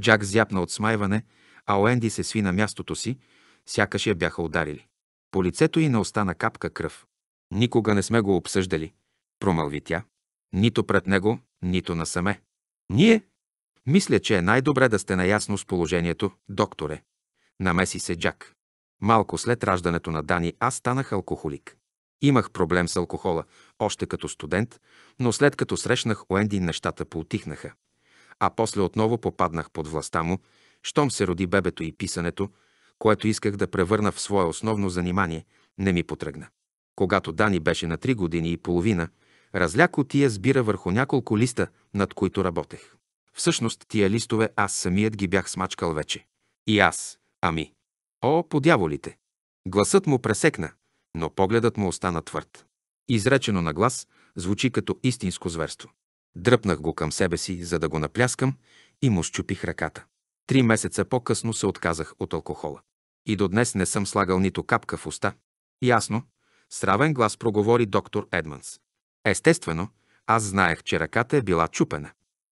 Джак зяпна от смайване, а Оенди се сви на мястото си, сякаш я бяха ударили. По лицето й не остана капка кръв. Никога не сме го обсъждали, промълви тя. Нито пред него, нито насаме. Ние? Мисля, че е най-добре да сте наясно с положението, докторе. Намеси се Джак. Малко след раждането на Дани аз станах алкохолик. Имах проблем с алкохола, още като студент, но след като срещнах Уенди, нещата поутихнаха а после отново попаднах под властта му, щом се роди бебето и писането, което исках да превърна в свое основно занимание, не ми потръгна. Когато Дани беше на три години и половина, разляко тия сбира върху няколко листа, над които работех. Всъщност тия листове аз самият ги бях смачкал вече. И аз, ами. О, подяволите! Гласът му пресекна, но погледът му остана твърд. Изречено на глас звучи като истинско зверство. Дръпнах го към себе си, за да го напляскам и му щупих ръката. Три месеца по-късно се отказах от алкохола. И до днес не съм слагал нито капка в уста. Ясно, с равен глас проговори доктор Едманс. Естествено, аз знаех, че ръката е била чупена,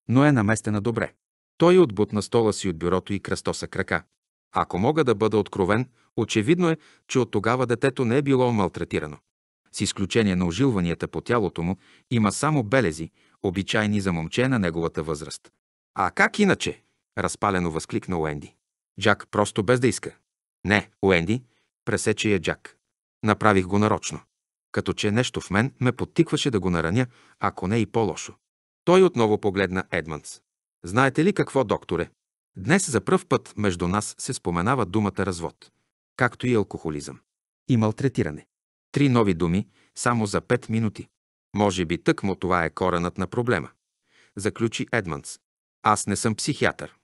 но е наместена добре. Той отбутна стола си от бюрото и кръстоса крака. Ако мога да бъда откровен, очевидно е, че от тогава детето не е било малтретирано. С изключение на ожилванията по тялото му, има само белези, обичайни за момче на неговата възраст. А как иначе? разпалено възкликна Уенди. Джак просто без да иска. Не, Уенди, пресече я Джак. Направих го нарочно. Като че нещо в мен ме подтикваше да го нараня, ако не и по-лошо. Той отново погледна Едманс. Знаете ли какво, докторе? Днес за пръв път между нас се споменава думата развод, както и алкохолизъм. И малтретиране. Три нови думи, само за пет минути. Може би тъкмо това е коренът на проблема. Заключи Едманс. Аз не съм психиатър.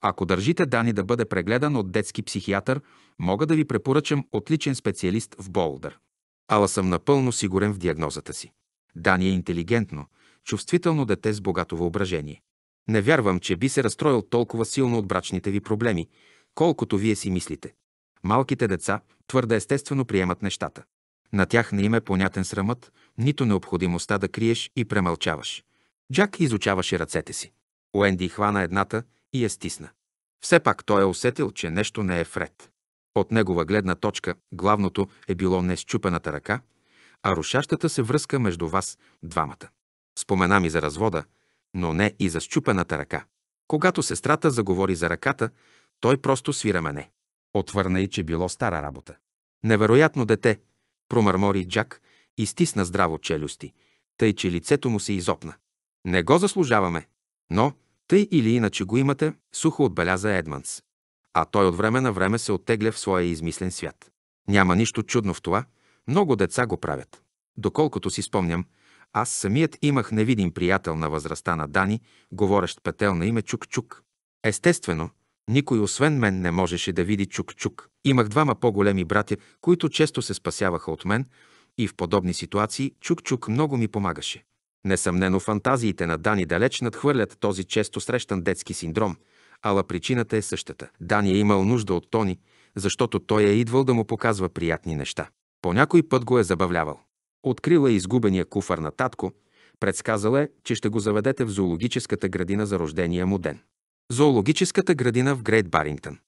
Ако държите Дани да бъде прегледан от детски психиатър, мога да ви препоръчам отличен специалист в Болдър. Ала съм напълно сигурен в диагнозата си. Дани е интелигентно, чувствително дете с богато въображение. Не вярвам, че би се разстроил толкова силно от брачните ви проблеми, колкото вие си мислите. Малките деца твърде естествено приемат нещата. На тях не им е понятен срамът, нито необходимостта да криеш и премълчаваш. Джак изучаваше ръцете си. Уенди хвана едната и я стисна. Все пак той е усетил, че нещо не е вред. От негова гледна точка главното е било не счупената ръка, а рушащата се връзка между вас двамата. Спомена ми за развода, но не и за счупената ръка. Когато сестрата заговори за ръката, той просто свира мене. Отвърна и, че било стара работа. Невероятно дете, промърмори Джак и стисна здраво челюсти, тъй че лицето му се изопна. Не го заслужаваме, но, тъй или иначе го имате, сухо отбеляза Едманс. А той от време на време се оттегля в своя измислен свят. Няма нищо чудно в това, много деца го правят. Доколкото си спомням, аз самият имах невидим приятел на възрастта на Дани, говорещ петел на име Чук-Чук. Естествено, никой освен мен не можеше да види чук-чук. Имах двама по-големи братя, които често се спасяваха от мен и в подобни ситуации чук-чук много ми помагаше. Несъмнено фантазиите на Дани далеч надхвърлят този често срещан детски синдром, ала причината е същата. Дани е имал нужда от Тони, защото той е идвал да му показва приятни неща. По някой път го е забавлявал. Открила е изгубения куфар на татко, предсказала е, че ще го заведете в зоологическата градина за рождения му ден зоологическата градина в Грейт Барингтън.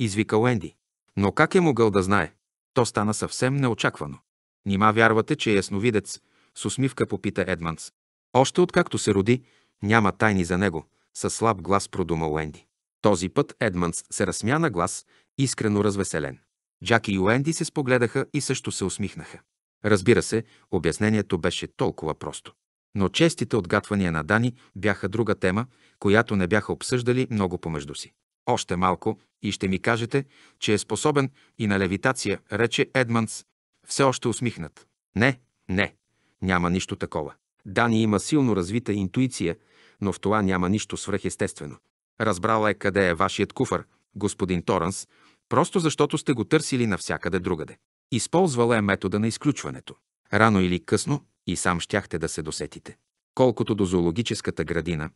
Извика Уенди. Но как е могъл да знае? То стана съвсем неочаквано. Нима вярвате, че е ясновидец? С усмивка попита Едманс. Още откакто се роди, няма тайни за него, със слаб глас продума Уенди. Този път Едманс се разсмя на глас, искрено развеселен. Джаки и Уенди се спогледаха и също се усмихнаха. Разбира се, обяснението беше толкова просто. Но честите отгатвания на Дани бяха друга тема, която не бяха обсъждали много помежду си. Още малко и ще ми кажете, че е способен и на левитация, рече Едманс, все още усмихнат. Не, не, няма нищо такова. Дани има силно развита интуиция, но в това няма нищо свръхестествено. Разбрала е къде е вашият куфар, господин Торанс, просто защото сте го търсили навсякъде другаде. Използвала е метода на изключването. Рано или късно и сам щяхте да се досетите. Колкото до зоологическата градина,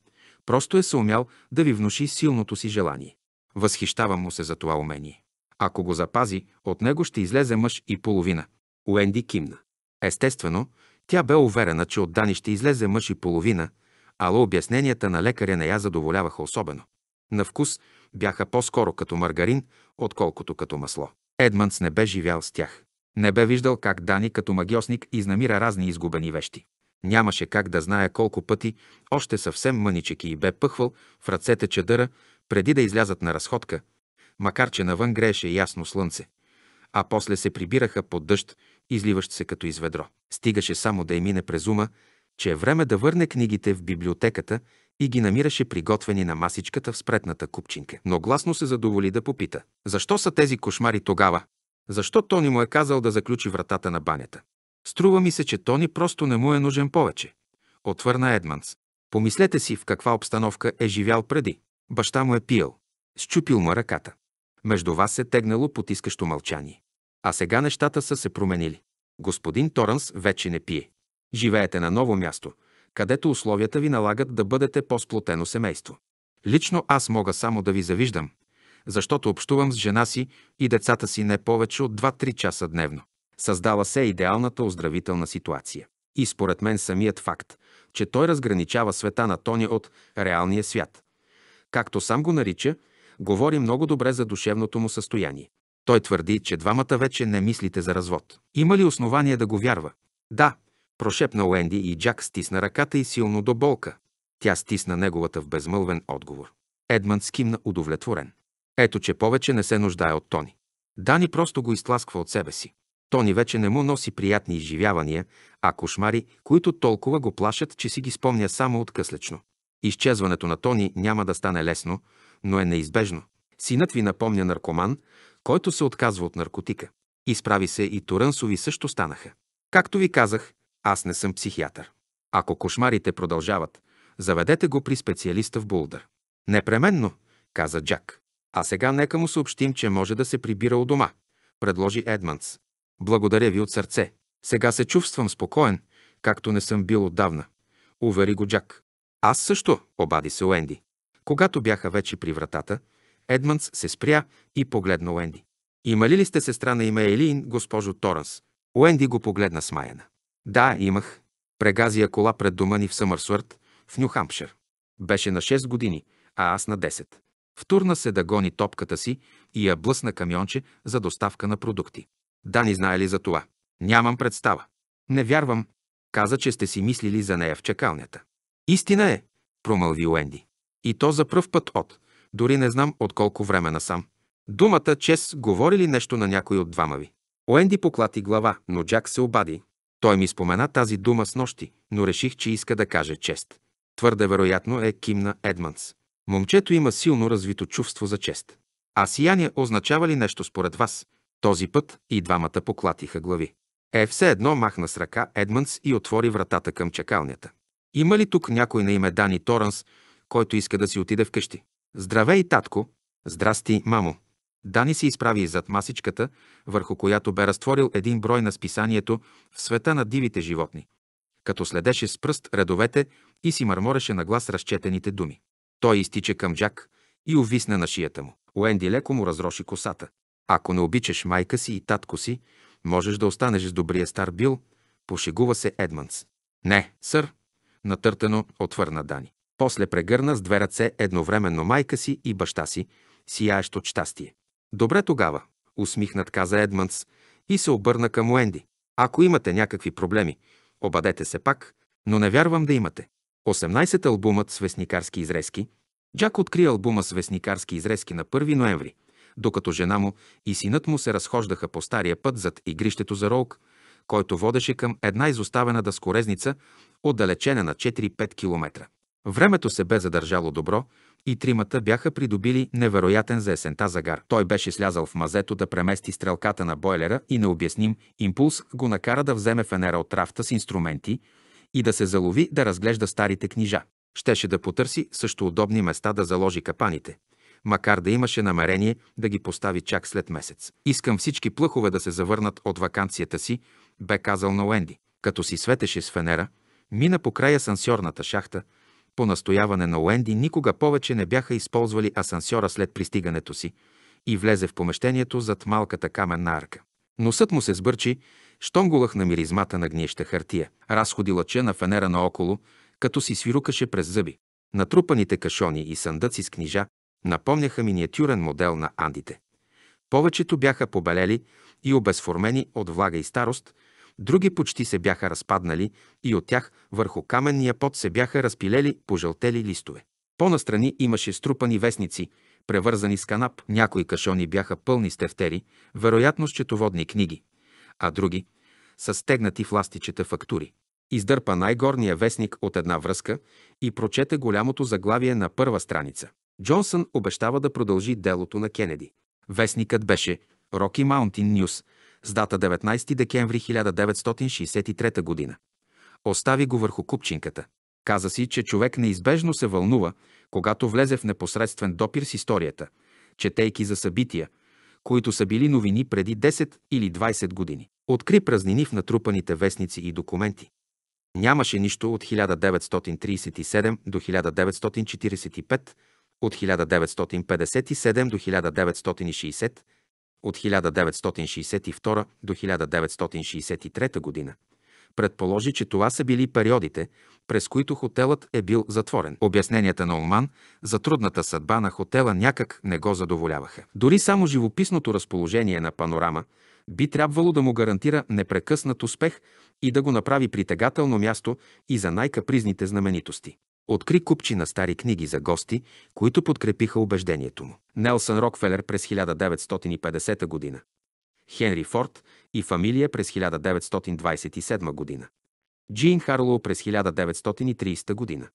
просто е съумял да ви внуши силното си желание. Възхищавам му се за това умение. Ако го запази, от него ще излезе мъж и половина. Уенди кимна. Естествено, тя бе уверена, че от Дани ще излезе мъж и половина, ала обясненията на лекаря не я задоволяваха особено. На вкус бяха по-скоро като маргарин, отколкото като масло. Едманс не бе живял с тях. Не бе виждал как Дани като магиосник изнамира разни изгубени вещи. Нямаше как да знае колко пъти, още съвсем мъничек и бе пъхвал в ръцете чадъра, преди да излязат на разходка, макар че навън грееше ясно слънце, а после се прибираха под дъжд, изливащ се като изведро. Стигаше само да й мине през ума, че е време да върне книгите в библиотеката и ги намираше приготвени на масичката в спретната купчинка. Но гласно се задоволи да попита. Защо са тези кошмари тогава? Защо Тони му е казал да заключи вратата на банята? Струва ми се, че Тони просто не му е нужен повече. Отвърна Едманс. Помислете си в каква обстановка е живял преди. Баща му е пиел. Счупил му ръката. Между вас се тегнало потискащо мълчание. А сега нещата са се променили. Господин Торанс вече не пие. Живеете на ново място, където условията ви налагат да бъдете по-сплотено семейство. Лично аз мога само да ви завиждам, защото общувам с жена си и децата си не повече от 2-3 часа дневно. създала се идеалната оздравителна ситуация. И според мен самият факт, че той разграничава света на Тони от реалния свят. Както сам го нарича, говори много добре за душевното му състояние. Той твърди, че двамата вече не мислите за развод. Има ли основание да го вярва? Да, прошепна Уенди и Джак стисна ръката и силно до болка. Тя стисна неговата в безмълвен отговор. Едман скимна удовлетворен. Ето, че повече не се нуждае от Тони. Дани просто го изтласква от себе си. Тони вече не му носи приятни изживявания, а кошмари, които толкова го плашат, че си ги спомня само откъслечно. Изчезването на Тони няма да стане лесно, но е неизбежно. Синът ви напомня наркоман, който се отказва от наркотика. Изправи се и Торънсови също станаха. Както ви казах, аз не съм психиатър. Ако кошмарите продължават, заведете го при специалиста в Булдър. Непременно, каза Джак. А сега нека му съобщим, че може да се прибира у дома, предложи Едманс. Благодаря ви от сърце. Сега се чувствам спокоен, както не съм бил отдавна. Увери го Джак. Аз също, обади се Уенди. Когато бяха вече при вратата, Едманс се спря и погледна Уенди. Имали ли сте сестра на име Елин, госпожо Торанс? Уенди го погледна смаяна. Да, имах. Прегазия кола пред дома ни в Съмърсуърт, в Нюхампшир. Беше на 6 години, а аз на 10. Втурна се да гони топката си и я блъсна камионче за доставка на продукти. Дани знае ли за това? Нямам представа. Не вярвам. Каза, че сте си мислили за нея в чакалнята. Истина е, промълви Уенди. И то за пръв път от. Дори не знам от колко време насам. Думата чес говори ли нещо на някой от двама ви? Уенди поклати глава, но Джак се обади. Той ми спомена тази дума с нощи, но реших, че иска да каже чест. Твърде вероятно е кимна Едманс. Момчето има силно развито чувство за чест. А сияние означава ли нещо според вас? Този път и двамата поклатиха глави. Е, все едно махна с ръка Едмънс и отвори вратата към чакалнята. Има ли тук някой на име Дани Торънс, който иска да си отиде вкъщи? Здравей, татко! Здрасти, мамо! Дани се изправи зад масичката, върху която бе разтворил един брой на списанието в света на дивите животни, като следеше с пръст редовете и си мърмореше на глас разчетените думи. Той изтича към Джак и увисна на шията му. Уенди леко му разроши косата. Ако не обичаш майка си и татко си, можеш да останеш с добрия стар Бил, пошегува се Едманс. Не, сър, натъртено отвърна Дани. После прегърна с две ръце едновременно майка си и баща си, сияещ от щастие. Добре тогава, усмихнат каза Едманс и се обърна към Уенди. Ако имате някакви проблеми, обадете се пак, но не вярвам да имате. 18 албумът с вестникарски изрезки. Джак откри албума с вестникарски изрезки на 1 ноември, докато жена му и синът му се разхождаха по стария път зад игрището за Роук, който водеше към една изоставена дъскорезница, отдалечена на 4-5 километра. Времето се бе задържало добро и тримата бяха придобили невероятен за есента загар. Той беше слязал в мазето да премести стрелката на бойлера и необясним импулс го накара да вземе фенера от рафта с инструменти, и да се залови да разглежда старите книжа. Щеше да потърси също удобни места да заложи капаните, макар да имаше намерение да ги постави чак след месец. Искам всички плъхове да се завърнат от вакансията си, бе казал на Уенди. Като си светеше с фенера, мина по края сансьорната шахта, по настояване на Уенди никога повече не бяха използвали асансьора след пристигането си и влезе в помещението зад малката каменна арка. Носът му се сбърчи щом го на миризмата на гнища хартия, разходи лъча на фенера наоколо, като си свирукаше през зъби. Натрупаните кашони и съндъци с книжа напомняха миниатюрен модел на андите. Повечето бяха побелели и обезформени от влага и старост, други почти се бяха разпаднали и от тях върху каменния пот се бяха разпилели пожълтели листове. По-настрани имаше струпани вестници, превързани с канап. Някои кашони бяха пълни с тефтери, вероятно четоводни книги, а други с стегнати в ластичета фактури. Издърпа най-горния вестник от една връзка и прочете голямото заглавие на първа страница. Джонсън обещава да продължи делото на Кенеди. Вестникът беше Rocky Mountain News с дата 19 декември 1963 година. Остави го върху купчинката. Каза си, че човек неизбежно се вълнува, когато влезе в непосредствен допир с историята, четейки за събития, които са били новини преди 10 или 20 години. Откри празнини в натрупаните вестници и документи. Нямаше нищо от 1937 до 1945, от 1957 до 1960, от 1962 до 1963 година. Предположи, че това са били периодите, през които хотелът е бил затворен. Обясненията на Олман за трудната съдба на хотела някак не го задоволяваха. Дори само живописното разположение на панорама – би трябвало да му гарантира непрекъснат успех и да го направи притегателно място и за най-капризните знаменитости. Откри купчи на стари книги за гости, които подкрепиха убеждението му. Нелсън Рокфелер през 1950 година. Хенри Форд и фамилия през 1927 година. Джин Харлоу през 1930 година.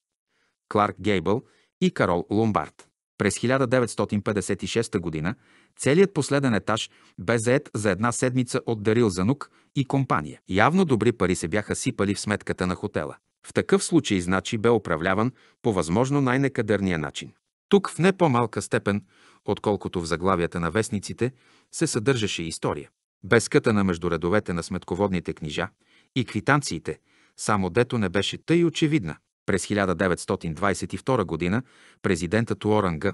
Кларк Гейбъл и Карол Ломбард. През 1956 година Целият последен етаж бе заед за една седмица от Дарил Занук и компания. Явно добри пари се бяха сипали в сметката на хотела. В такъв случай, значи, бе управляван по възможно най-некадърния начин. Тук в не по-малка степен, отколкото в заглавията на вестниците, се съдържаше история. Без кътана между редовете на сметководните книжа и квитанциите, само дето не беше тъй очевидна. През 1922 г. президентът Уоранга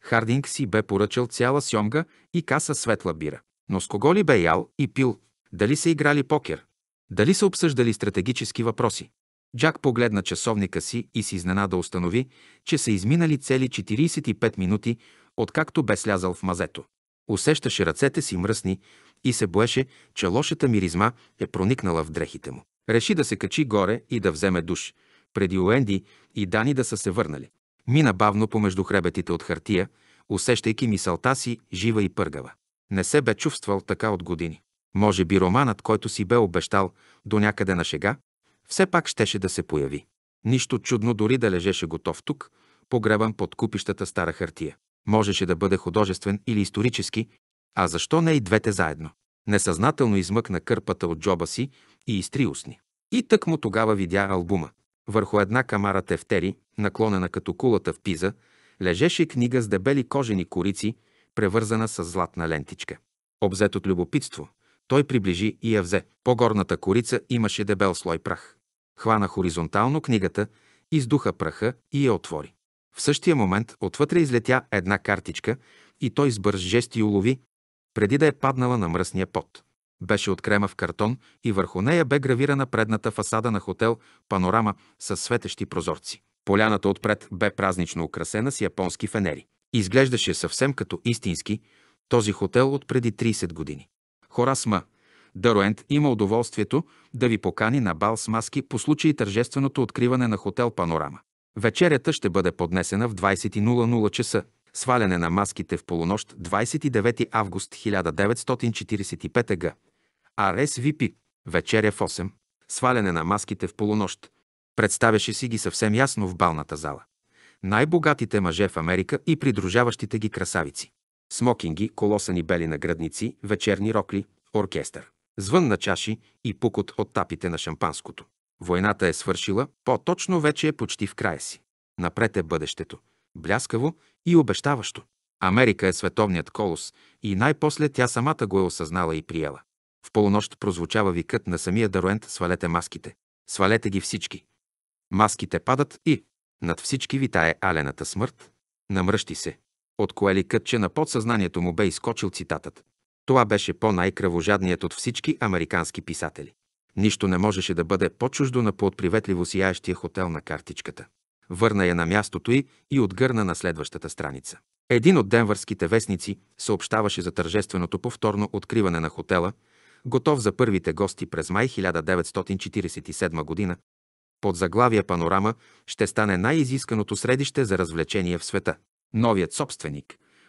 Хардинг си бе поръчал цяла сьомга и каса светла бира. Но с кого ли бе ял и пил? Дали са играли покер? Дали са обсъждали стратегически въпроси? Джак погледна часовника си и с изненада установи, че са изминали цели 45 минути, откакто бе слязал в мазето. Усещаше ръцете си мръсни и се боеше, че лошата миризма е проникнала в дрехите му. Реши да се качи горе и да вземе душ, преди Уенди и Дани да са се върнали. Мина бавно помежду хребетите от хартия, усещайки мисълта си жива и пъргава. Не се бе чувствал така от години. Може би романът, който си бе обещал до някъде на шега, все пак щеше да се появи. Нищо чудно дори да лежеше готов тук, погребан под купищата стара хартия. Можеше да бъде художествен или исторически, а защо не и двете заедно? Несъзнателно измъкна кърпата от джоба си и изтри устни. И тък му тогава видя албума. Върху една камара тефтери, наклонена като кулата в пиза, лежеше книга с дебели кожени корици, превързана с златна лентичка. Обзет от любопитство, той приближи и я взе. По-горната корица имаше дебел слой прах. Хвана хоризонтално книгата, издуха праха и я отвори. В същия момент отвътре излетя една картичка и той с бърз жест и улови, преди да е паднала на мръсния пот. Беше от крема в картон и върху нея бе гравирана предната фасада на хотел Панорама с светещи прозорци. Поляната отпред бе празнично украсена с японски фенери. Изглеждаше съвсем като истински този хотел от преди 30 години. Хорасма, Даруент има удоволствието да ви покани на бал с маски по случай тържественото откриване на хотел Панорама. Вечерята ще бъде поднесена в 20.00 часа. Сваляне на маските в полунощ 29 август 1945 г. RSVP. Вечеря в 8. Сваляне на маските в полунощ Представяше си ги съвсем ясно в балната зала. Най-богатите мъже в Америка и придружаващите ги красавици. Смокинги, колосани бели наградници, вечерни рокли, оркестър. Звън на чаши и пукот от тапите на шампанското. Войната е свършила, по-точно вече е почти в края си. Напред е бъдещето. Бляскаво и обещаващо. Америка е световният колос и най-после тя самата го е осъзнала и приела. В полунощ прозвучава викът на самия Даруент «Свалете маските! Свалете ги всички!» Маските падат и над всички витае алената смърт. Намръщи се. От кое ли кътче на подсъзнанието му бе изкочил цитатът. Това беше по-най-кръвожадният от всички американски писатели. Нищо не можеше да бъде по-чуждо на поотприветливо сияещия хотел на картичката. Върна я на мястото й и отгърна на следващата страница. Един от денвърските вестници съобщаваше за тържественото повторно откриване на хотела, готов за първите гости през май 1947 година, под заглавия Панорама ще стане най-изисканото средище за развлечение в света. Новият собственик,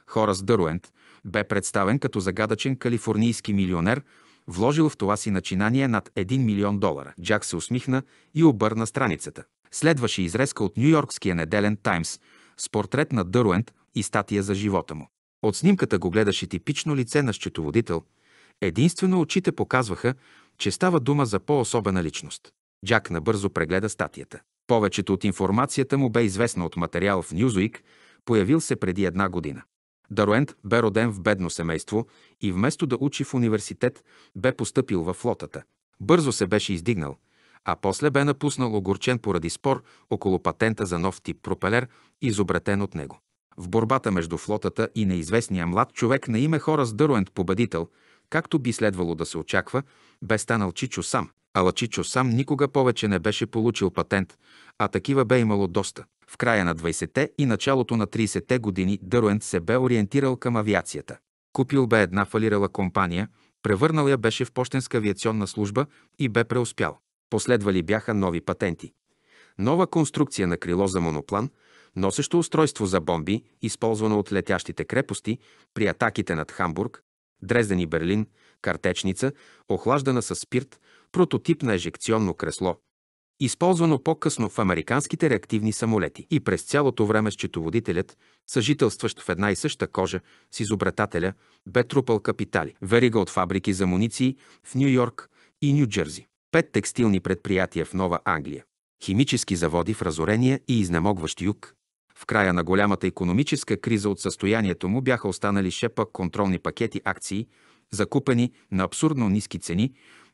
Хорас Дъруент, бе представен като загадъчен калифорнийски милионер, вложил в това си начинание над 1 милион долара. Джак се усмихна и обърна страницата. Следваше изрезка от Нью-Йоркския неделен Таймс с портрет на Дъруент и статия за живота му. От снимката го гледаше типично лице на счетоводител. Единствено очите показваха, че става дума за по-особена личност. Джак набързо прегледа статията. Повечето от информацията му бе известна от материал в Нюзуик, появил се преди една година. Даруент бе роден в бедно семейство и вместо да учи в университет, бе поступил във флотата. Бързо се беше издигнал, а после бе напуснал огорчен поради спор около патента за нов тип пропелер, изобретен от него. В борбата между флотата и неизвестния млад човек на име Хорас Даруент Дъруент победител, както би следвало да се очаква, бе станал Чичо сам. Алачичо сам никога повече не беше получил патент, а такива бе имало доста. В края на 20-те и началото на 30-те години Дъруент се бе ориентирал към авиацията. Купил бе една фалирала компания, превърнал я беше в почтенска авиационна служба и бе преуспял. Последвали бяха нови патенти. Нова конструкция на крило за моноплан, носещо устройство за бомби, използвано от летящите крепости при атаките над Хамбург, Дрезден и Берлин, картечница, охлаждана с спирт, прототип на ежекционно кресло, използвано по-късно в американските реактивни самолети. И през цялото време счетоводителят, съжителстващ в една и съща кожа с изобретателя, бе трупал капитали. Верига от фабрики за муниции в Нью-Йорк и Нью-Джерси. Пет текстилни предприятия в Нова Англия. Химически заводи в разорения и изнемогващ юг. В края на голямата економическа криза от състоянието му бяха останали шепа контролни пакети акции, закупени на абсурдно ниски цени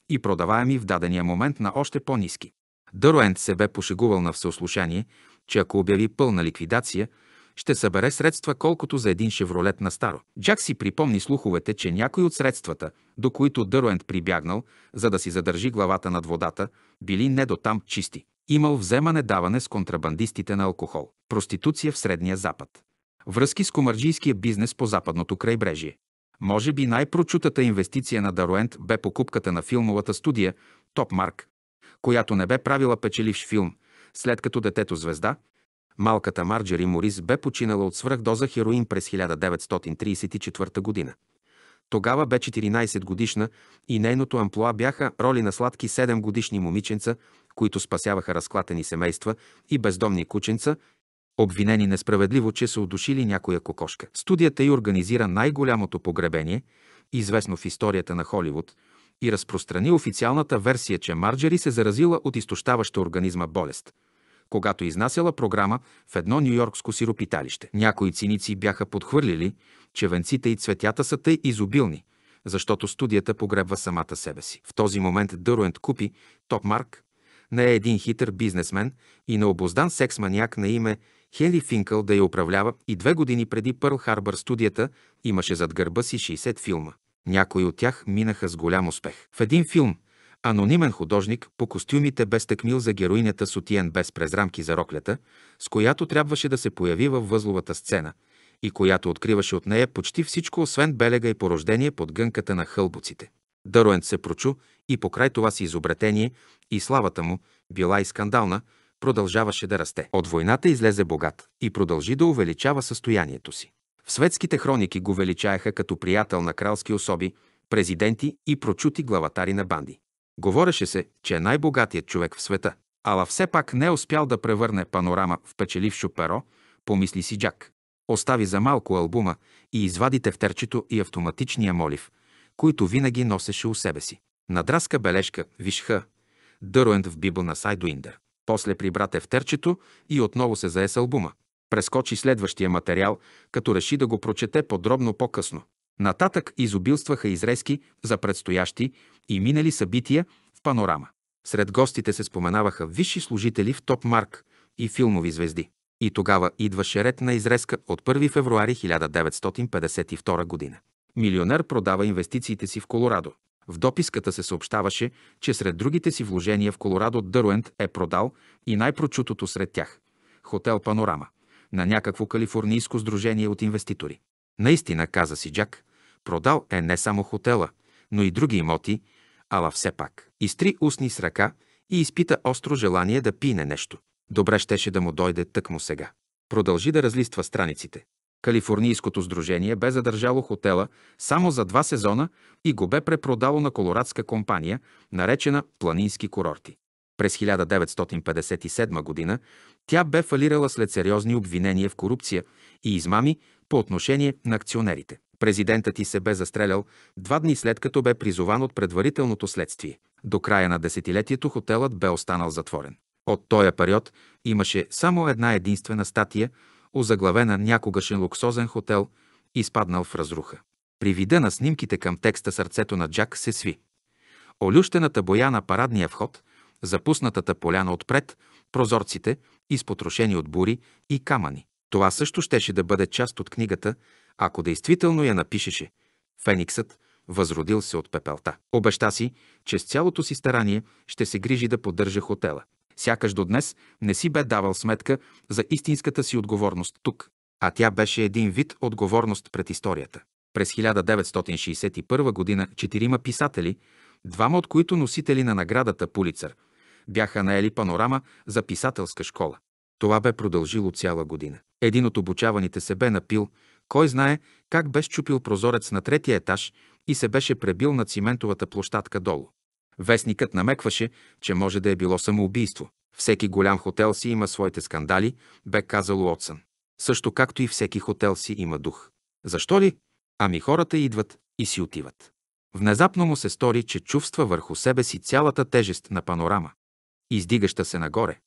и продаваеми в дадения момент на още по-низки. Дъроент се бе пошегувал на всеослушание, че ако обяви пълна ликвидация, ще събере средства колкото за един шевролет на старо. Джак си припомни слуховете, че някои от средствата, до които Дъроент прибягнал, за да си задържи главата над водата, били не до там чисти. Имал вземане-даване с контрабандистите на алкохол, проституция в Средния Запад, връзки с комарджийския бизнес по западното крайбрежие. Може би най-прочутата инвестиция на Даруент бе покупката на филмовата студия Топ Марк, която не бе правила печеливш филм, след като детето звезда, малката Марджери Морис бе починала от свръхдоза хероин през 1934 година. Тогава бе 14 годишна и нейното амплуа бяха роли на сладки 7 годишни момиченца, които спасяваха разклатени семейства и бездомни кученца обвинени несправедливо, че са удушили някоя кокошка. Студията й организира най-голямото погребение, известно в историята на Холивуд, и разпространи официалната версия, че Марджери се заразила от изтощаваща организма болест, когато изнасяла програма в едно нью-йоркско сиропиталище. Някои циници бяха подхвърлили, че венците и цветята са тъй изобилни, защото студията погребва самата себе си. В този момент Дъруент купи Топ Марк, не е един хитър бизнесмен и необоздан секс маняк на име Хели Финкъл да я управлява и две години преди Пърл Харбър студията имаше зад гърба си 60 филма. Някои от тях минаха с голям успех. В един филм анонимен художник по костюмите бе стъкмил за героинята Сотиен без презрамки за роклята, с която трябваше да се появи във възловата сцена и която откриваше от нея почти всичко, освен белега и порождение под гънката на хълбуците. Дъроент се прочу и покрай това си изобретение и славата му била и скандална, продължаваше да расте. От войната излезе богат и продължи да увеличава състоянието си. В светските хроники го величаеха като приятел на кралски особи, президенти и прочути главатари на банди. Говореше се, че е най-богатият човек в света. Ала все пак не е успял да превърне панорама в печелившо перо, помисли си Джак. Остави за малко албума и извади тефтерчето и автоматичния молив, които винаги носеше у себе си. Надраска бележка Вишха, Дъруенд в Бибъл на Сайдуиндър. После прибра тефтерчето и отново се зае с албума. Прескочи следващия материал, като реши да го прочете подробно по-късно. Нататък изобилстваха изрезки за предстоящи и минали събития в панорама. Сред гостите се споменаваха висши служители в топ марк и филмови звезди. И тогава идваше ред на изрезка от 1 февруари 1952 година. Милионер продава инвестициите си в Колорадо. В дописката се съобщаваше, че сред другите си вложения в Колорадо Дъруент е продал и най-прочутото сред тях – хотел Панорама, на някакво калифорнийско сдружение от инвеститори. Наистина, каза си Джак, продал е не само хотела, но и други имоти, ала все пак. Изтри устни с ръка и изпита остро желание да пине нещо. Добре щеше да му дойде тъкмо сега. Продължи да разлиства страниците. Калифорнийското сдружение бе задържало хотела само за два сезона и го бе препродало на колорадска компания, наречена Планински курорти. През 1957 г. тя бе фалирала след сериозни обвинения в корупция и измами по отношение на акционерите. Президентът ти се бе застрелял два дни след като бе призован от предварителното следствие. До края на десетилетието хотелът бе останал затворен. От този период имаше само една единствена статия озаглавена някогашен луксозен хотел, изпаднал в разруха. При вида на снимките към текста сърцето на Джак се сви. Олющената боя на парадния вход, запуснатата поляна отпред, прозорците, изпотрошени от бури и камъни. Това също щеше да бъде част от книгата, ако действително я напишеше. Фениксът възродил се от пепелта. Обеща си, че с цялото си старание ще се грижи да поддържа хотела. Сякаш до днес не си бе давал сметка за истинската си отговорност тук, а тя беше един вид отговорност пред историята. През 1961 година четирима писатели, двама от които носители на наградата Пулицър, бяха наели панорама за писателска школа. Това бе продължило цяла година. Един от обучаваните се бе напил, кой знае как бе щупил прозорец на третия етаж и се беше пребил на циментовата площадка долу. Вестникът намекваше, че може да е било самоубийство. Всеки голям хотел си има своите скандали, бе казал Уотсън. Също както и всеки хотел си има дух. Защо ли? Ами хората идват и си отиват. Внезапно му се стори, че чувства върху себе си цялата тежест на панорама, издигаща се нагоре.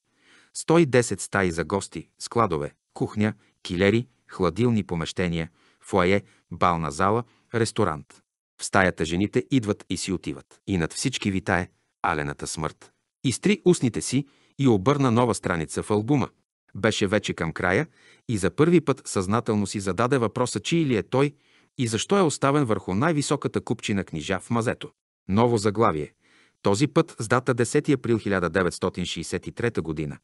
110 стаи за гости, складове, кухня, килери, хладилни помещения, фуае, бална зала, ресторант. В стаята жените идват и си отиват. И над всички витае алената смърт. Изтри устните си и обърна нова страница в албума. Беше вече към края и за първи път съзнателно си зададе въпроса, чий ли е той и защо е оставен върху най-високата купчина книжа в мазето. Ново заглавие. Този път с дата 10 април 1963 година.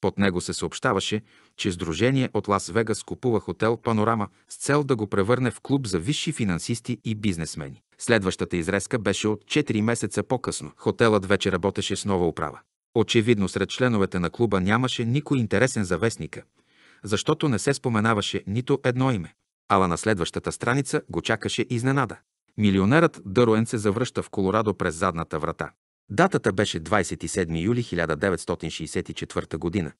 Под него се съобщаваше, че Сдружение от Лас-Вегас купува хотел Панорама с цел да го превърне в клуб за висши финансисти и бизнесмени. Следващата изрезка беше от 4 месеца по-късно. Хотелът вече работеше с нова управа. Очевидно сред членовете на клуба нямаше никой интересен за вестника, защото не се споменаваше нито едно име. Ала на следващата страница го чакаше изненада. Милионерът Дъруен се завръща в Колорадо през задната врата. Датата беше 27 юли 1964 година.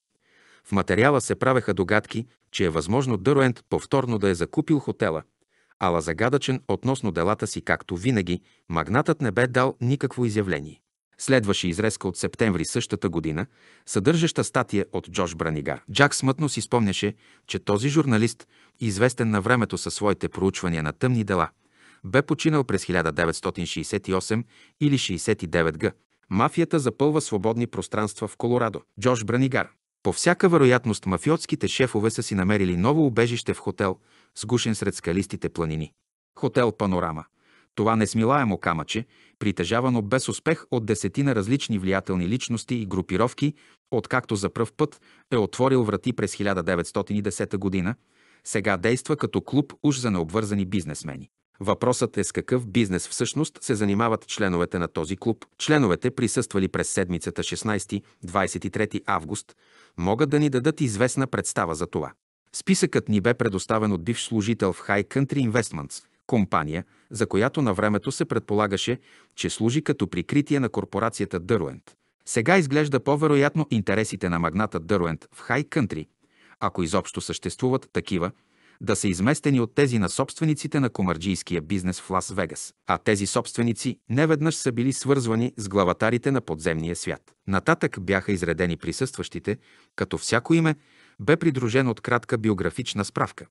В материала се правеха догадки, че е възможно Дъроент повторно да е закупил хотела, ала загадъчен относно делата си, както винаги, магнатът не бе дал никакво изявление. Следваше изрезка от септември същата година, съдържаща статия от Джош Бранигар. Джак смътно си спомняше, че този журналист, известен на времето със своите проучвания на тъмни дела, бе починал през 1968 или 69 г. Мафията запълва свободни пространства в Колорадо. Джош Бранигар. По всяка вероятност мафиотските шефове са си намерили ново убежище в хотел, сгушен сред скалистите планини. Хотел Панорама. Това несмилаемо камъче, притежавано без успех от десетина различни влиятелни личности и групировки, откакто за пръв път е отворил врати през 1910 година, сега действа като клуб уж за необвързани бизнесмени. Въпросът е с какъв бизнес всъщност се занимават членовете на този клуб. Членовете, присъствали през седмицата 16-23 август, могат да ни дадат известна представа за това. Списъкът ни бе предоставен от бивш служител в High Country Investments, компания, за която на времето се предполагаше, че служи като прикритие на корпорацията Дърленд. Сега изглежда по-вероятно интересите на магната Дърленд в High Country, ако изобщо съществуват такива, да са изместени от тези на собствениците на комарджийския бизнес в Лас-Вегас. А тези собственици неведнъж са били свързвани с главатарите на подземния свят. Нататък бяха изредени присъстващите, като всяко име бе придружено от кратка биографична справка,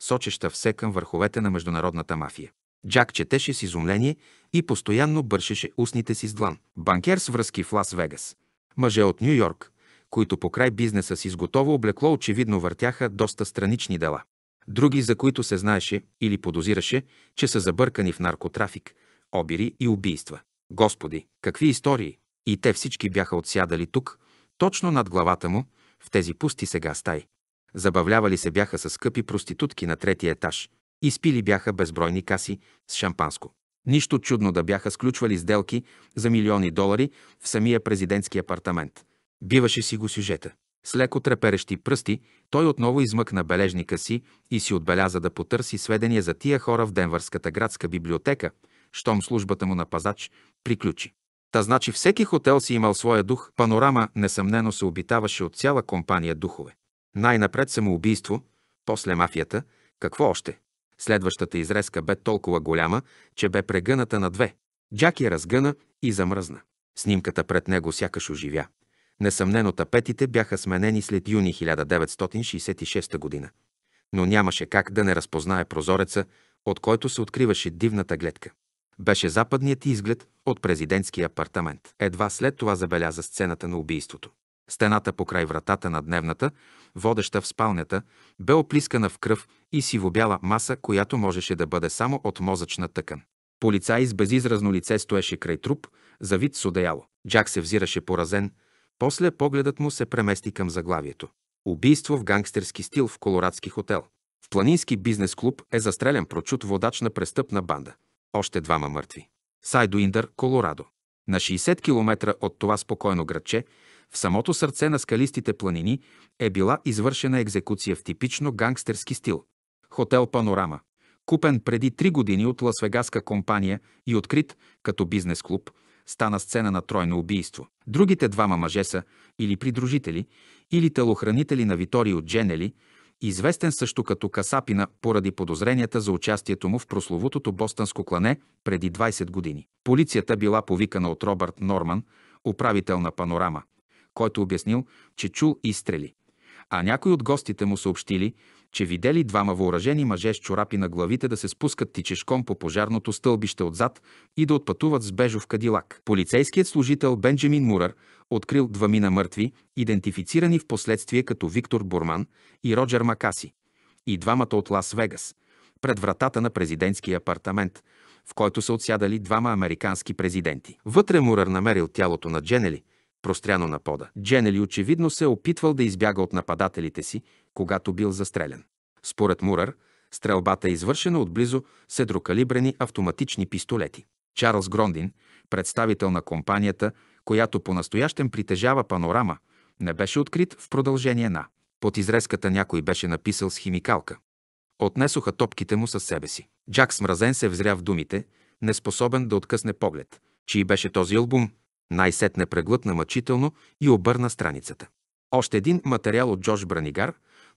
сочеща все към върховете на международната мафия. Джак четеше с изумление и постоянно бършеше устните си с длан. Банкер с връзки в Лас-Вегас. Мъже от Нью-Йорк, които по край бизнеса си с готово облекло очевидно въртяха доста странични дела други, за които се знаеше или подозираше, че са забъркани в наркотрафик, обири и убийства. Господи, какви истории! И те всички бяха отсядали тук, точно над главата му, в тези пусти сега стаи. Забавлявали се бяха с скъпи проститутки на третия етаж. Изпили бяха безбройни каси с шампанско. Нищо чудно да бяха сключвали сделки за милиони долари в самия президентски апартамент. Биваше си го сюжета. С леко треперещи пръсти той отново измъкна бележника си и си отбеляза да потърси сведения за тия хора в Денвърската градска библиотека, щом службата му на пазач приключи. Та значи всеки хотел си имал своя дух, панорама несъмнено се обитаваше от цяла компания духове. Най-напред самоубийство, после мафията, какво още? Следващата изрезка бе толкова голяма, че бе прегъната на две. Джаки разгъна и замръзна. Снимката пред него сякаш оживя. Несъмнено тапетите бяха сменени след юни 1966 година. Но нямаше как да не разпознае прозореца, от който се откриваше дивната гледка. Беше западният изглед от президентския апартамент. Едва след това забеляза сцената на убийството. Стената покрай вратата на дневната, водеща в спалнята, бе оплискана в кръв и сивобяла маса, която можеше да бъде само от мозъчна тъкан. Полицай с безизразно лице стоеше край труп, завид с одеяло. Джак се взираше поразен – после погледът му се премести към заглавието. Убийство в гангстерски стил в колорадски хотел. В планински бизнес-клуб е застрелян прочут водач на престъпна банда. Още двама мъртви. Сайдуиндър, Колорадо. На 60 км от това спокойно градче, в самото сърце на скалистите планини, е била извършена екзекуция в типично гангстерски стил. Хотел Панорама, купен преди 3 години от ласвегаска компания и открит като бизнес-клуб – стана сцена на тройно убийство. Другите двама мъже са или придружители, или телохранители на Виторио Дженели, известен също като Касапина поради подозренията за участието му в прословутото бостънско клане преди 20 години. Полицията била повикана от Робърт Норман, управител на Панорама, който обяснил, че чул изстрели. А някои от гостите му съобщили, че видели двама въоръжени мъже с чорапи на главите да се спускат тичешком по пожарното стълбище отзад и да отпътуват с бежов кадилак. Полицейският служител Бенджамин Мурър открил двамина мъртви, идентифицирани в последствие като Виктор Бурман и Роджер Макаси, и двамата от Лас-Вегас, пред вратата на президентския апартамент, в който са отсядали двама американски президенти. Вътре Мурър намерил тялото на Дженели, простряно на пода. Дженели очевидно се е опитвал да избяга от нападателите си, когато бил застрелян. Според Мурър, стрелбата е извършена от близо седрокалибрени автоматични пистолети. Чарлз Грондин, представител на компанията, която по настоящен притежава панорама, не беше открит в продължение на. Под изрезката някой беше написал с химикалка. Отнесоха топките му със себе си. Джак смразен се взря в думите, неспособен да откъсне поглед. Чий беше този албум? Най-сетне преглътна мъчително и обърна страницата. Още един материал от Джош Бранигар,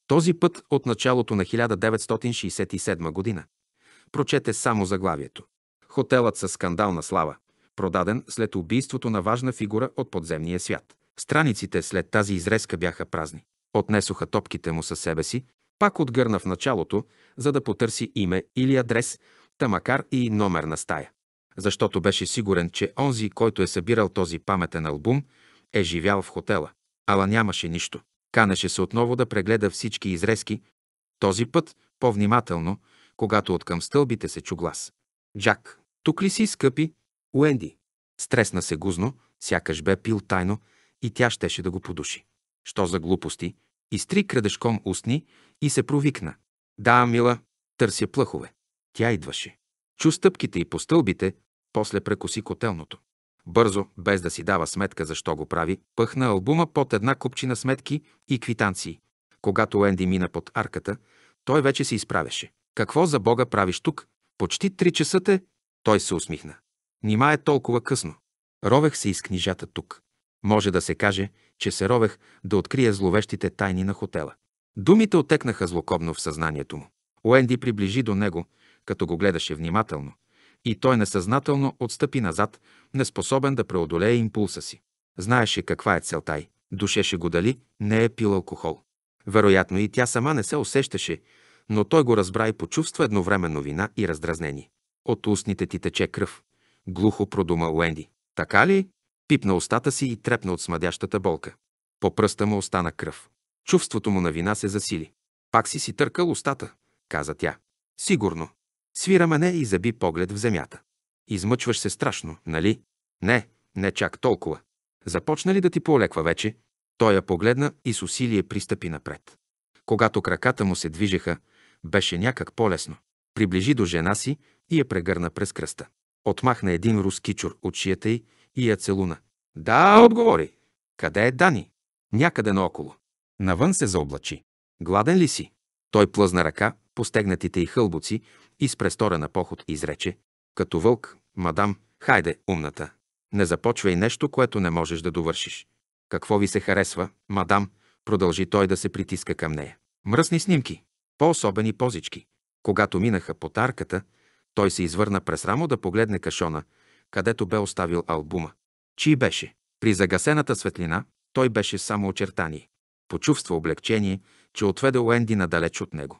този път от началото на 1967 година. Прочете само заглавието. Хотелът със скандална слава, продаден след убийството на важна фигура от подземния свят. Страниците след тази изрезка бяха празни. Отнесоха топките му със себе си, пак отгърна в началото, за да потърси име или адрес, та макар и номер на стая защото беше сигурен, че онзи, който е събирал този паметен албум, е живял в хотела. Ала нямаше нищо. Канеше се отново да прегледа всички изрезки, този път по-внимателно, когато откъм стълбите се чу глас. Джак, тук ли си, скъпи? Уенди. Стресна се гузно, сякаш бе пил тайно и тя щеше да го подуши. Що за глупости? Изтри крадешком устни и се провикна. Да, мила, търся плъхове. Тя идваше. Чу стъпките и по стълбите, после прекоси котелното. Бързо, без да си дава сметка защо го прави, пъхна албума под една купчина сметки и квитанции. Когато Енди мина под арката, той вече се изправеше. Какво за Бога правиш тук? Почти три часа те. Той се усмихна. Нима е толкова късно. Ровех се из книжата тук. Може да се каже, че се ровех да открия зловещите тайни на хотела. Думите отекнаха злокобно в съзнанието му. Уенди приближи до него – като го гледаше внимателно, и той несъзнателно отстъпи назад, неспособен да преодолее импулса си. Знаеше каква е целта й. Душеше го дали не е пил алкохол. Вероятно и тя сама не се усещаше, но той го разбра и почувства едновременно вина и раздразнение. От устните ти тече кръв. Глухо продума Уенди. Така ли? Пипна устата си и трепна от смадящата болка. По пръста му остана кръв. Чувството му на вина се засили. Пак си си търкал устата, каза тя. Сигурно. Свира мане и заби поглед в земята. Измъчваш се страшно, нали? Не, не чак толкова. Започна ли да ти полеква вече? Той я погледна и с усилие пристъпи напред. Когато краката му се движеха, беше някак по-лесно. Приближи до жена си и я прегърна през кръста. Отмахна един руски чур от шията й и я целуна. Да, отговори. Къде е Дани? Някъде наоколо. Навън се заоблачи. Гладен ли си? Той плъзна ръка, постегнатите й хълбоци и с престора на поход изрече, като вълк, мадам, хайде, умната, не започвай нещо, което не можеш да довършиш. Какво ви се харесва, мадам, продължи той да се притиска към нея. Мръсни снимки, по-особени позички. Когато минаха по тарката, той се извърна през рамо да погледне кашона, където бе оставил албума. Чи беше? При загасената светлина той беше само очертание. Почувства облегчение, че отведе Уенди надалеч от него.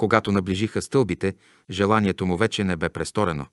Когато наближиха стълбите, желанието му вече не бе престорено,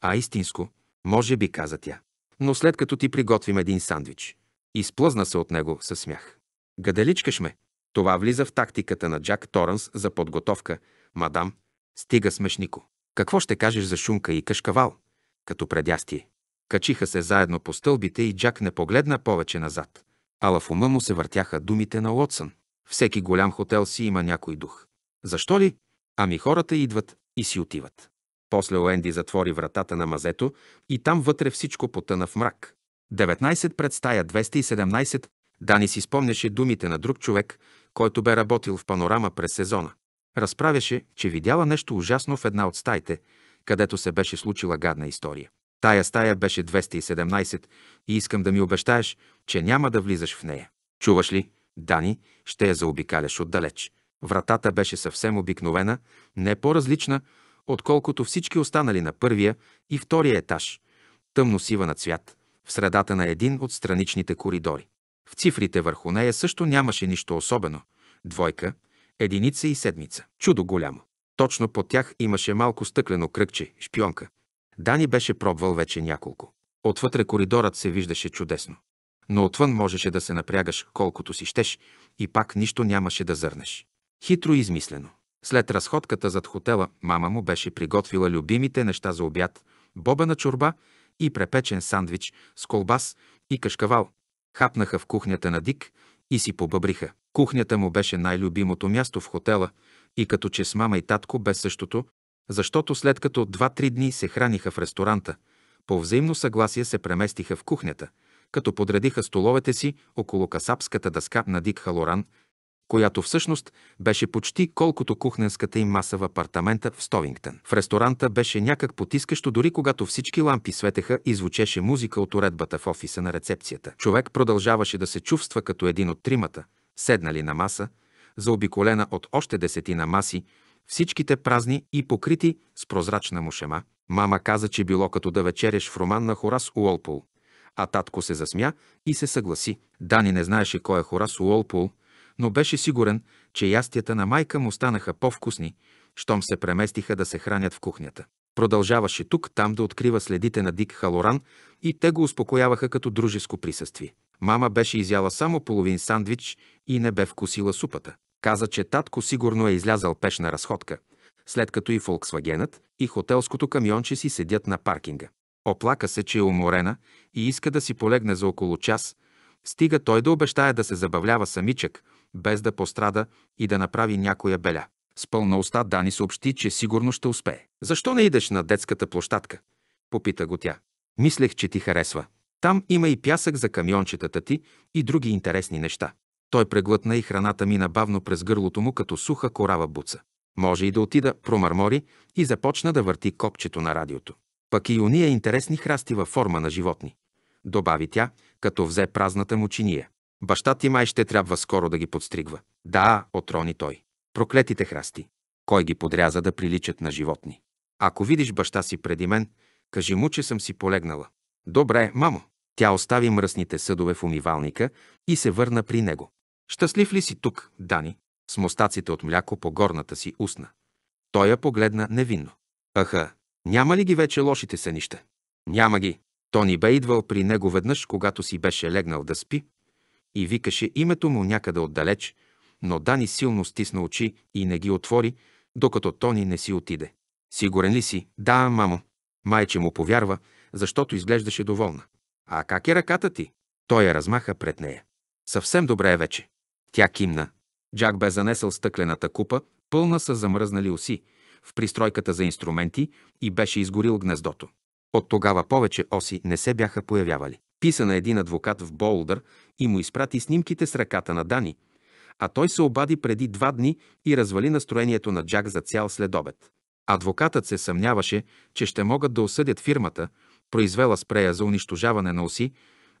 а истинско, може би каза тя. Но след като ти приготвим един сандвич. Изплъзна се от него със смях. Гаделичкаш ме. Това влиза в тактиката на Джак Торанс за подготовка. Мадам, стига смешнико. Какво ще кажеш за шумка и кашкавал? Като предястие. Качиха се заедно по стълбите и Джак не погледна повече назад. Ала в ума му се въртяха думите на Лотсън. Всеки голям хотел си има някой дух. Защо ли? Ами хората идват и си отиват. После Оенди затвори вратата на мазето и там вътре всичко потъна в мрак. 19 пред стая 217 Дани си спомняше думите на друг човек, който бе работил в панорама през сезона. Разправяше, че видяла нещо ужасно в една от стаите, където се беше случила гадна история. Тая стая беше 217 и искам да ми обещаеш, че няма да влизаш в нея. Чуваш ли, Дани, ще я заобикаляш отдалеч. Вратата беше съвсем обикновена, не по-различна, отколкото всички останали на първия и втория етаж, тъмно-сива на цвят, в средата на един от страничните коридори. В цифрите върху нея също нямаше нищо особено. Двойка, единица и седмица. Чудо голямо. Точно под тях имаше малко стъклено кръгче, шпионка. Дани беше пробвал вече няколко. Отвътре коридорът се виждаше чудесно. Но отвън можеше да се напрягаш колкото си щеш и пак нищо нямаше да зърнеш. Хитро измислено. След разходката зад хотела, мама му беше приготвила любимите неща за обяд – бобена чорба и препечен сандвич с колбас и кашкавал. Хапнаха в кухнята на Дик и си побъбриха. Кухнята му беше най-любимото място в хотела и като че с мама и татко бе същото, защото след като два-три дни се храниха в ресторанта, по взаимно съгласие се преместиха в кухнята, като подредиха столовете си около касапската дъска на Дик Халоран – която всъщност беше почти колкото кухненската им маса в апартамента в Стовингтън. В ресторанта беше някак потискащо, дори когато всички лампи светеха и звучеше музика от уредбата в офиса на рецепцията. Човек продължаваше да се чувства като един от тримата, седнали на маса, заобиколена от още десетина маси, всичките празни и покрити с прозрачна мушема. Мама каза, че било като да вечеряш в роман на Хорас Уолпол а татко се засмя и се съгласи. Дани не знаеше кой е Хорас Уолпул, но беше сигурен, че ястията на майка му станаха по-вкусни, щом се преместиха да се хранят в кухнята. Продължаваше тук, там да открива следите на Дик Халоран и те го успокояваха като дружеско присъствие. Мама беше изяла само половин сандвич и не бе вкусила супата. Каза, че татко сигурно е излязал пешна разходка, след като и Фолксвагенът и хотелското камионче си седят на паркинга. Оплака се, че е уморена и иска да си полегне за около час, стига той да обещая да се забавлява самичък, без да пострада и да направи някоя беля. С пълна уста Дани съобщи, че сигурно ще успее. Защо не идеш на детската площадка? Попита го тя. Мислех, че ти харесва. Там има и пясък за камиончетата ти и други интересни неща. Той преглътна и храната мина бавно през гърлото му като суха корава буца. Може и да отида, промърмори и започна да върти копчето на радиото. Пък и уния интересни храсти във форма на животни. Добави тя, като взе празната му чиния. Баща ти май ще трябва скоро да ги подстригва. Да, отрони той. Проклетите храсти. Кой ги подряза да приличат на животни? Ако видиш баща си преди мен, кажи му, че съм си полегнала. Добре, мамо. Тя остави мръсните съдове в умивалника и се върна при него. Щастлив ли си тук, Дани? С мостаците от мляко по горната си устна. Той я погледна невинно. Аха, няма ли ги вече лошите сънища? Няма ги. То ни бе идвал при него веднъж, когато си беше легнал да спи, и викаше името му някъде отдалеч, но Дани силно стисна очи и не ги отвори, докато Тони не си отиде. Сигурен ли си? Да, мамо. Майче му повярва, защото изглеждаше доволна. А как е ръката ти? Той я размаха пред нея. Съвсем добре е вече. Тя кимна. Джак бе занесъл стъклената купа, пълна с замръзнали оси, в пристройката за инструменти и беше изгорил гнездото. От тогава повече оси не се бяха появявали писа на един адвокат в Болдър и му изпрати снимките с ръката на Дани, а той се обади преди два дни и развали настроението на Джак за цял следобед. Адвокатът се съмняваше, че ще могат да осъдят фирмата, произвела спрея за унищожаване на оси,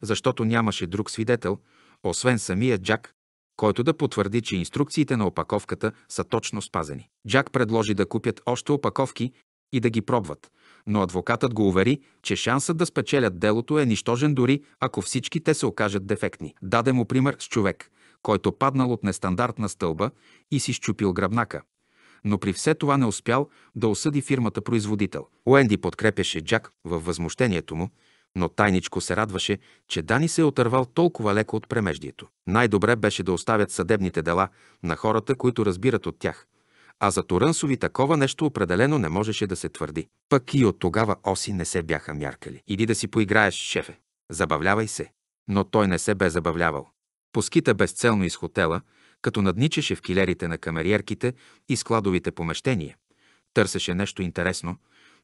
защото нямаше друг свидетел, освен самия Джак, който да потвърди, че инструкциите на опаковката са точно спазени. Джак предложи да купят още опаковки и да ги пробват, но адвокатът го увери, че шансът да спечелят делото е нищожен дори ако всички те се окажат дефектни. Даде му пример с човек, който паднал от нестандартна стълба и си щупил гръбнака. Но при все това не успял да осъди фирмата производител. Уенди подкрепяше Джак във възмущението му, но тайничко се радваше, че Дани се е отървал толкова леко от премеждието. Най-добре беше да оставят съдебните дела на хората, които разбират от тях, а за Торънсови такова нещо определено не можеше да се твърди. Пък и от тогава оси не се бяха мяркали. Иди да си поиграеш, шефе. Забавлявай се. Но той не се бе забавлявал. Поскита безцелно из хотела, като надничеше в килерите на камериерките и складовите помещения. Търсеше нещо интересно,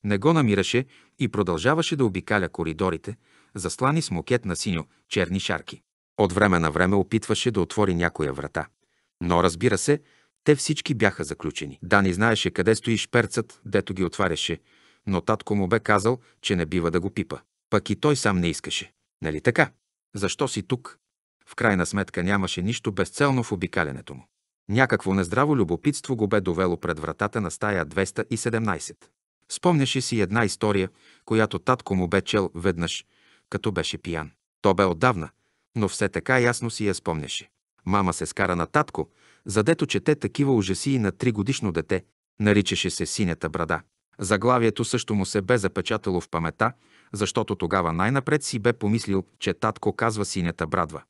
не го намираше и продължаваше да обикаля коридорите, заслани с мокет на синьо черни шарки. От време на време опитваше да отвори някоя врата. Но, разбира се, те всички бяха заключени. Дани знаеше къде стои шперцът, дето ги отваряше, но татко му бе казал, че не бива да го пипа. Пък и той сам не искаше. Нали така? Защо си тук? В крайна сметка нямаше нищо безцелно в обикалянето му. Някакво нездраво любопитство го бе довело пред вратата на стая 217. Спомняше си една история, която татко му бе чел веднъж, като беше пиян. То бе отдавна, но все така ясно си я спомняше. Мама се скара на татко, задето чете такива ужаси и на тригодишно дете, наричаше се Синята брада. Заглавието също му се бе запечатало в памета, защото тогава най-напред си бе помислил, че татко казва Синята брадва.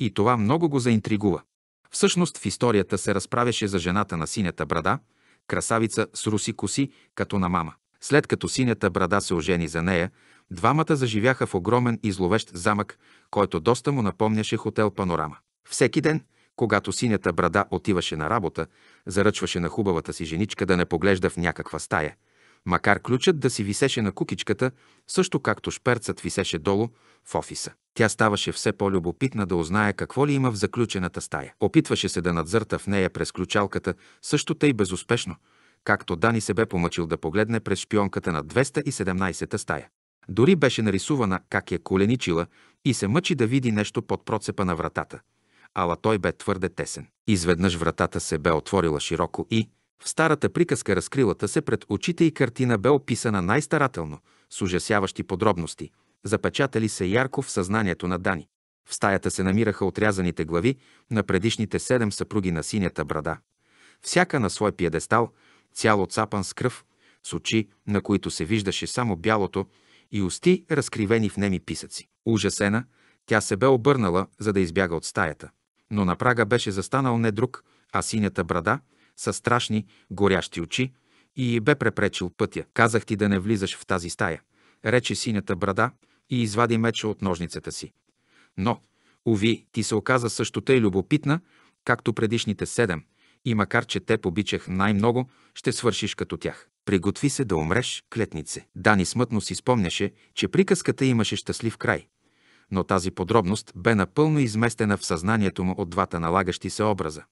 И това много го заинтригува. Всъщност в историята се разправяше за жената на Синята брада, красавица с руси коси, като на мама. След като Синята брада се ожени за нея, двамата заживяха в огромен и зловещ замък, който доста му напомняше хотел Панорама. Всеки ден, когато синята брада отиваше на работа, заръчваше на хубавата си женичка да не поглежда в някаква стая, макар ключът да си висеше на кукичката, също както шперцът висеше долу в офиса. Тя ставаше все по-любопитна да узнае какво ли има в заключената стая. Опитваше се да надзърта в нея през ключалката, също тъй безуспешно, както Дани се бе помъчил да погледне през шпионката на 217-та стая. Дори беше нарисувана как е коленичила и се мъчи да види нещо под процепа на вратата – ала той бе твърде тесен. Изведнъж вратата се бе отворила широко и, в старата приказка разкрилата се пред очите и картина бе описана най-старателно, с ужасяващи подробности, запечатали се ярко в съзнанието на Дани. В стаята се намираха отрязаните глави на предишните седем съпруги на синята брада. Всяка на свой пиедестал, цяло цапан с кръв, с очи, на които се виждаше само бялото, и усти, разкривени в неми писъци. Ужасена, тя се бе обърнала, за да избяга от стаята но на прага беше застанал не друг, а синята брада, с страшни, горящи очи, и бе препречил пътя. Казах ти да не влизаш в тази стая, рече синята брада и извади меча от ножницата си. Но, уви, ти се оказа също тъй любопитна, както предишните седем, и макар че те побичах най-много, ще свършиш като тях. Приготви се да умреш, клетнице. Дани смътно си спомняше, че приказката имаше щастлив край – но тази подробност бе напълно изместена в съзнанието му от двата налагащи се образа.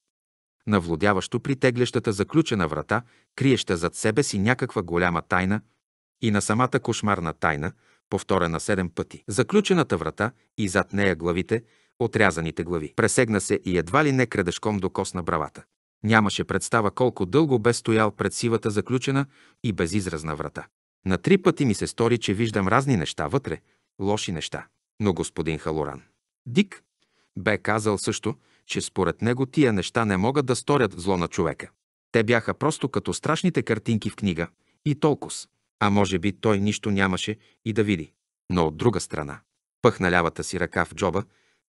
Навлодяващо притеглящата заключена врата, криеща зад себе си някаква голяма тайна и на самата кошмарна тайна, повторена седем пъти. Заключената врата и зад нея главите, отрязаните глави. Пресегна се и едва ли не до докосна бравата. Нямаше представа колко дълго бе стоял пред сивата заключена и безизразна врата. На три пъти ми се стори, че виждам разни неща вътре, лоши неща. Но господин Халоран Дик бе казал също, че според него тия неща не могат да сторят зло на човека. Те бяха просто като страшните картинки в книга и толкова, А може би той нищо нямаше и да види. Но от друга страна, пъхна лявата си ръка в джоба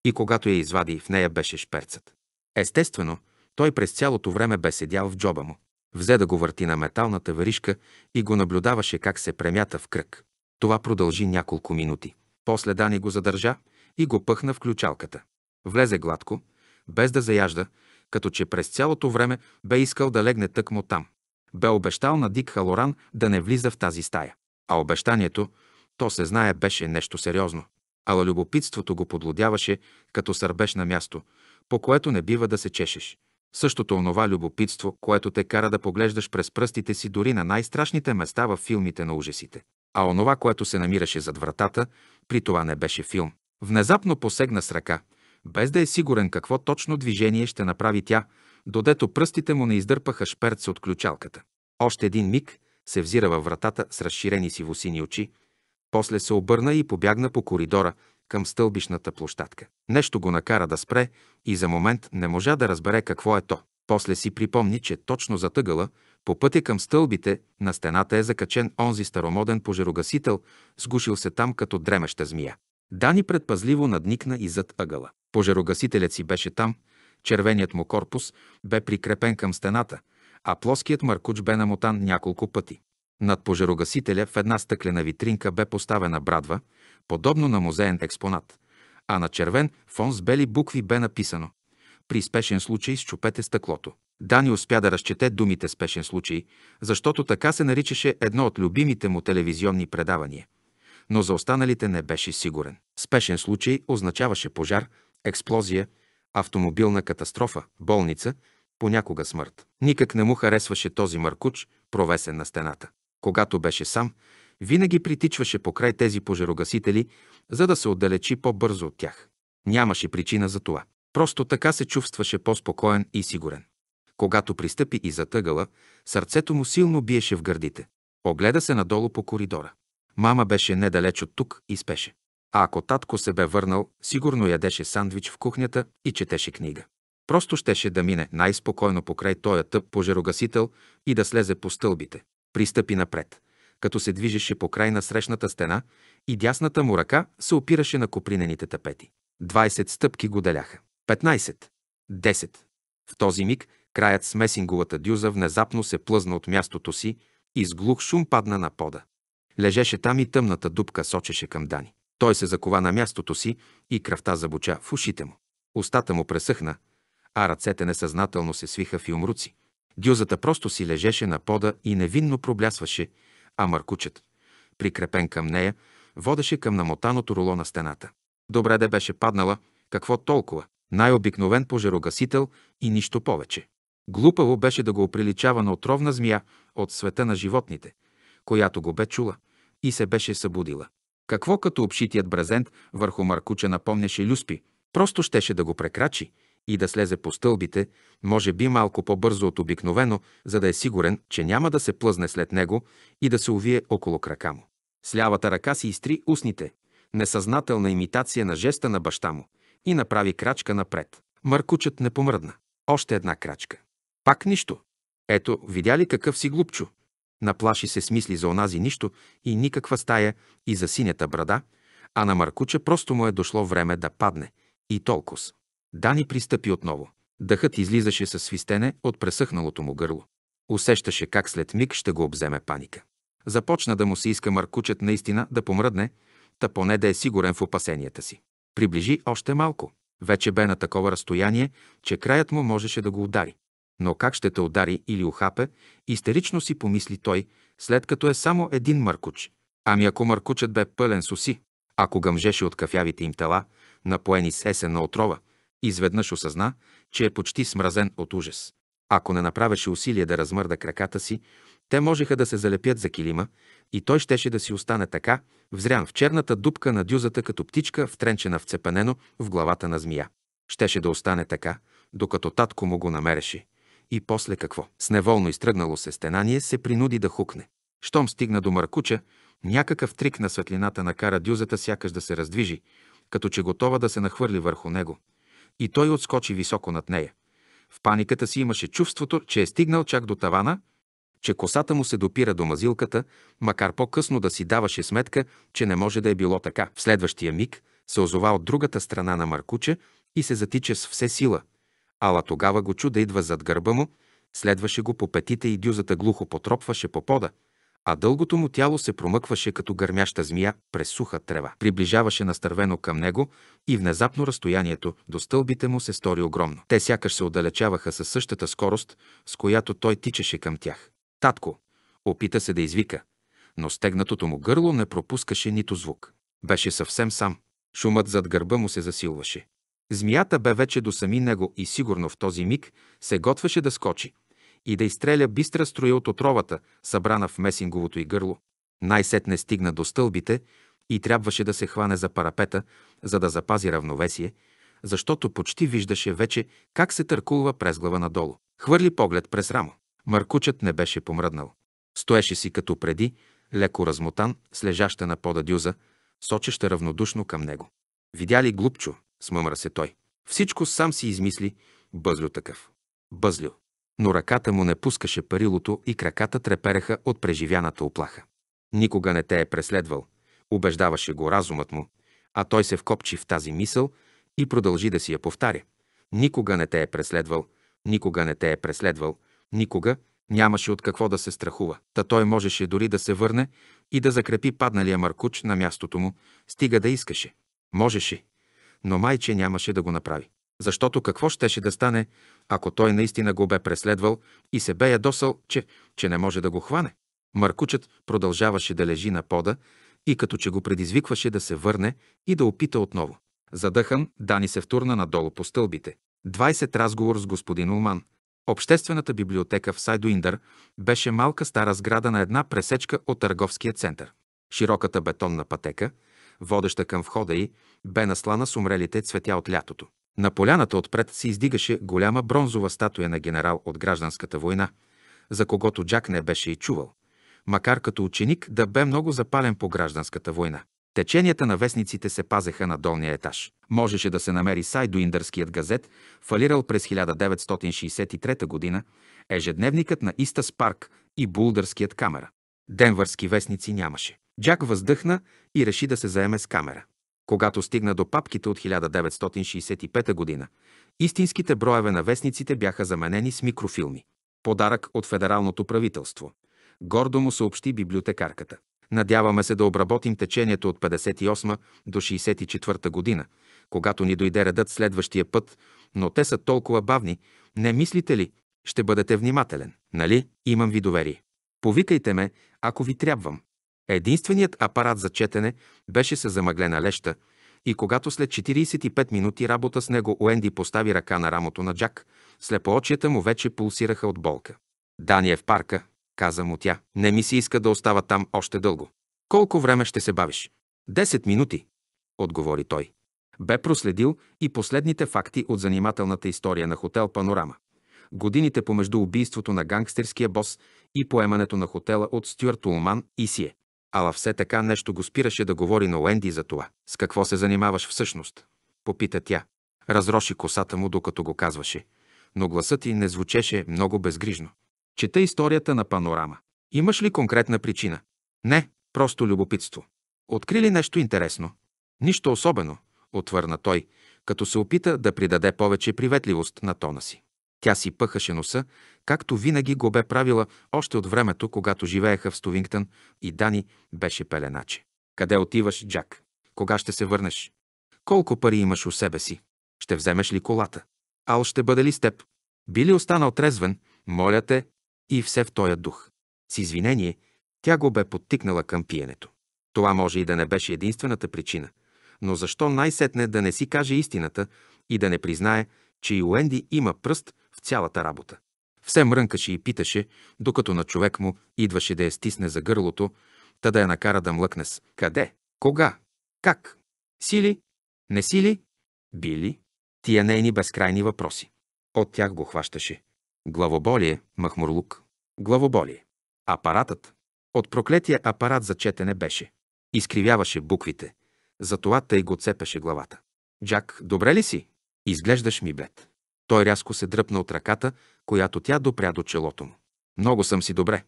и когато я извади, в нея беше шперцът. Естествено, той през цялото време бе седял в джоба му. Взе да го върти на металната веришка и го наблюдаваше как се премята в кръг. Това продължи няколко минути. После Дани го задържа и го пъхна в ключалката. Влезе гладко, без да заяжда, като че през цялото време бе искал да легне тъкмо там. Бе обещал на Дик Халоран да не влиза в тази стая. А обещанието, то се знае, беше нещо сериозно. Ала любопитството го подлодяваше като сърбеш на място, по което не бива да се чешеш. Същото онова любопитство, което те кара да поглеждаш през пръстите си дори на най-страшните места във филмите на ужасите а онова, което се намираше зад вратата, при това не беше филм. Внезапно посегна с ръка, без да е сигурен какво точно движение ще направи тя, додето пръстите му не издърпаха шперца от ключалката. Още един миг се взира във вратата с разширени си восини очи, после се обърна и побягна по коридора към стълбишната площадка. Нещо го накара да спре и за момент не можа да разбере какво е то. После си припомни, че точно затъгала, по пътя към стълбите на стената е закачен онзи старомоден пожерогасител, сгушил се там като дремеща змия. Дани предпазливо надникна и зад ъгъла. Пожерогасителят си беше там, червеният му корпус бе прикрепен към стената, а плоският маркуч бе намотан няколко пъти. Над пожерогасителя в една стъклена витринка бе поставена брадва, подобно на музеен експонат, а на червен фон с бели букви бе написано «При спешен случай счупете стъклото». Дани успя да разчете думите спешен случай, защото така се наричаше едно от любимите му телевизионни предавания. Но за останалите не беше сигурен. Спешен случай означаваше пожар, експлозия, автомобилна катастрофа, болница, понякога смърт. Никак не му харесваше този мъркуч, провесен на стената. Когато беше сам, винаги притичваше покрай тези пожарогасители, за да се отдалечи по-бързо от тях. Нямаше причина за това. Просто така се чувстваше по-спокоен и сигурен. Когато пристъпи и затъгала, сърцето му силно биеше в гърдите. Огледа се надолу по коридора. Мама беше недалеч от тук и спеше. А ако татко се бе върнал, сигурно ядеше сандвич в кухнята и четеше книга. Просто щеше да мине най-спокойно покрай този тъп пожерогасител и да слезе по стълбите. Пристъпи напред, като се движеше по край на срещната стена и дясната му ръка се опираше на копринените тапети. 20 стъпки го деляха. 15. 10. В този миг Краят с месинговата дюза внезапно се плъзна от мястото си и с глух шум падна на пода. Лежеше там и тъмната дупка сочеше към Дани. Той се закова на мястото си и кръвта забуча в ушите му. Устата му пресъхна, а ръцете несъзнателно се свиха в юмруци. Дюзата просто си лежеше на пода и невинно проблясваше, а Маркучет, прикрепен към нея, водеше към намотаното руло на стената. Добре да беше паднала, какво толкова? Най-обикновен пожерогасител и нищо повече. Глупаво беше да го оприличава на отровна змия от света на животните, която го бе чула и се беше събудила. Какво като общитият брезент върху Маркуча напомняше Люспи, просто щеше да го прекрачи и да слезе по стълбите, може би малко по-бързо от обикновено, за да е сигурен, че няма да се плъзне след него и да се увие около крака му. С лявата ръка си изтри устните, несъзнателна имитация на жеста на баща му, и направи крачка напред. Маркучът не помръдна. Още една крачка. Пак нищо. Ето, видя ли какъв си глупчо? Наплаши се смисли за онази нищо и никаква стая и за синята брада, а на маркуча просто му е дошло време да падне. И толкова. Дани пристъпи отново. Дъхът излизаше със свистене от пресъхналото му гърло. Усещаше как след миг ще го обземе паника. Започна да му се иска Маркучът наистина да помръдне, та поне да е сигурен в опасенията си. Приближи още малко. Вече бе на такова разстояние, че краят му можеше да го удари. Но как ще те удари или ухапе, истерично си помисли той, след като е само един мъркуч. Ами ако мъркучът бе пълен с уси, ако гъмжеше от кафявите им тела, напоени с есенна отрова, изведнъж осъзна, че е почти смразен от ужас. Ако не направеше усилие да размърда краката си, те можеха да се залепят за килима и той щеше да си остане така, взрян в черната дупка на дюзата като птичка, втренчена в цепенено в главата на змия. Щеше да остане така, докато татко му го намереше и после какво? С неволно изтръгнало се стенание се принуди да хукне. Щом стигна до Маркуча, някакъв трик на светлината накара дюзата сякаш да се раздвижи, като че готова да се нахвърли върху него. И той отскочи високо над нея. В паниката си имаше чувството, че е стигнал чак до тавана, че косата му се допира до мазилката, макар по-късно да си даваше сметка, че не може да е било така. В следващия миг се озова от другата страна на Маркуча и се затича с все сила – Ала тогава го чу да идва зад гърба му, следваше го по петите и дюзата глухо потропваше по пода, а дългото му тяло се промъкваше като гърмяща змия през суха трева. Приближаваше настървено към него и внезапно разстоянието до стълбите му се стори огромно. Те сякаш се отдалечаваха със същата скорост, с която той тичаше към тях. Татко! Опита се да извика, но стегнатото му гърло не пропускаше нито звук. Беше съвсем сам. Шумът зад гърба му се засилваше. Змията бе вече до сами него и сигурно в този миг се готвеше да скочи и да изстреля бистра струя от отровата, събрана в месинговото и гърло. Най-сетне стигна до стълбите и трябваше да се хване за парапета, за да запази равновесие, защото почти виждаше вече как се търкулва през глава надолу. Хвърли поглед през рамо. Маркучът не беше помръднал. Стоеше си като преди, леко размотан, с лежаща на пода дюза, сочеща равнодушно към него. Видя ли глупчо, смъмра се той. Всичко сам си измисли, бъзлю такъв. Бъзлю. Но ръката му не пускаше парилото и краката трепереха от преживяната оплаха. Никога не те е преследвал, убеждаваше го разумът му, а той се вкопчи в тази мисъл и продължи да си я повтаря. Никога не те е преследвал, никога не те е преследвал, никога нямаше от какво да се страхува. Та той можеше дори да се върне и да закрепи падналия маркуч на мястото му, стига да искаше. Можеше но майче нямаше да го направи. Защото какво щеше да стане, ако той наистина го бе преследвал и се бе ядосал, че, че не може да го хване? Маркучът продължаваше да лежи на пода и като че го предизвикваше да се върне и да опита отново. Задъхан, Дани се втурна надолу по стълбите. 20 разговор с господин Улман. Обществената библиотека в Сайдуиндър беше малка стара сграда на една пресечка от търговския център. Широката бетонна пътека – водеща към входа й, бе наслана с умрелите цветя от лятото. На поляната отпред се издигаше голяма бронзова статуя на генерал от гражданската война, за когото Джак не беше и чувал, макар като ученик да бе много запален по гражданската война. Теченията на вестниците се пазеха на долния етаж. Можеше да се намери сайдуиндърският газет, фалирал през 1963 г., ежедневникът на Истас Парк и булдърският камера. Денвърски вестници нямаше. Джак въздъхна и реши да се заеме с камера. Когато стигна до папките от 1965 година, истинските броеве на вестниците бяха заменени с микрофилми. Подарък от федералното правителство. Гордо му съобщи библиотекарката. Надяваме се да обработим течението от 58 до 64 година, когато ни дойде редът следващия път, но те са толкова бавни. Не мислите ли? Ще бъдете внимателен, нали? Имам ви доверие. Повикайте ме, ако ви трябвам. Единственият апарат за четене беше с замъглена леща и когато след 45 минути работа с него Уенди постави ръка на рамото на Джак, слепоочията му вече пулсираха от болка. «Дани е в парка», каза му тя. «Не ми се иска да остава там още дълго. Колко време ще се бавиш?» «Десет минути», отговори той. Бе проследил и последните факти от занимателната история на хотел Панорама. Годините помежду убийството на гангстерския бос и поемането на хотела от Стюарт Улман и Сие. Ала все така нещо го спираше да говори на Уенди за това. С какво се занимаваш всъщност? Попита тя. Разроши косата му, докато го казваше, но гласът й не звучеше много безгрижно. Чета историята на панорама. Имаш ли конкретна причина? Не, просто любопитство. Открили нещо интересно? Нищо особено, отвърна той, като се опита да придаде повече приветливост на тона си. Тя си пъхаше носа, както винаги го бе правила още от времето, когато живееха в Стовингтън и Дани беше пеленаче. Къде отиваш, Джак? Кога ще се върнеш? Колко пари имаш у себе си? Ще вземеш ли колата? Ал ще бъде ли с теб? Би ли останал трезвен? Моля те. И все в този дух. С извинение, тя го бе подтикнала към пиенето. Това може и да не беше единствената причина, но защо най-сетне да не си каже истината и да не признае, че и Уенди има пръст цялата работа. Все мрънкаше и питаше, докато на човек му идваше да я стисне за гърлото, та да я накара да млъкне с «Къде? Кога? Как? Сили? Не сили? Били?» Тия нейни безкрайни въпроси. От тях го хващаше. Главоболие, махмурлук. Главоболие. Апаратът. От проклетия апарат за четене беше. Изкривяваше буквите. Затова тъй го цепеше главата. Джак, добре ли си? Изглеждаш ми блед. Той рязко се дръпна от ръката, която тя допря до челото му. Много съм си добре,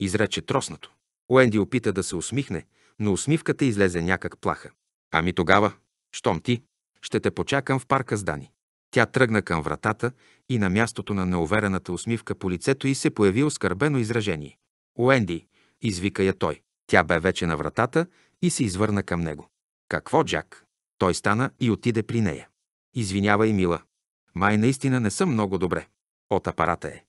изрече троснато. Уенди опита да се усмихне, но усмивката излезе някак плаха. Ами тогава, щом ти, ще те почакам в парка с Дани. Тя тръгна към вратата и на мястото на неуверената усмивка по лицето й се появи оскърбено изражение. Уенди, извика я той. Тя бе вече на вратата и се извърна към него. Какво, Джак? Той стана и отиде при нея. Извинявай, мила, май наистина не съм много добре. От апарата е.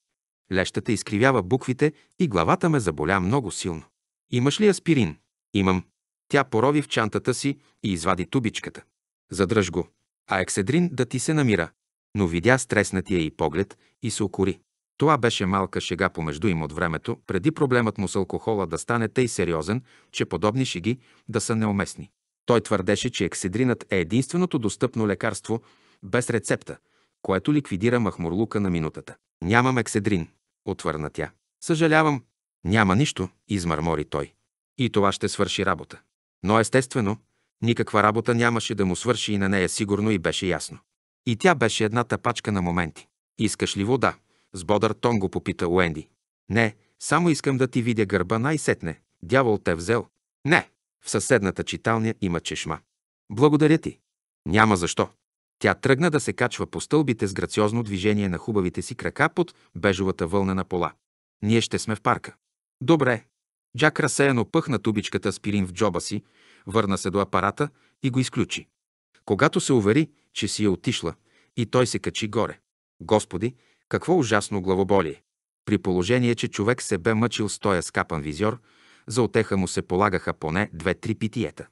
Лещата изкривява буквите и главата ме заболя много силно. Имаш ли аспирин? Имам. Тя порови в чантата си и извади тубичката. Задръж го. А екседрин да ти се намира. Но видя стреснатия и поглед и се укори. Това беше малка шега помежду им от времето, преди проблемът му с алкохола да стане тъй сериозен, че подобни шеги да са неуместни. Той твърдеше, че екседринът е единственото достъпно лекарство без рецепта, което ликвидира махмурлука на минутата. Нямам екседрин, отвърна тя. Съжалявам. Няма нищо, измърмори той. И това ще свърши работа. Но естествено, никаква работа нямаше да му свърши и на нея сигурно и беше ясно. И тя беше една тапачка на моменти. Искаш ли вода? С бодър тон го попита Уенди. Не, само искам да ти видя гърба най-сетне. Дявол те взел. Не, в съседната читалня има чешма. Благодаря ти. Няма защо. Тя тръгна да се качва по стълбите с грациозно движение на хубавите си крака под бежовата вълна на пола. Ние ще сме в парка. Добре. Джак разсеяно пъхна тубичката спирин в джоба си, върна се до апарата и го изключи. Когато се увери, че си е отишла, и той се качи горе. Господи, какво ужасно главоболие! При положение, че човек се бе мъчил с този скапан визьор, за отеха му се полагаха поне две-три питиета.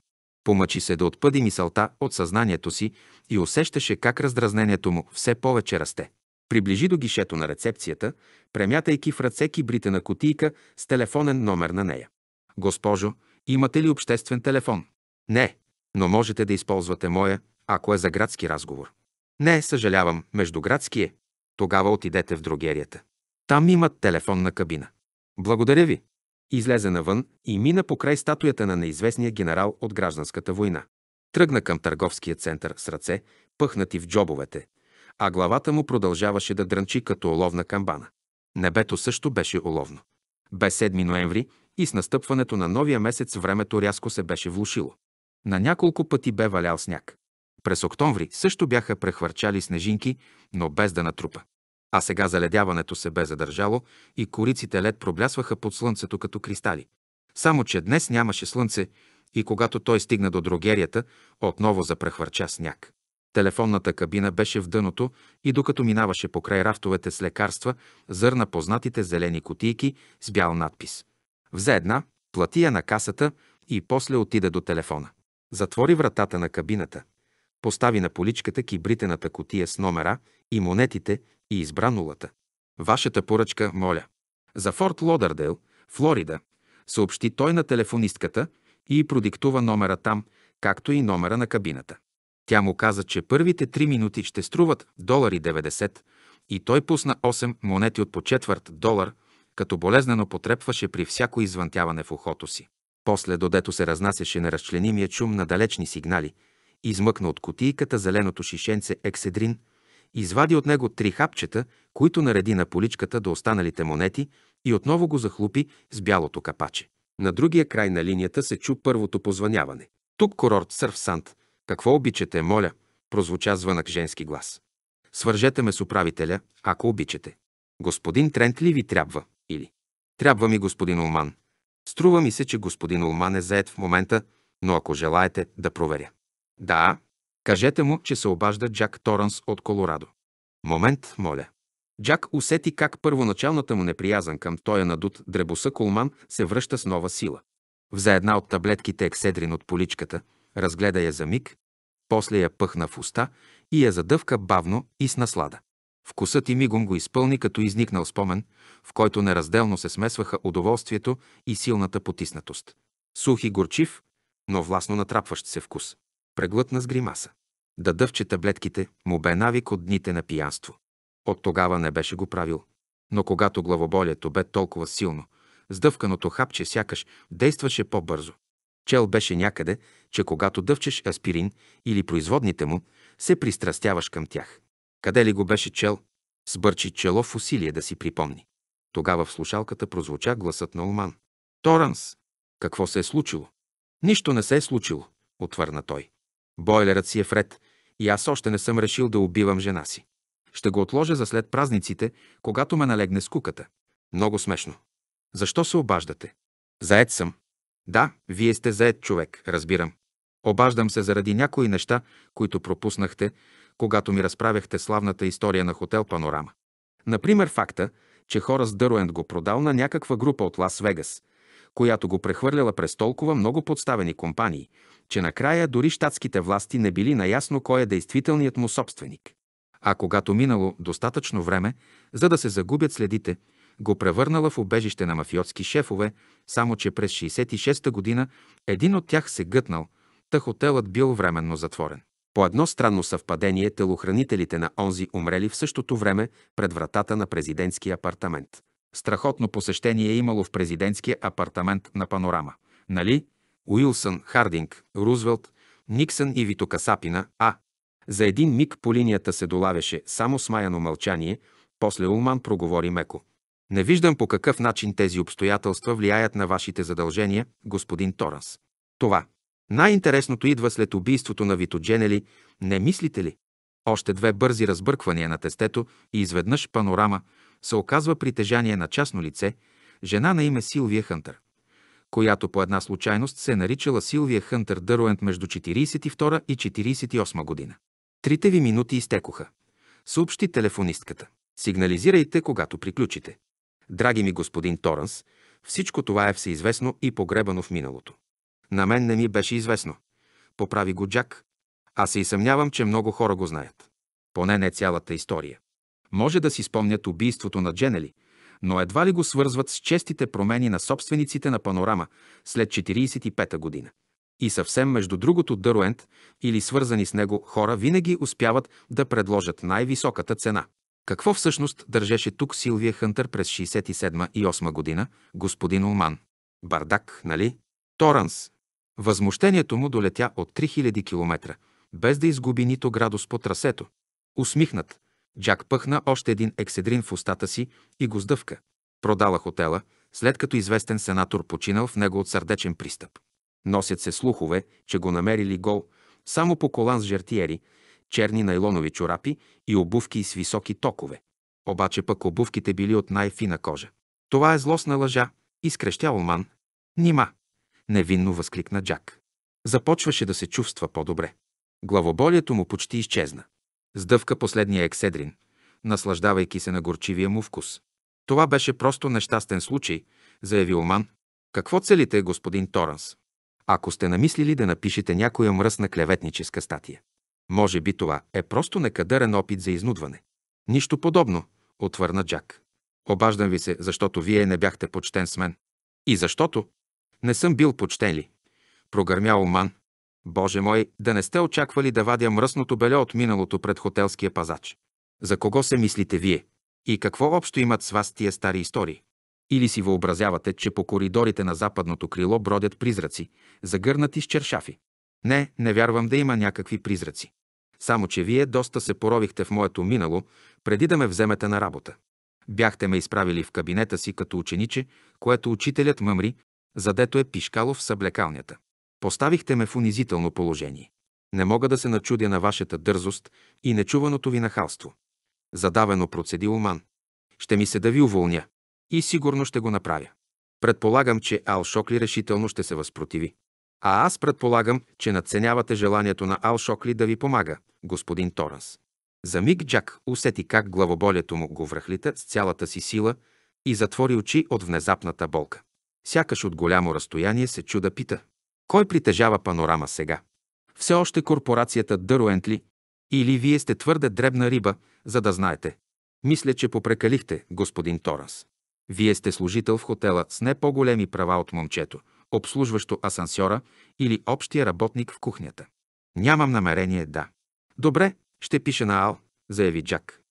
Помъчи се да отпъди мисълта от съзнанието си и усещаше как раздразнението му все повече расте. Приближи до гишето на рецепцията, премятайки в ръце кибрите на кутийка с телефонен номер на нея. Госпожо, имате ли обществен телефон? Не, но можете да използвате моя, ако е за градски разговор. Не, съжалявам, междуградски е. Тогава отидете в другерията. Там имат телефонна кабина. Благодаря ви. Излезе навън и мина покрай статуята на неизвестния генерал от гражданската война. Тръгна към търговския център с ръце, пъхнати в джобовете, а главата му продължаваше да дрънчи като оловна камбана. Небето също беше оловно. Бе 7 ноември и с настъпването на новия месец времето рязко се беше влушило. На няколко пъти бе валял сняг. През октомври също бяха прехвърчали снежинки, но без да натрупа. А сега заледяването се бе задържало и кориците лед проблясваха под слънцето като кристали. Само, че днес нямаше слънце и когато той стигна до дрогерията, отново запрехвърча сняг. Телефонната кабина беше в дъното и докато минаваше покрай рафтовете с лекарства, зърна познатите зелени кутийки с бял надпис. Взе една, платия на касата и после отида до телефона. Затвори вратата на кабината. Постави на поличката кибритената котия с номера и монетите и избра нулата. Вашата поръчка, моля. За Форт Лодърдейл, Флорида, съобщи той на телефонистката и продиктува номера там, както и номера на кабината. Тя му каза, че първите три минути ще струват долари 90 и той пусна 8 монети от по четвърт долар, като болезнено потрепваше при всяко извънтяване в ухото си. После, додето се разнасяше на разчленимия чум на далечни сигнали – измъкна от котийката зеленото шишенце екседрин, извади от него три хапчета, които нареди на поличката до останалите монети и отново го захлупи с бялото капаче. На другия край на линията се чу първото позвъняване. Тук курорт Сърфсант. Какво обичате, моля? прозвуча звънък женски глас. Свържете ме с управителя, ако обичате. Господин Трент ли ви трябва? Или? Трябва ми господин Олман. Струва ми се, че господин Олман е заед в момента, но ако желаете да проверя. Да, кажете му, че се обажда Джак Торанс от Колорадо. Момент, моля. Джак усети как първоначалната му неприязан към тоя надут дребоса колман се връща с нова сила. Взе една от таблетките екседрин от поличката, разгледа я за миг, после я пъхна в уста и я задъвка бавно и с наслада. Вкусът и мигом го изпълни като изникнал спомен, в който неразделно се смесваха удоволствието и силната потиснатост. Сух и горчив, но властно натрапващ се вкус преглътна с гримаса. Да дъвче таблетките му бе навик от дните на пиянство. От тогава не беше го правил. Но когато главоболието бе толкова силно, сдъвканото хапче сякаш действаше по-бързо. Чел беше някъде, че когато дъвчеш аспирин или производните му, се пристрастяваш към тях. Къде ли го беше чел? Сбърчи чело в усилие да си припомни. Тогава в слушалката прозвуча гласът на Оман. Торанс! Какво се е случило? Нищо не се е случило, отвърна той. Бойлерът си е вред и аз още не съм решил да убивам жена си. Ще го отложа за след празниците, когато ме налегне скуката. Много смешно. Защо се обаждате? Заед съм. Да, вие сте заед човек, разбирам. Обаждам се заради някои неща, които пропуснахте, когато ми разправяхте славната история на хотел Панорама. Например факта, че хора с Дъруенд го продал на някаква група от Лас-Вегас – която го прехвърляла през толкова много подставени компании, че накрая дори щатските власти не били наясно кой е действителният му собственик. А когато минало достатъчно време, за да се загубят следите, го превърнала в обежище на мафиотски шефове, само че през 66-та година един от тях се гътнал, та хотелът бил временно затворен. По едно странно съвпадение телохранителите на онзи умрели в същото време пред вратата на президентския апартамент. Страхотно посещение е имало в президентския апартамент на Панорама. Нали? Уилсън, Хардинг, Рузвелт, Никсън и Вито Касапина, а. За един миг по линията се долавяше само смаяно мълчание, после Улман проговори меко. Не виждам по какъв начин тези обстоятелства влияят на вашите задължения, господин Торанс. Това. Най-интересното идва след убийството на Вито Дженели, не мислите ли? Още две бързи разбърквания на тестето и изведнъж панорама, се оказва притежание на частно лице, жена на име Силвия Хънтър, която по една случайност се е наричала Силвия Хънтър Дъруент между 42 и 48 година. Трите ви минути изтекоха. Съобщи телефонистката. Сигнализирайте, когато приключите. Драги ми господин Торанс, всичко това е всеизвестно и погребано в миналото. На мен не ми беше известно. Поправи го Джак. Аз се и съмнявам, че много хора го знаят. Поне не цялата история. Може да си спомнят убийството на Дженели, но едва ли го свързват с честите промени на собствениците на панорама след 1945 година. И съвсем между другото Дъруент или свързани с него хора винаги успяват да предложат най-високата цена. Какво всъщност държеше тук Силвия Хънтър през 67 и 8 година, господин Олман? Бардак, нали? Торанс. Възмущението му долетя от 3000 км, без да изгуби нито градус по трасето. Усмихнат, Джак пъхна още един екседрин в устата си и го сдъвка. Продала хотела, след като известен сенатор починал в него от сърдечен пристъп. Носят се слухове, че го намерили гол, само по колан с жертиери, черни найлонови чорапи и обувки с високи токове. Обаче пък обувките били от най-фина кожа. Това е злостна лъжа, изкрещя Олман. Нима! Невинно възкликна Джак. Започваше да се чувства по-добре. Главоболието му почти изчезна. Сдъвка последния екседрин, наслаждавайки се на горчивия му вкус. Това беше просто нещастен случай, заяви Оман. Какво целите, господин Торанс? Ако сте намислили да напишете някоя мръсна клеветническа статия. Може би това е просто некадърен опит за изнудване. Нищо подобно, отвърна Джак. Обаждам ви се, защото вие не бяхте почтен с мен. И защото не съм бил почтен ли? Прогърмя Оман, Боже мой, да не сте очаквали да вадя мръсното беле от миналото пред хотелския пазач. За кого се мислите вие? И какво общо имат с вас тия стари истории? Или си въобразявате, че по коридорите на западното крило бродят призраци, загърнати с чершафи? Не, не вярвам да има някакви призраци. Само, че вие доста се поровихте в моето минало, преди да ме вземете на работа. Бяхте ме изправили в кабинета си като учениче, което учителят мъмри, задето е пишкало в съблекалнята. Поставихте ме в унизително положение. Не мога да се начудя на вашата дързост и нечуваното ви нахалство. Задавено процеди Оман. Ще ми се да ви уволня. И сигурно ще го направя. Предполагам, че Ал Шокли решително ще се възпротиви. А аз предполагам, че надценявате желанието на Ал Шокли да ви помага, господин Торанс. За миг Джак усети как главоболието му го връхлита с цялата си сила и затвори очи от внезапната болка. Сякаш от голямо разстояние се чуда пита. Кой притежава панорама сега? Все още корпорацията Дъруентли или вие сте твърде дребна риба, за да знаете? Мисля, че попрекалихте, господин Торанс. Вие сте служител в хотела с не по-големи права от момчето, обслужващо асансьора или общия работник в кухнята. Нямам намерение да. Добре, ще пиша на Ал, заяви Джак.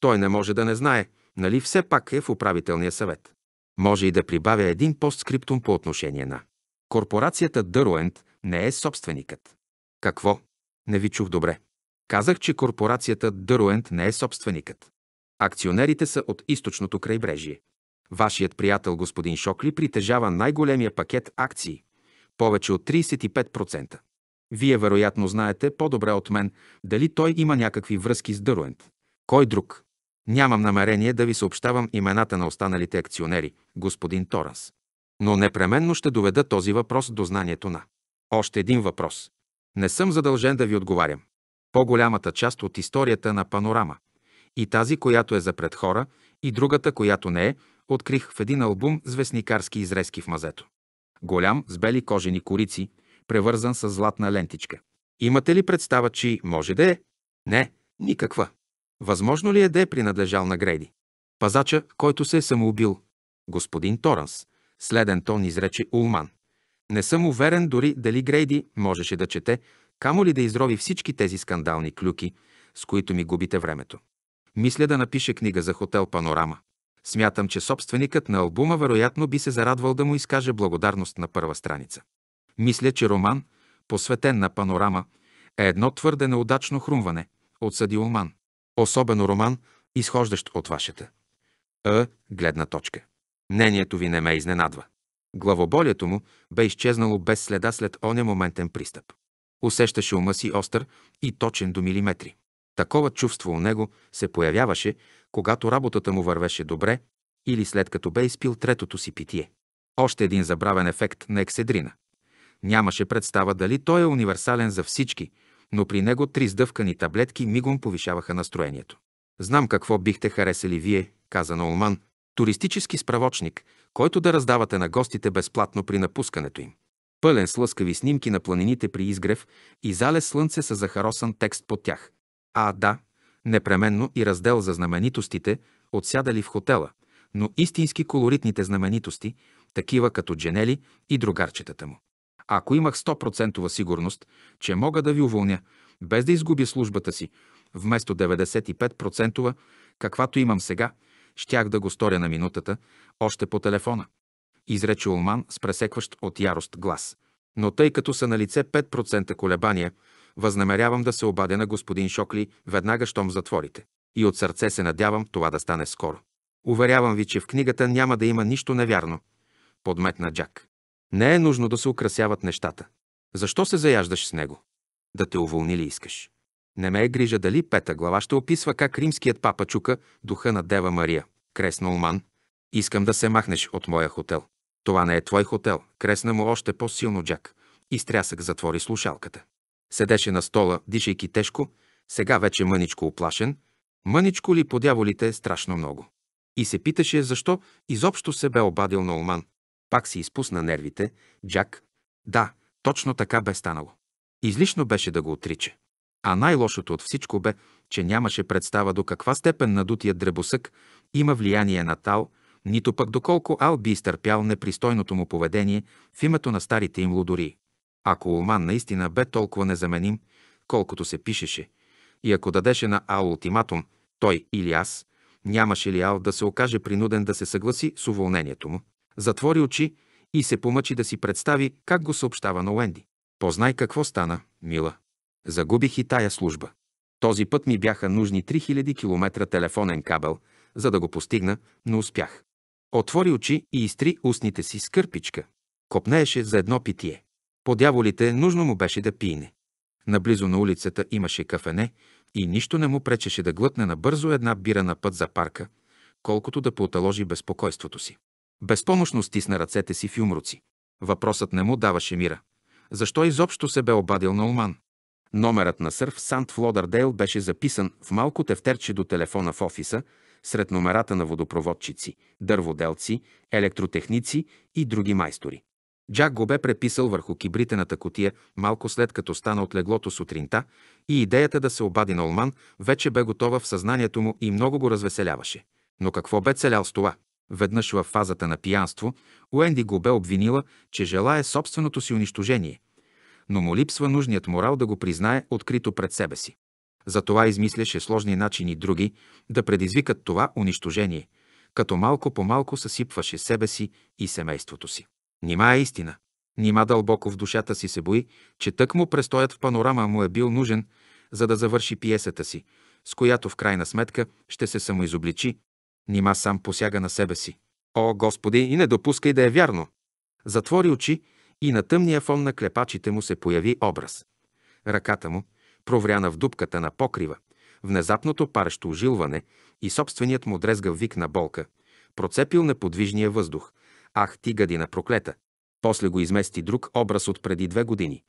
Той не може да не знае, нали все пак е в управителния съвет. Може и да прибавя един постскриптум по отношение на Корпорацията Дъруент не е собственикът. Какво? Не ви чух добре. Казах, че корпорацията Дъруент не е собственикът. Акционерите са от източното крайбрежие. Вашият приятел господин Шокли притежава най-големия пакет акции – повече от 35%. Вие вероятно знаете по-добре от мен дали той има някакви връзки с Дъруент. Кой друг? Нямам намерение да ви съобщавам имената на останалите акционери, господин Торанс но непременно ще доведа този въпрос до знанието на. Още един въпрос. Не съм задължен да ви отговарям. По-голямата част от историята на панорама, и тази, която е за пред хора, и другата, която не е, открих в един албум с вестникарски изрезки в мазето. Голям, с бели кожени корици, превързан с златна лентичка. Имате ли представа, че може да е? Не, никаква. Възможно ли е да е принадлежал на Грейди? Пазача, който се е самоубил. Господин Торанс, Следен тон изрече Улман. Не съм уверен дори дали Грейди можеше да чете, камо ли да изрови всички тези скандални клюки, с които ми губите времето. Мисля да напише книга за хотел Панорама. Смятам, че собственикът на албума вероятно би се зарадвал да му изкаже благодарност на първа страница. Мисля, че роман, посветен на панорама, е едно твърде неудачно хрумване, отсъди Улман. Особено роман, изхождащ от вашата. Е, гледна точка. Мнението ви не ме изненадва. Главоболието му бе изчезнало без следа след оня моментен пристъп. Усещаше ума си остър и точен до милиметри. Такова чувство у него се появяваше, когато работата му вървеше добре или след като бе изпил третото си питие. Още един забравен ефект на екседрина. Нямаше представа дали той е универсален за всички, но при него три сдъвкани таблетки мигом повишаваха настроението. Знам какво бихте харесали вие, каза Наулман, туристически справочник, който да раздавате на гостите безплатно при напускането им. Пълен с лъскави снимки на планините при изгрев и залез слънце с захаросан текст под тях. А, да, непременно и раздел за знаменитостите, отсядали в хотела, но истински колоритните знаменитости, такива като Дженели и другарчетата му. Ако имах 100% сигурност, че мога да ви уволня, без да изгубя службата си, вместо 95%, каквато имам сега, Щях да го сторя на минутата, още по телефона. Изрече Улман с пресекващ от ярост глас. Но тъй като са на лице 5% колебания, възнамерявам да се обадя на господин Шокли веднага, щом затворите. И от сърце се надявам това да стане скоро. Уверявам ви, че в книгата няма да има нищо невярно. Подметна Джак. Не е нужно да се украсяват нещата. Защо се заяждаш с него? Да те уволни ли искаш? Не ме е грижа дали пета глава ще описва как римският папа чука духа на Дева Мария. Кресна Уман, искам да се махнеш от моя хотел. Това не е твой хотел. Кресна му още по-силно Джак. И стрясък затвори слушалката. Седеше на стола, дишайки тежко, сега вече мъничко оплашен. Мъничко ли по дяволите е страшно много. И се питаше защо изобщо се бе обадил на Олман. Пак си изпусна нервите. Джак. Да, точно така бе станало. Излишно беше да го отрича. А най-лошото от всичко бе, че нямаше представа до каква степен надутия дребосък има влияние на Тал, нито пък доколко Ал би изтърпял непристойното му поведение в името на старите им лудори. Ако Улман наистина бе толкова незаменим, колкото се пишеше, и ако дадеше на Ал ултиматум, той или аз, нямаше ли Ал да се окаже принуден да се съгласи с уволнението му, затвори очи и се помъчи да си представи как го съобщава на Уенди. Познай какво стана, мила. Загубих и тая служба. Този път ми бяха нужни 3000 км телефонен кабел, за да го постигна, но успях. Отвори очи и изтри устните си с кърпичка. Копнееше за едно питие. По дяволите нужно му беше да пине. Наблизо на улицата имаше кафене и нищо не му пречеше да глътне набързо една бира на път за парка, колкото да поталожи безпокойството си. Безпомощно стисна ръцете си в юмруци. Въпросът не му даваше мира. Защо изобщо се бе обадил на Олман? Номерът на сърф в Сант Флодърдейл беше записан в малко тефтерче до телефона в офиса, сред номерата на водопроводчици, дърводелци, електротехници и други майстори. Джак го бе преписал върху кибритената котия малко след като стана от леглото сутринта и идеята да се обади на Олман вече бе готова в съзнанието му и много го развеселяваше. Но какво бе целял с това? Веднъж във фазата на пиянство, Уенди го бе обвинила, че желая собственото си унищожение, но му липсва нужният морал да го признае открито пред себе си. Затова измисляше сложни начини други да предизвикат това унищожение, като малко по малко съсипваше себе си и семейството си. Нима е истина. Нима дълбоко в душата си се бои, че тък му престоят в панорама му е бил нужен, за да завърши пиесата си, с която в крайна сметка ще се самоизобличи. Нима сам посяга на себе си. О, Господи, и не допускай да е вярно! Затвори очи и на тъмния фон на клепачите му се появи образ. Ръката му, провряна в дупката на покрива, внезапното парещо ожилване и собственият му дрезгав вик на болка, процепил неподвижния въздух. Ах, ти гадина проклета! После го измести друг образ от преди две години.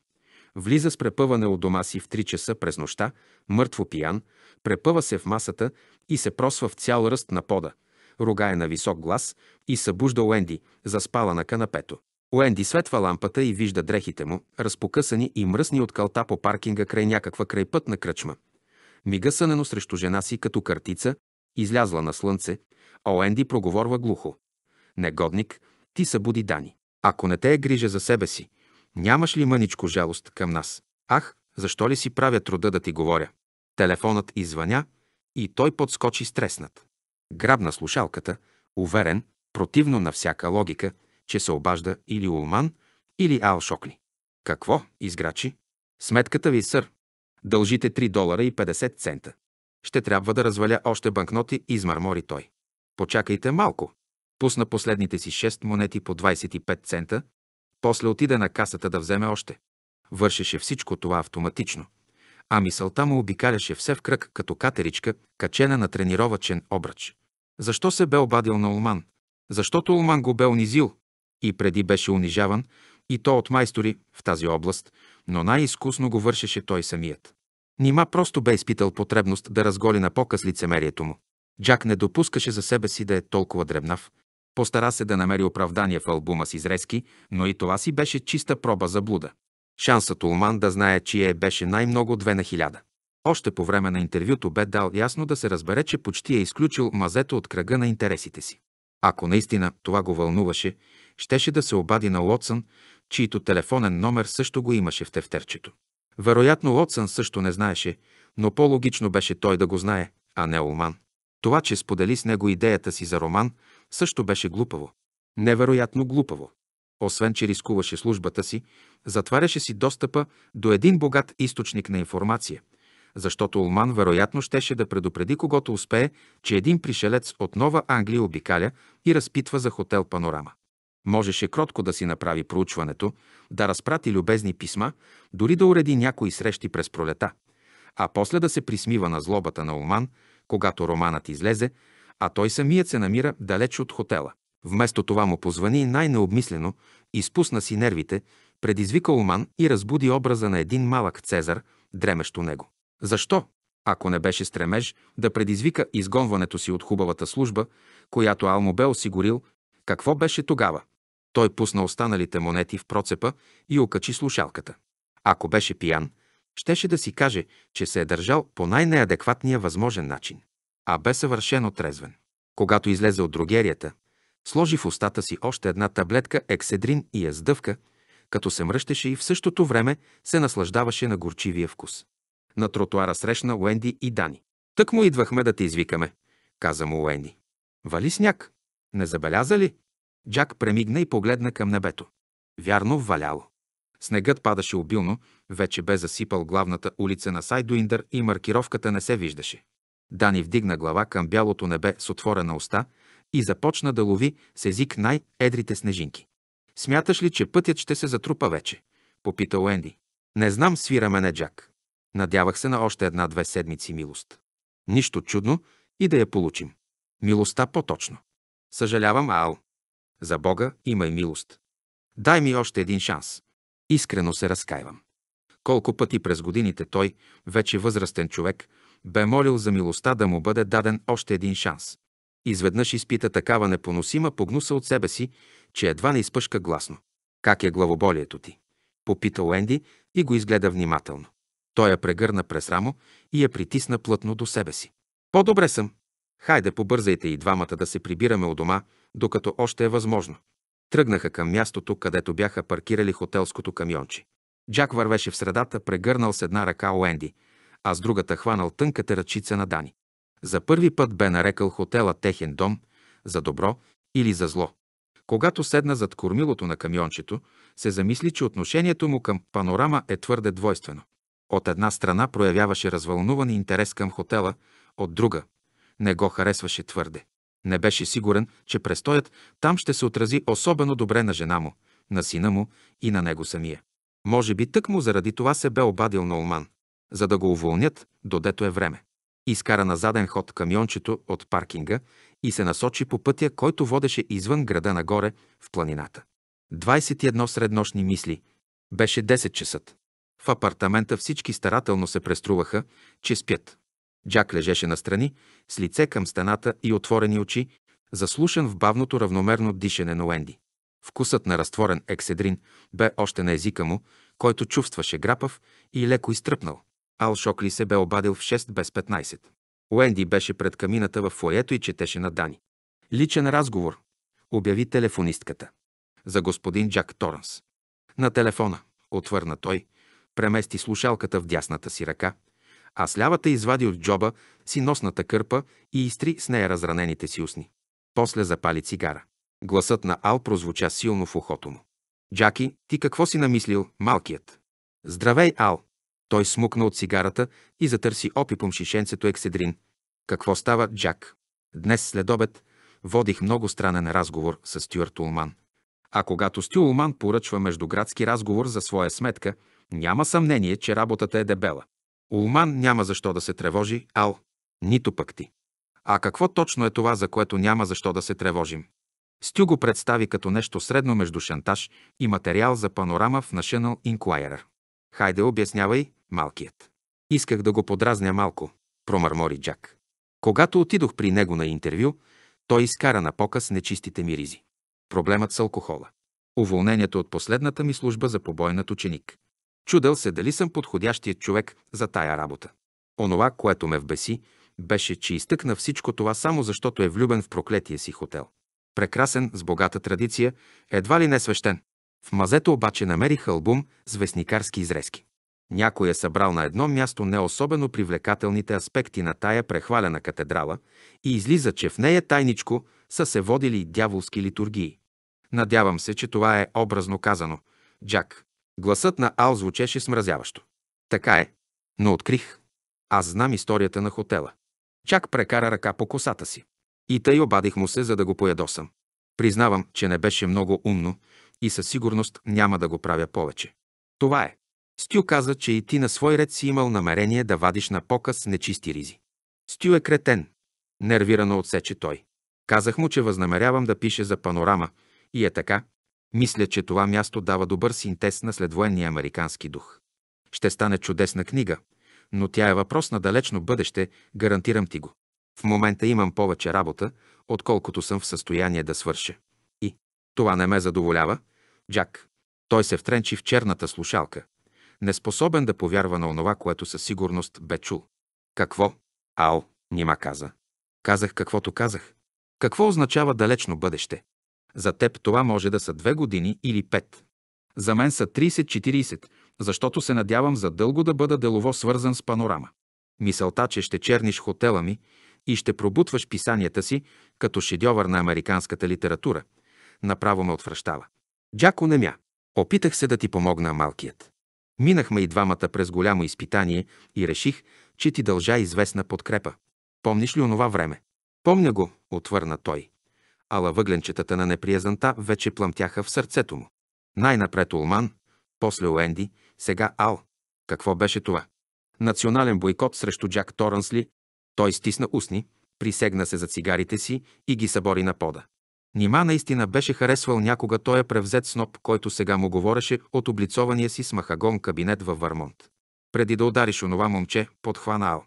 Влиза с препъване от дома си в три часа през нощта, мъртво пиян, препъва се в масата и се просва в цял ръст на пода. Рогае на висок глас и събужда Уенди, заспала на канапето. Уенди светва лампата и вижда дрехите му, разпокъсани и мръсни от калта по паркинга край някаква крайпътна кръчма. Мига сънено срещу жена си като картица, излязла на слънце, а Уенди проговорва глухо. Негодник, ти събуди Дани. Ако не те е грижа за себе си, нямаш ли мъничко жалост към нас? Ах, защо ли си правя труда да ти говоря? Телефонът извъня и той подскочи стреснат. Грабна слушалката, уверен, противно на всяка логика – че се обажда или Улман, или Ал Шокли. Какво, изграчи? Сметката ви, сър. Дължите 3 долара и 50 цента. Ще трябва да разваля още банкноти, измърмори той. Почакайте малко. Пусна последните си 6 монети по 25 цента, после отида на касата да вземе още. Вършеше всичко това автоматично, а мисълта му обикаляше все в кръг като катеричка, качена на тренировачен обръч. Защо се бе обадил на Улман? Защото Улман го бе унизил, и преди беше унижаван, и то от майстори в тази област, но най-изкусно го вършеше той самият. Нима просто бе изпитал потребност да разголи на показ лицемерието му. Джак не допускаше за себе си да е толкова дребнав. Постара се да намери оправдание в албума с изрезки, но и това си беше чиста проба за блуда. Шансът Улман да знае чие е, беше най-много две на хиляда. Още по време на интервюто бе дал ясно да се разбере, че почти е изключил мазето от кръга на интересите си. Ако наистина това го вълнуваше щеше да се обади на Лотсън, чийто телефонен номер също го имаше в тефтерчето. Вероятно Лотсън също не знаеше, но по-логично беше той да го знае, а не Олман. Това, че сподели с него идеята си за роман, също беше глупаво. Невероятно глупаво. Освен, че рискуваше службата си, затваряше си достъпа до един богат източник на информация, защото Олман вероятно щеше да предупреди когото успее, че един пришелец от Нова Англия обикаля и разпитва за хотел Панорама. Можеше кротко да си направи проучването, да разпрати любезни писма, дори да уреди някои срещи през пролета, а после да се присмива на злобата на Оман, когато романът излезе, а той самият се намира далеч от хотела. Вместо това му позвани най-необмислено, изпусна си нервите, предизвика Оман и разбуди образа на един малък Цезар, дремещо него. Защо? Ако не беше стремеж да предизвика изгонването си от хубавата служба, която Алмо бе осигурил, какво беше тогава? Той пусна останалите монети в процепа и окачи слушалката. Ако беше пиян, щеше да си каже, че се е държал по най-неадекватния възможен начин, а бе съвършено трезвен. Когато излезе от другерията, сложи в устата си още една таблетка екседрин и я сдъвка, като се мръщеше и в същото време се наслаждаваше на горчивия вкус. На тротуара срещна Уенди и Дани. Тък му идвахме да те извикаме, каза му Уенди. Вали сняг. Не забеляза ли? Джак премигна и погледна към небето. Вярно, валяло. Снегът падаше обилно, вече бе засипал главната улица на Сайдуиндър и маркировката не се виждаше. Дани вдигна глава към бялото небе с отворена уста и започна да лови с език най-едрите снежинки. «Смяташ ли, че пътят ще се затрупа вече?» – Попита Уенди. «Не знам, свира мене, Джак. Надявах се на още една-две седмици милост. Нищо чудно и да я получим. Милостта по-точно. Съжалявам, Ал. За Бога имай милост. Дай ми още един шанс. Искрено се разкаивам. Колко пъти през годините той, вече възрастен човек, бе молил за милостта да му бъде даден още един шанс. Изведнъж изпита такава непоносима погнуса от себе си, че едва не изпъшка гласно. Как е главоболието ти? Попита Уенди и го изгледа внимателно. Той я прегърна през рамо и я притисна плътно до себе си. По-добре съм. Хайде, побързайте и двамата да се прибираме у дома, докато още е възможно. Тръгнаха към мястото, където бяха паркирали хотелското камионче. Джак вървеше в средата, прегърнал с една ръка Уенди, а с другата хванал тънката ръчица на Дани. За първи път бе нарекал хотела техен дом за добро или за зло. Когато седна зад кормилото на камиончето, се замисли, че отношението му към панорама е твърде двойствено. От една страна проявяваше развълнуван интерес към хотела, от друга – не го харесваше твърде. Не беше сигурен, че престоят там ще се отрази особено добре на жена му, на сина му и на него самия. Може би тък му заради това се бе обадил на Олман, за да го уволнят, додето е време. Изкара на заден ход камиончето от паркинга и се насочи по пътя, който водеше извън града нагоре в планината. 21 среднощни мисли. Беше 10 часа. В апартамента всички старателно се преструваха, че спят. Джак лежеше настрани, с лице към стената и отворени очи, заслушан в бавното равномерно дишане на Уенди. Вкусът на разтворен екседрин бе още на езика му, който чувстваше грапав и леко изтръпнал. Ал Шокли се бе обадил в 6 без 15. Уенди беше пред камината в фоето и четеше на Дани. Личен разговор, обяви телефонистката. За господин Джак Торанс. На телефона, отвърна той, премести слушалката в дясната си ръка – а слявата извади от джоба си носната кърпа и изтри с нея разранените си усни. После запали цигара. Гласът на Ал прозвуча силно в ухото му. «Джаки, ти какво си намислил, малкият?» «Здравей, Ал!» Той смукна от цигарата и затърси опипом шишенцето екседрин. «Какво става, Джак?» Днес след обед водих много странен разговор с Стюарт Улман. А когато Стю Улман поръчва междуградски разговор за своя сметка, няма съмнение, че работата е дебела. Улман няма защо да се тревожи, ал, нито пък ти. А какво точно е това, за което няма защо да се тревожим? Стю го представи като нещо средно между шантаж и материал за панорама в National Inquirer. Хайде, обяснявай, малкият. Исках да го подразня малко, промърмори Джак. Когато отидох при него на интервю, той изкара на показ нечистите миризи. Проблемът с алкохола. Уволнението от последната ми служба за побойнат ученик. Чудел се дали съм подходящият човек за тая работа. Онова, което ме вбеси, беше, че изтъкна всичко това само защото е влюбен в проклетия си хотел. Прекрасен, с богата традиция, едва ли не свещен. В мазето обаче намерих албум с вестникарски изрезки. Някой е събрал на едно място не особено привлекателните аспекти на тая прехвалена катедрала и излиза, че в нея тайничко са се водили дяволски литургии. Надявам се, че това е образно казано. Джак, Гласът на Ал звучеше смразяващо. Така е. Но открих. Аз знам историята на хотела. Чак прекара ръка по косата си. И тъй обадих му се, за да го поядосам. Признавам, че не беше много умно и със сигурност няма да го правя повече. Това е. Стю каза, че и ти на свой ред си имал намерение да вадиш на показ нечисти ризи. Стю е кретен. Нервирано отсече той. Казах му, че възнамерявам да пише за панорама и е така, мисля, че това място дава добър синтез на следвоенния американски дух. Ще стане чудесна книга, но тя е въпрос на далечно бъдеще, гарантирам ти го. В момента имам повече работа, отколкото съм в състояние да свърша. И това не ме задоволява. Джак. Той се втренчи в черната слушалка, неспособен да повярва на онова, което със сигурност бе чул. Какво? Ао, нима каза. Казах каквото казах. Какво означава далечно бъдеще? За теб това може да са две години или пет. За мен са 30-40, защото се надявам за дълго да бъда делово свързан с панорама. Мисълта, че ще черниш хотела ми и ще пробутваш писанията си като шедьовър на американската литература, направо ме отвръщава. Джако немя. Опитах се да ти помогна, малкият. Минахме и двамата през голямо изпитание и реших, че ти дължа известна подкрепа. Помниш ли онова време? Помня го, отвърна той ала въгленчетата на неприязанта вече плъмтяха в сърцето му. Най-напред Улман, после Уенди, сега Ал. Какво беше това? Национален бойкот срещу Джак Торансли. Той стисна устни, присегна се за цигарите си и ги събори на пода. Нима наистина беше харесвал някога той е превзет сноп, който сега му говореше от облицования си с махагон кабинет във Вармонт. Преди да удариш онова момче, подхвана Ал.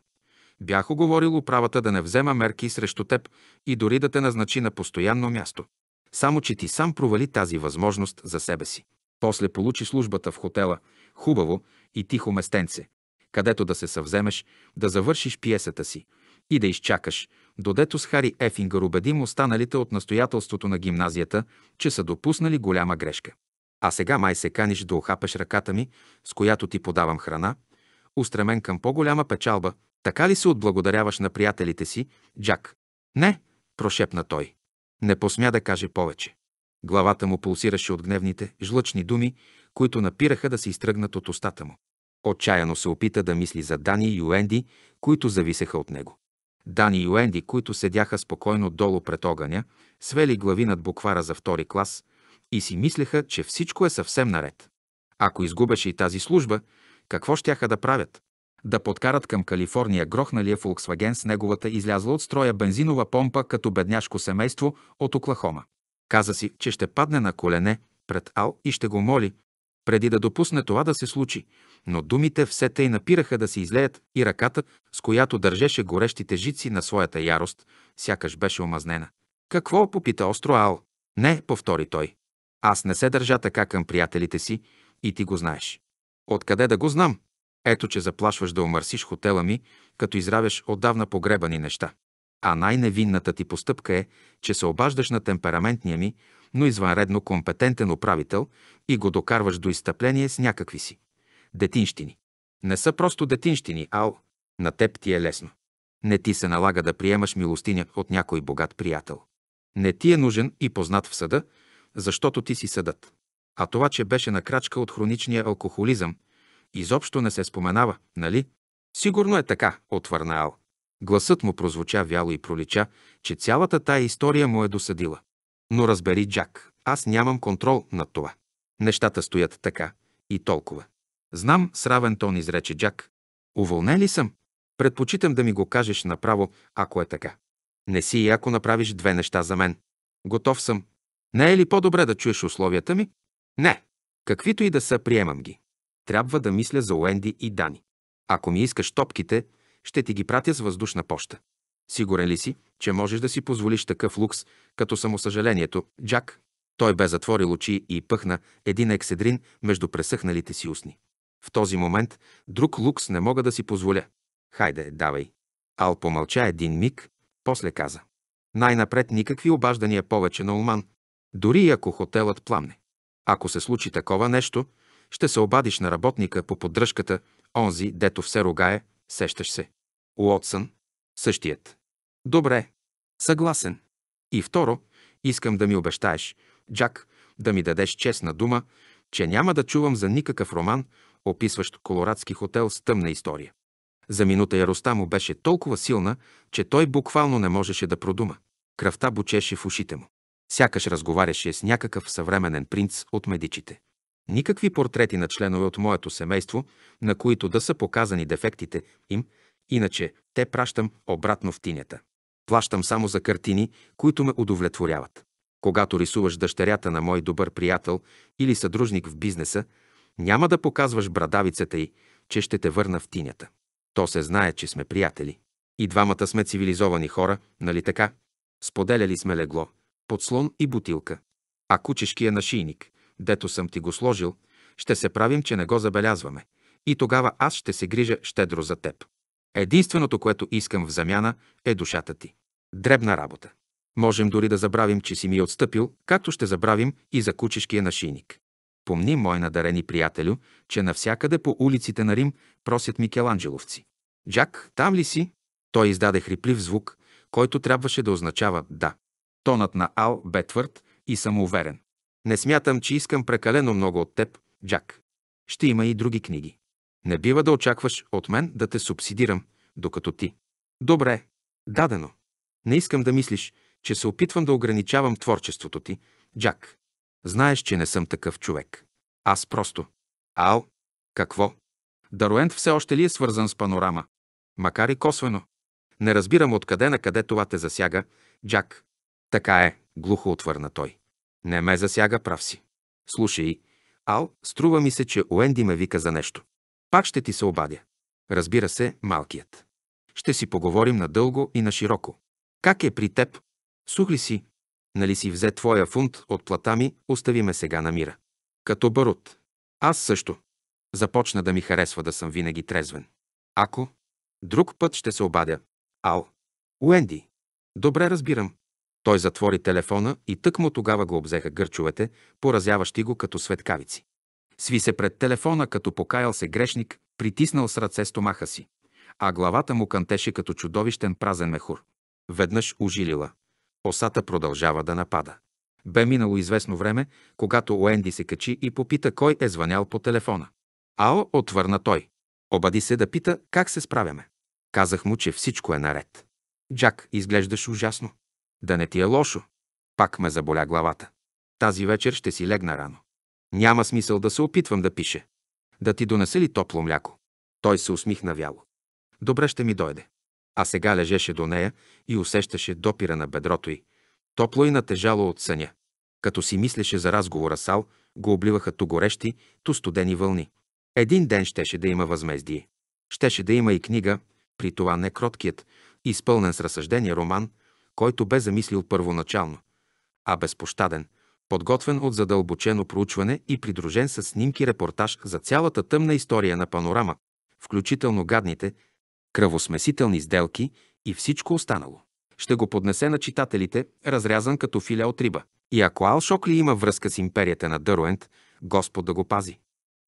Бях оговорил управата да не взема мерки срещу теб и дори да те назначи на постоянно място. Само, че ти сам провали тази възможност за себе си. После получи службата в хотела, хубаво и тихо местенце, където да се съвземеш, да завършиш пиесата си и да изчакаш, додето с Хари Ефингър убедим останалите от настоятелството на гимназията, че са допуснали голяма грешка. А сега май се каниш да охапеш ръката ми, с която ти подавам храна, устремен към по-голяма печалба – така ли се отблагодаряваш на приятелите си, Джак? Не, прошепна той. Не посмя да каже повече. Главата му пулсираше от гневните, жлъчни думи, които напираха да се изтръгнат от устата му. Отчаяно се опита да мисли за Дани и Уенди, които зависеха от него. Дани и Уенди, които седяха спокойно долу пред огъня, свели глави над буквара за втори клас и си мислеха, че всичко е съвсем наред. Ако изгубеше и тази служба, какво щяха да правят? да подкарат към Калифорния грохналия Фолксваген с неговата излязла от строя бензинова помпа като бедняшко семейство от Оклахома. Каза си, че ще падне на колене пред Ал и ще го моли, преди да допусне това да се случи, но думите все тъй напираха да се излеят и ръката, с която държеше горещите жици на своята ярост, сякаш беше омазнена. Какво попита остро Ал? Не, повтори той. Аз не се държа така към приятелите си и ти го знаеш. Откъде да го знам? Ето, че заплашваш да омърсиш хотела ми, като изравяш отдавна погребани неща. А най-невинната ти постъпка е, че се обаждаш на темпераментния ми, но извънредно компетентен управител и го докарваш до изтъпление с някакви си. Детинщини. Не са просто детинщини, ал. На теб ти е лесно. Не ти се налага да приемаш милостиня от някой богат приятел. Не ти е нужен и познат в съда, защото ти си съдът. А това, че беше на крачка от хроничния алкохолизъм, изобщо не се споменава, нали? Сигурно е така, отвърна Ал. Гласът му прозвуча вяло и пролича, че цялата тая история му е досъдила. Но разбери, Джак, аз нямам контрол над това. Нещата стоят така и толкова. Знам, с равен тон изрече Джак. Уволнен ли съм? Предпочитам да ми го кажеш направо, ако е така. Не си и ако направиш две неща за мен. Готов съм. Не е ли по-добре да чуеш условията ми? Не. Каквито и да са, приемам ги. Трябва да мисля за Уенди и Дани. Ако ми искаш топките, ще ти ги пратя с въздушна поща. Сигурен ли си, че можеш да си позволиш такъв лукс, като самосъжалението, Джак? Той бе затворил очи и пъхна един екседрин между пресъхналите си устни. В този момент друг лукс не мога да си позволя. Хайде, давай. Ал помълча един миг, после каза. Най-напред никакви обаждания повече на Улман, дори и ако хотелът пламне. Ако се случи такова нещо, ще се обадиш на работника по поддръжката, онзи, дето все рогае, сещаш се. Уотсън, същият. Добре, съгласен. И второ, искам да ми обещаеш, Джак, да ми дадеш честна дума, че няма да чувам за никакъв роман, описващ колорадски хотел с тъмна история. За минута яростта му беше толкова силна, че той буквално не можеше да продума. Кръвта бучеше в ушите му. Сякаш разговаряше с някакъв съвременен принц от медичите. Никакви портрети на членове от моето семейство, на които да са показани дефектите им, иначе те пращам обратно в тинята. Плащам само за картини, които ме удовлетворяват. Когато рисуваш дъщерята на мой добър приятел или съдружник в бизнеса, няма да показваш брадавицата й, че ще те върна в тинята. То се знае, че сме приятели. И двамата сме цивилизовани хора, нали така? Споделяли сме легло, подслон и бутилка. А кучешкия нашийник, дето съм ти го сложил, ще се правим, че не го забелязваме. И тогава аз ще се грижа щедро за теб. Единственото, което искам в замяна, е душата ти. Дребна работа. Можем дори да забравим, че си ми е отстъпил, както ще забравим и за кучешкия нашийник. Помни, мой надарени приятелю, че навсякъде по улиците на Рим просят микеланджеловци. Джак, там ли си? Той издаде хриплив звук, който трябваше да означава «да». Тонът на Ал бе твърд и самоуверен. Не смятам, че искам прекалено много от теб, Джак. Ще има и други книги. Не бива да очакваш от мен да те субсидирам, докато ти. Добре, дадено. Не искам да мислиш, че се опитвам да ограничавам творчеството ти, Джак. Знаеш, че не съм такъв човек. Аз просто. Ал. какво? Даруент все още ли е свързан с панорама? Макар и косвено. Не разбирам откъде на къде това те засяга, Джак. Така е, глухо отвърна той. Не ме засяга, прав си. Слушай, Ал, струва ми се, че Уенди ме вика за нещо. Пак ще ти се обадя. Разбира се, малкият. Ще си поговорим надълго и на широко. Как е при теб? Сух ли си? Нали си взе твоя фунт от плата ми, остави ме сега на мира. Като барут. Аз също. Започна да ми харесва да съм винаги трезвен. Ако? Друг път ще се обадя. Ал. Уенди. Добре разбирам. Той затвори телефона и тъкмо тогава го обзеха гърчовете, поразяващи го като светкавици. Сви се пред телефона, като покаял се грешник, притиснал с ръце стомаха си, а главата му кантеше като чудовищен празен мехур. Веднъж ожилила. Осата продължава да напада. Бе минало известно време, когато Уенди се качи и попита кой е звънял по телефона. Ао, отвърна той. Обади се да пита как се справяме. Казах му, че всичко е наред. Джак, изглеждаш ужасно. Да не ти е лошо. Пак ме заболя главата. Тази вечер ще си легна рано. Няма смисъл да се опитвам да пише. Да ти донеса ли топло мляко? Той се усмихна вяло. Добре ще ми дойде. А сега лежеше до нея и усещаше допира на бедрото й. Топло и натежало от съня. Като си мислеше за разговора с Ал, го обливаха ту горещи, ту студени вълни. Един ден щеше да има възмездие. Щеше да има и книга, при това не кроткият, изпълнен с разсъждение роман – който бе замислил първоначално, а безпощаден, подготвен от задълбочено проучване и придружен с снимки репортаж за цялата тъмна история на панорама, включително гадните, кръвосмесителни сделки и всичко останало. Ще го поднесе на читателите, разрязан като филе от риба. И ако Ал Шокли има връзка с империята на Дъруент, Господ да го пази.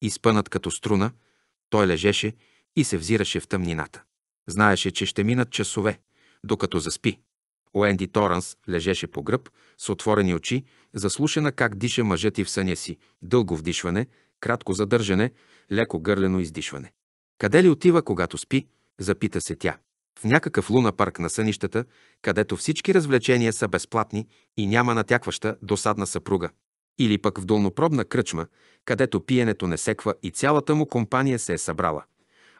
Изпънат като струна, той лежеше и се взираше в тъмнината. Знаеше, че ще минат часове, докато заспи. Уенди Торанс лежеше по гръб, с отворени очи, заслушана как диша мъжът и в съня си. Дълго вдишване, кратко задържане, леко гърлено издишване. Къде ли отива, когато спи? Запита се тя. В някакъв луна парк на сънищата, където всички развлечения са безплатни и няма натякваща досадна съпруга. Или пък в долнопробна кръчма, където пиенето не секва и цялата му компания се е събрала.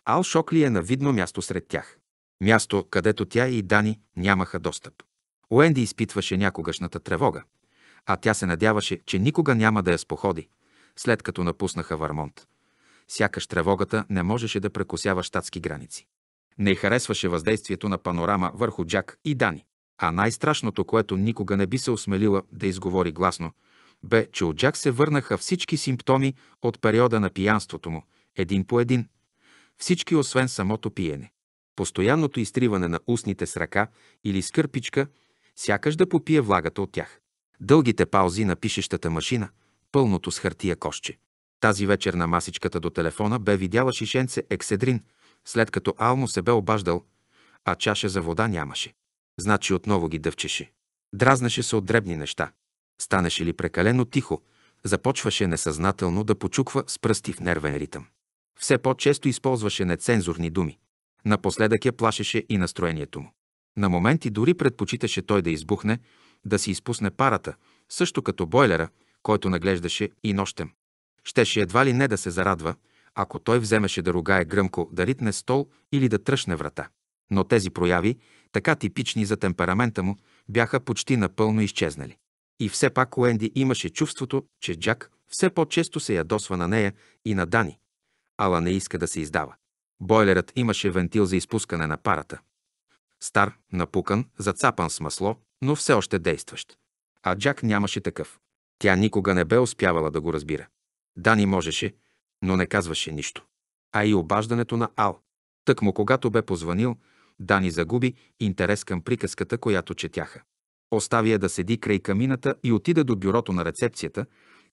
Ал Шокли е на видно място сред тях място, където тя и Дани нямаха достъп. Уенди изпитваше някогашната тревога, а тя се надяваше, че никога няма да я споходи, след като напуснаха Вармонт. Сякаш тревогата не можеше да прекосява щатски граници. Не харесваше въздействието на панорама върху Джак и Дани. А най-страшното, което никога не би се осмелила да изговори гласно, бе, че от Джак се върнаха всички симптоми от периода на пиянството му, един по един. Всички, освен самото пиене постоянното изтриване на устните с ръка или с кърпичка, сякаш да попие влагата от тях. Дългите паузи на пишещата машина, пълното с хартия кошче. Тази вечер на масичката до телефона бе видяла шишенце екседрин, след като Алмо се бе обаждал, а чаша за вода нямаше. Значи отново ги дъвчеше. Дразнаше се от дребни неща. Станеше ли прекалено тихо, започваше несъзнателно да почуква с пръсти в нервен ритъм. Все по-често използваше нецензурни думи. Напоследък я плашеше и настроението му. На моменти дори предпочиташе той да избухне, да си изпусне парата, също като бойлера, който наглеждаше и нощем. Щеше едва ли не да се зарадва, ако той вземеше да ругае гръмко, да ритне стол или да тръшне врата. Но тези прояви, така типични за темперамента му, бяха почти напълно изчезнали. И все пак Уенди имаше чувството, че Джак все по-често се ядосва на нея и на Дани. Ала не иска да се издава. Бойлерът имаше вентил за изпускане на парата. Стар, напукан, зацапан с масло, но все още действащ. А Джак нямаше такъв. Тя никога не бе успявала да го разбира. Дани можеше, но не казваше нищо. А и обаждането на Ал. Тъкмо когато бе позванил, Дани загуби интерес към приказката, която четяха. Остави я да седи край камината и отида до бюрото на рецепцията,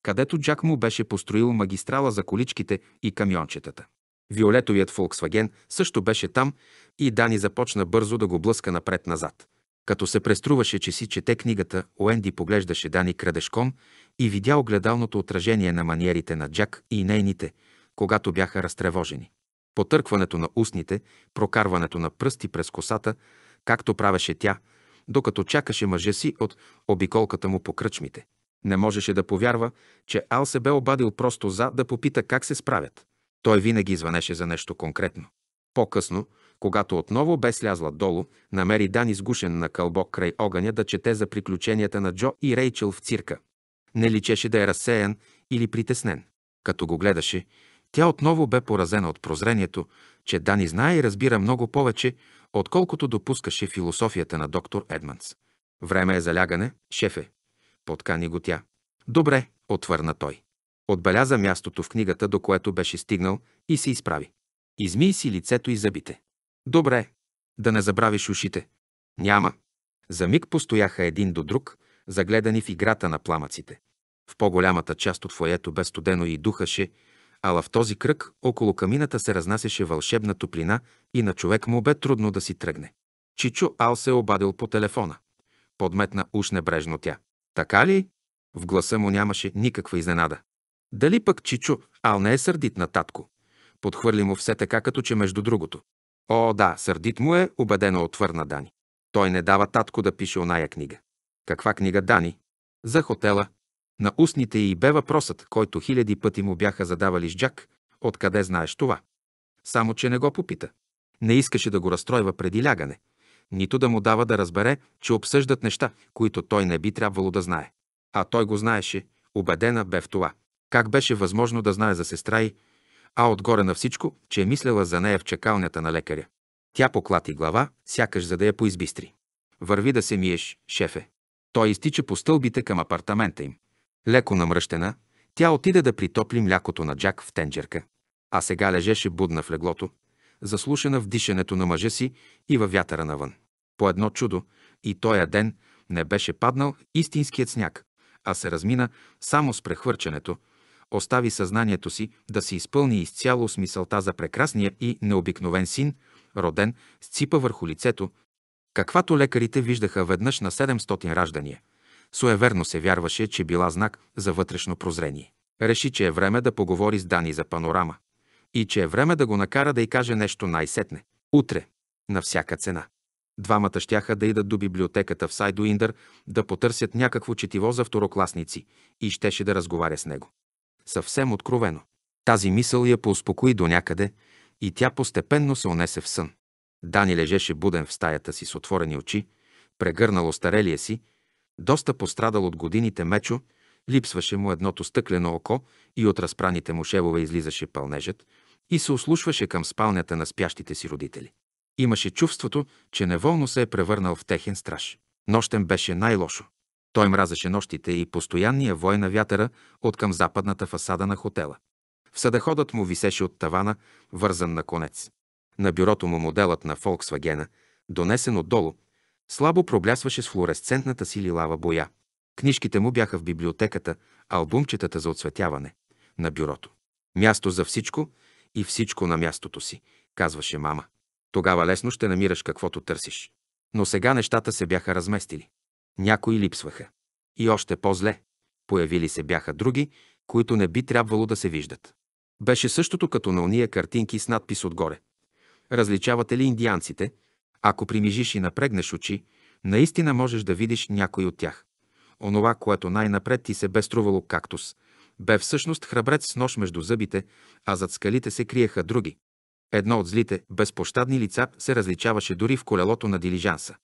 където Джак му беше построил магистрала за количките и камиончетата. Виолетовият Фолксваген също беше там и Дани започна бързо да го блъска напред-назад. Като се преструваше, че си чете книгата, Уенди поглеждаше Дани крадешком и видя огледалното отражение на маниерите на Джак и нейните, когато бяха разтревожени. Потъркването на устните, прокарването на пръсти през косата, както правеше тя, докато чакаше мъжа си от обиколката му по кръчмите. Не можеше да повярва, че Ал се бе обадил просто за да попита как се справят. Той винаги звънеше за нещо конкретно. По-късно, когато отново бе слязла долу, намери Дан изгушен на кълбок край огъня да чете за приключенията на Джо и Рейчел в цирка. Не личеше да е разсеян или притеснен. Като го гледаше, тя отново бе поразена от прозрението, че Дани знае и разбира много повече, отколкото допускаше философията на доктор Едманс. Време е за лягане, шефе. Подкани го тя. Добре, отвърна той. Отбеляза мястото в книгата, до което беше стигнал и се изправи. Измий си лицето и зъбите. Добре. Да не забравиш ушите. Няма. За миг постояха един до друг, загледани в играта на пламъците. В по-голямата част от фоето бе студено и духаше, ала в този кръг около камината се разнасяше вълшебна топлина и на човек му бе трудно да си тръгне. Чичо Ал се обадил по телефона. Подметна уж небрежно тя. Така ли? В гласа му нямаше никаква изненада. Дали пък Чичо, ал не е сърдит на татко? Подхвърли му все така, като че между другото. О, да, сърдит му е, убедено отвърна Дани. Той не дава татко да пише оная книга. Каква книга, Дани? За хотела. На устните й бе въпросът, който хиляди пъти му бяха задавали с Джак. Откъде знаеш това? Само, че не го попита. Не искаше да го разстройва преди лягане, нито да му дава да разбере, че обсъждат неща, които той не би трябвало да знае. А той го знаеше, убедена бе в това. Как беше възможно да знае за сестра й, а отгоре на всичко, че е мислела за нея в чакалнята на лекаря. Тя поклати глава, сякаш за да я поизбистри. Върви да се миеш, шефе. Той изтича по стълбите към апартамента им. Леко намръщена, тя отиде да притопли млякото на Джак в тенджерка. А сега лежеше будна в леглото, заслушана в дишането на мъжа си и във вятъра навън. По едно чудо, и тоя ден не беше паднал истинският сняг, а се размина само с прехвърчането, остави съзнанието си да се изпълни изцяло с мисълта за прекрасния и необикновен син, роден, с ципа върху лицето, каквато лекарите виждаха веднъж на 700 раждания. Суеверно се вярваше, че била знак за вътрешно прозрение. Реши, че е време да поговори с Дани за панорама и че е време да го накара да й каже нещо най-сетне. Утре, на всяка цена. Двамата щяха да идат до библиотеката в Сайдуиндър да потърсят някакво четиво за второкласници и щеше да разговаря с него съвсем откровено. Тази мисъл я поуспокои до някъде и тя постепенно се унесе в сън. Дани лежеше буден в стаята си с отворени очи, прегърнал остарелия си, доста пострадал от годините мечо, липсваше му едното стъклено око и от разпраните му шевове излизаше пълнежът и се ослушваше към спалнята на спящите си родители. Имаше чувството, че неволно се е превърнал в техен страж. Нощен беше най-лошо. Той мразеше нощите и постоянния вой на вятъра от към западната фасада на хотела. В съдаходът му висеше от тавана, вързан на конец. На бюрото му моделът на Фолксвагена, донесен отдолу, слабо проблясваше с флуоресцентната си лилава боя. Книжките му бяха в библиотеката, албумчетата за отсветяване на бюрото. Място за всичко и всичко на мястото си, казваше мама. Тогава лесно ще намираш каквото търсиш. Но сега нещата се бяха разместили някои липсваха. И още по-зле, появили се бяха други, които не би трябвало да се виждат. Беше същото като на уния картинки с надпис отгоре. Различавате ли индианците? Ако примижиш и напрегнеш очи, наистина можеш да видиш някой от тях. Онова, което най-напред ти се бе струвало кактус, бе всъщност храбрец с нож между зъбите, а зад скалите се криеха други. Едно от злите, безпощадни лица се различаваше дори в колелото на дилижанса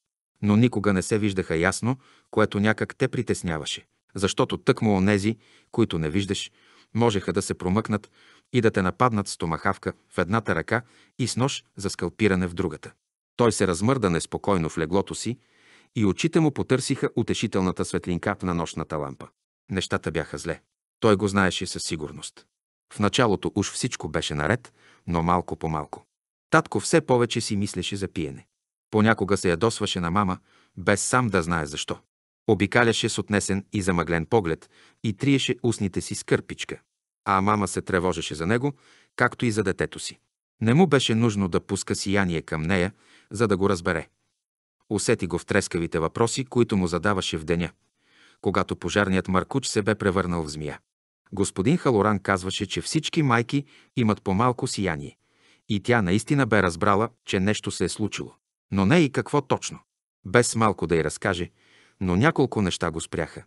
но никога не се виждаха ясно, което някак те притесняваше. Защото тъкмо онези, които не виждаш, можеха да се промъкнат и да те нападнат с томахавка в едната ръка и с нож за скалпиране в другата. Той се размърда неспокойно в леглото си и очите му потърсиха утешителната светлинка на нощната лампа. Нещата бяха зле. Той го знаеше със сигурност. В началото уж всичко беше наред, но малко по малко. Татко все повече си мислеше за пиене. Понякога се ядосваше на мама, без сам да знае защо. Обикаляше с отнесен и замъглен поглед и триеше устните си с кърпичка. А мама се тревожеше за него, както и за детето си. Не му беше нужно да пуска сияние към нея, за да го разбере. Усети го в трескавите въпроси, които му задаваше в деня, когато пожарният Маркуч се бе превърнал в змия. Господин Халоран казваше, че всички майки имат по-малко сияние. И тя наистина бе разбрала, че нещо се е случило но не и какво точно. Без малко да й разкаже, но няколко неща го спряха.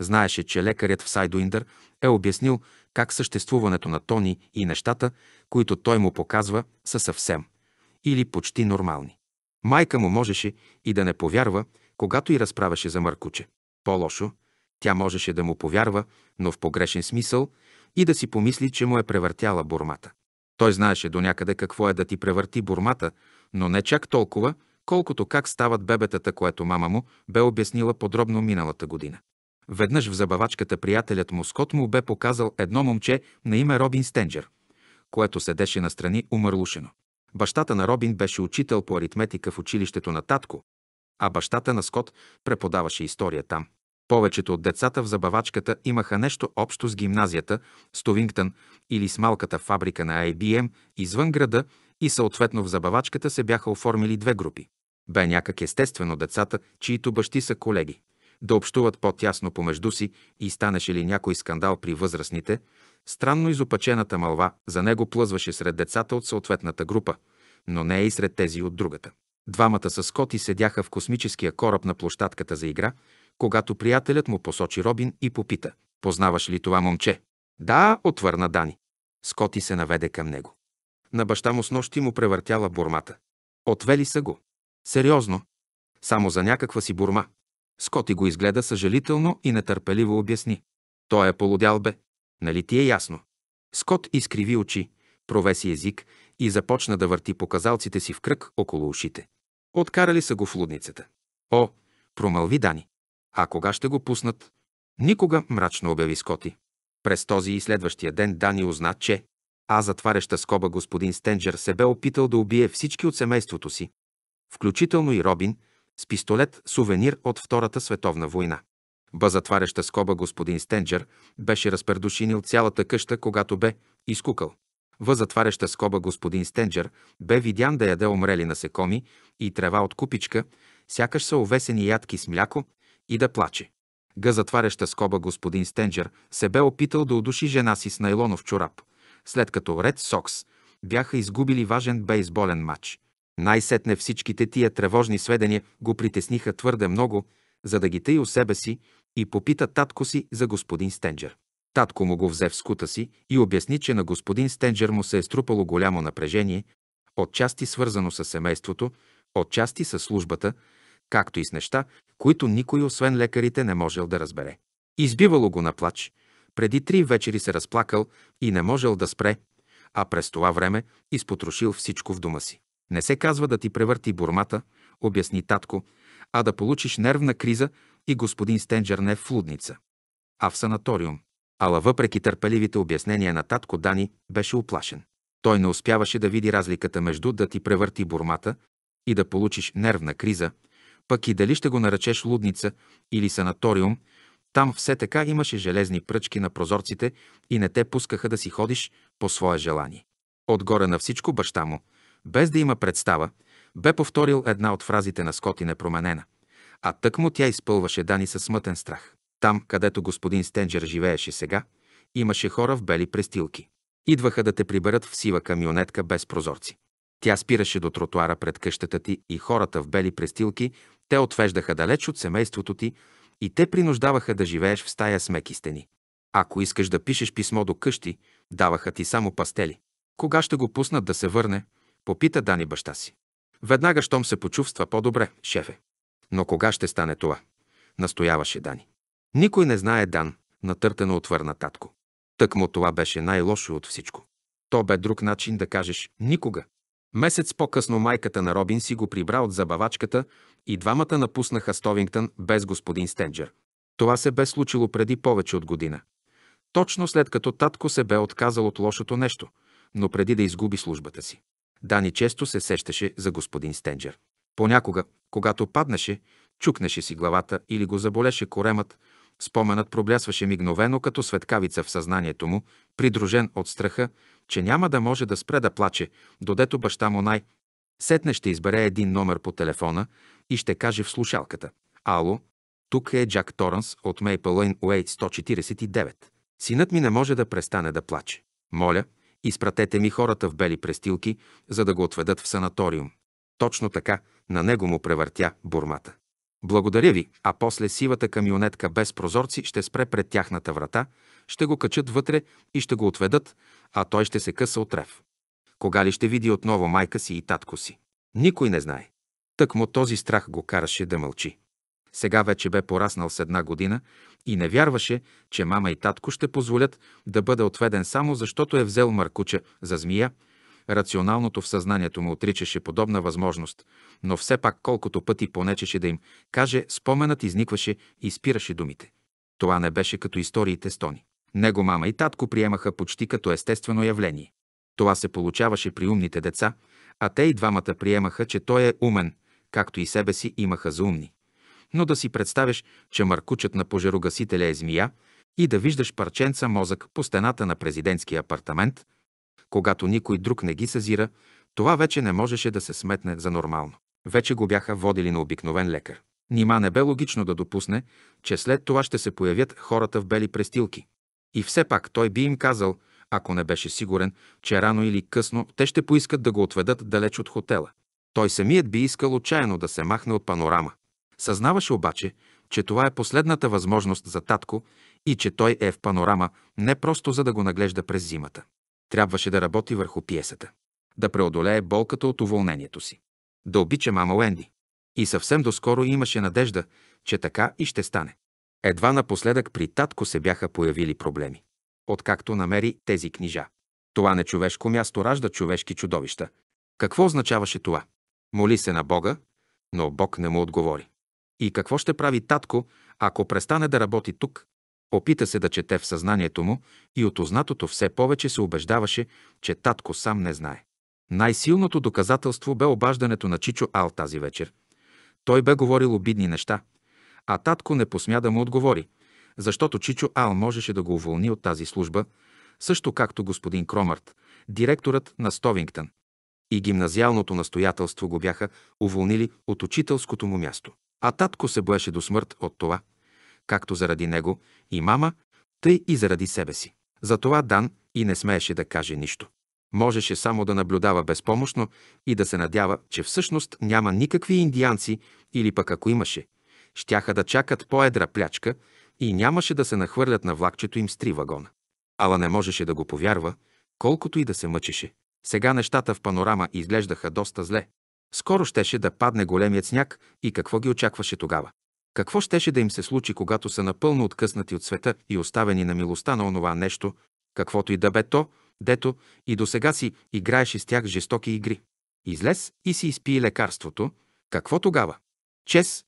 Знаеше, че лекарят в Сайдуиндър е обяснил как съществуването на Тони и нещата, които той му показва, са съвсем или почти нормални. Майка му можеше и да не повярва, когато и разправяше за Маркуче. По-лошо, тя можеше да му повярва, но в погрешен смисъл и да си помисли, че му е превъртяла бурмата. Той знаеше до някъде какво е да ти превърти бурмата, но не чак толкова, колкото как стават бебетата, което мама му бе обяснила подробно миналата година. Веднъж в забавачката приятелят му Скот му бе показал едно момче на име Робин Стенджер, което седеше настрани умърлушено. Бащата на Робин беше учител по аритметика в училището на татко, а бащата на Скот преподаваше история там. Повечето от децата в забавачката имаха нещо общо с гимназията, Стовингтън или с малката фабрика на IBM извън града и съответно в забавачката се бяха оформили две групи. Бе някак естествено децата, чието бащи са колеги, да общуват по-тясно помежду си и станеше ли някой скандал при възрастните, странно изопачената мълва за него плъзваше сред децата от съответната група, но не е и сред тези от другата. Двамата с Скоти седяха в космическия кораб на площадката за игра, когато приятелят му посочи Робин и попита «Познаваш ли това момче?» «Да», отвърна Дани. Скоти се наведе към него. На баща му с нощи му превъртяла бурмата. Отвели са го. Сериозно. Само за някаква си бурма. Скоти го изгледа съжалително и нетърпеливо обясни. Той е полудял бе. Нали ти е ясно? Скот изкриви очи, провеси език и започна да върти показалците си в кръг около ушите. Откарали са го в лудницата. О, промълви Дани. А кога ще го пуснат? Никога, мрачно обяви Скоти. През този и следващия ден Дани узна, че а затваряща скоба господин Стенджер се бе опитал да убие всички от семейството си, включително и Робин, с пистолет сувенир от Втората световна война. Базатваряща скоба господин Стенджер беше разпердушинил цялата къща, когато бе изкукал. Възатваряща скоба господин Стенджер бе видян да яде умрели насекоми и трева от купичка, сякаш са овесени ядки с мляко, и да плаче. Газатваряща скоба господин Стенджер се бе опитал да удуши жена си с найлонов чорап, след като Ред Сокс бяха изгубили важен бейсболен матч. Най-сетне всичките тия тревожни сведения го притесниха твърде много, за да ги тъй у себе си и попита татко си за господин Стенджер. Татко му го взе в скута си и обясни, че на господин Стенджер му се е струпало голямо напрежение, отчасти свързано с семейството, отчасти с службата, както и с неща, които никой освен лекарите не можел да разбере. Избивало го на плач, преди три вечери се разплакал и не можел да спре, а през това време изпотрошил всичко в дома си. Не се казва да ти превърти бурмата, обясни татко, а да получиш нервна криза и господин Стенджер не в лудница. а в санаториум. Ала въпреки търпеливите обяснения на татко Дани беше оплашен. Той не успяваше да види разликата между да ти превърти бурмата и да получиш нервна криза, пък и дали ще го наречеш лудница или санаториум, там все така имаше железни пръчки на прозорците и не те пускаха да си ходиш по свое желание. Отгоре на всичко баща му – без да има представа, бе повторил една от фразите на Скоти непроменена, а тък му тя изпълваше Дани със смътен страх. Там, където господин Стенджер живееше сега, имаше хора в бели престилки. Идваха да те приберат в сива камионетка без прозорци. Тя спираше до тротуара пред къщата ти и хората в бели престилки те отвеждаха далеч от семейството ти и те принуждаваха да живееш в стая с меки стени. Ако искаш да пишеш писмо до къщи, даваха ти само пастели. Кога ще го пуснат да се върне, Попита Дани баща си. Веднага, щом се почувства по-добре, шефе. Но кога ще стане това? Настояваше Дани. Никой не знае Дан, натъртено отвърна татко. Тък му това беше най-лошо от всичко. То бе друг начин да кажеш никога. Месец по-късно майката на Робин си го прибра от забавачката и двамата напуснаха Стовингтън без господин Стенджер. Това се бе случило преди повече от година. Точно след като татко се бе отказал от лошото нещо, но преди да изгуби службата си. Дани често се сещаше за господин Стенджер. Понякога, когато паднаше, чукнеше си главата или го заболеше коремът, споменът проблясваше мигновено като светкавица в съзнанието му, придружен от страха, че няма да може да спре да плаче, додето баща му най... Сетне ще избере един номер по телефона и ще каже в слушалката. Ало, тук е Джак Торанс от Maple Lane Way 149. Синът ми не може да престане да плаче. Моля, Изпратете ми хората в бели престилки, за да го отведат в санаториум. Точно така, на него му превъртя бурмата. Благодаря ви, а после сивата камионетка без прозорци ще спре пред тяхната врата, ще го качат вътре и ще го отведат, а той ще се къса от рев. Кога ли ще види отново майка си и татко си? Никой не знае. Тък му този страх го караше да мълчи. Сега вече бе пораснал с една година и не вярваше, че мама и татко ще позволят да бъде отведен само защото е взел Маркуче за змия. Рационалното в съзнанието му отричаше подобна възможност, но все пак колкото пъти понечеше да им каже, споменът изникваше и спираше думите. Това не беше като историите с Тони. Него мама и татко приемаха почти като естествено явление. Това се получаваше при умните деца, а те и двамата приемаха, че той е умен, както и себе си имаха за умни но да си представиш, че маркучът на пожерогасителя е змия и да виждаш парченца мозък по стената на президентския апартамент, когато никой друг не ги съзира, това вече не можеше да се сметне за нормално. Вече го бяха водили на обикновен лекар. Нима не бе логично да допусне, че след това ще се появят хората в бели престилки. И все пак той би им казал, ако не беше сигурен, че рано или късно те ще поискат да го отведат далеч от хотела. Той самият би искал отчаяно да се махне от панорама. Съзнаваше обаче, че това е последната възможност за татко и че той е в панорама не просто за да го наглежда през зимата. Трябваше да работи върху пиесата, да преодолее болката от уволнението си, да обича мама Уенди. И съвсем доскоро имаше надежда, че така и ще стане. Едва напоследък при татко се бяха появили проблеми, откакто намери тези книжа. Това нечовешко място ражда човешки чудовища. Какво означаваше това? Моли се на Бога, но Бог не му отговори. И какво ще прави татко, ако престане да работи тук? Опита се да чете в съзнанието му и от узнатото все повече се убеждаваше, че татко сам не знае. Най-силното доказателство бе обаждането на Чичо Ал тази вечер. Той бе говорил обидни неща, а татко не посмя да му отговори, защото Чичо Ал можеше да го уволни от тази служба, също както господин Кромарт, директорът на Стовингтън. И гимназиалното настоятелство го бяха уволнили от учителското му място. А татко се боеше до смърт от това, както заради него и мама, тъй и заради себе си. Затова Дан и не смееше да каже нищо. Можеше само да наблюдава безпомощно и да се надява, че всъщност няма никакви индианци или пък ако имаше, щяха да чакат по-едра плячка и нямаше да се нахвърлят на влакчето им с три вагона. Ала не можеше да го повярва, колкото и да се мъчеше. Сега нещата в панорама изглеждаха доста зле. Скоро щеше да падне големият сняг и какво ги очакваше тогава? Какво щеше да им се случи, когато са напълно откъснати от света и оставени на милостта на онова нещо, каквото и да бе то, дето и до сега си играеше с тях жестоки игри? Излез и си изпи лекарството. Какво тогава? Чес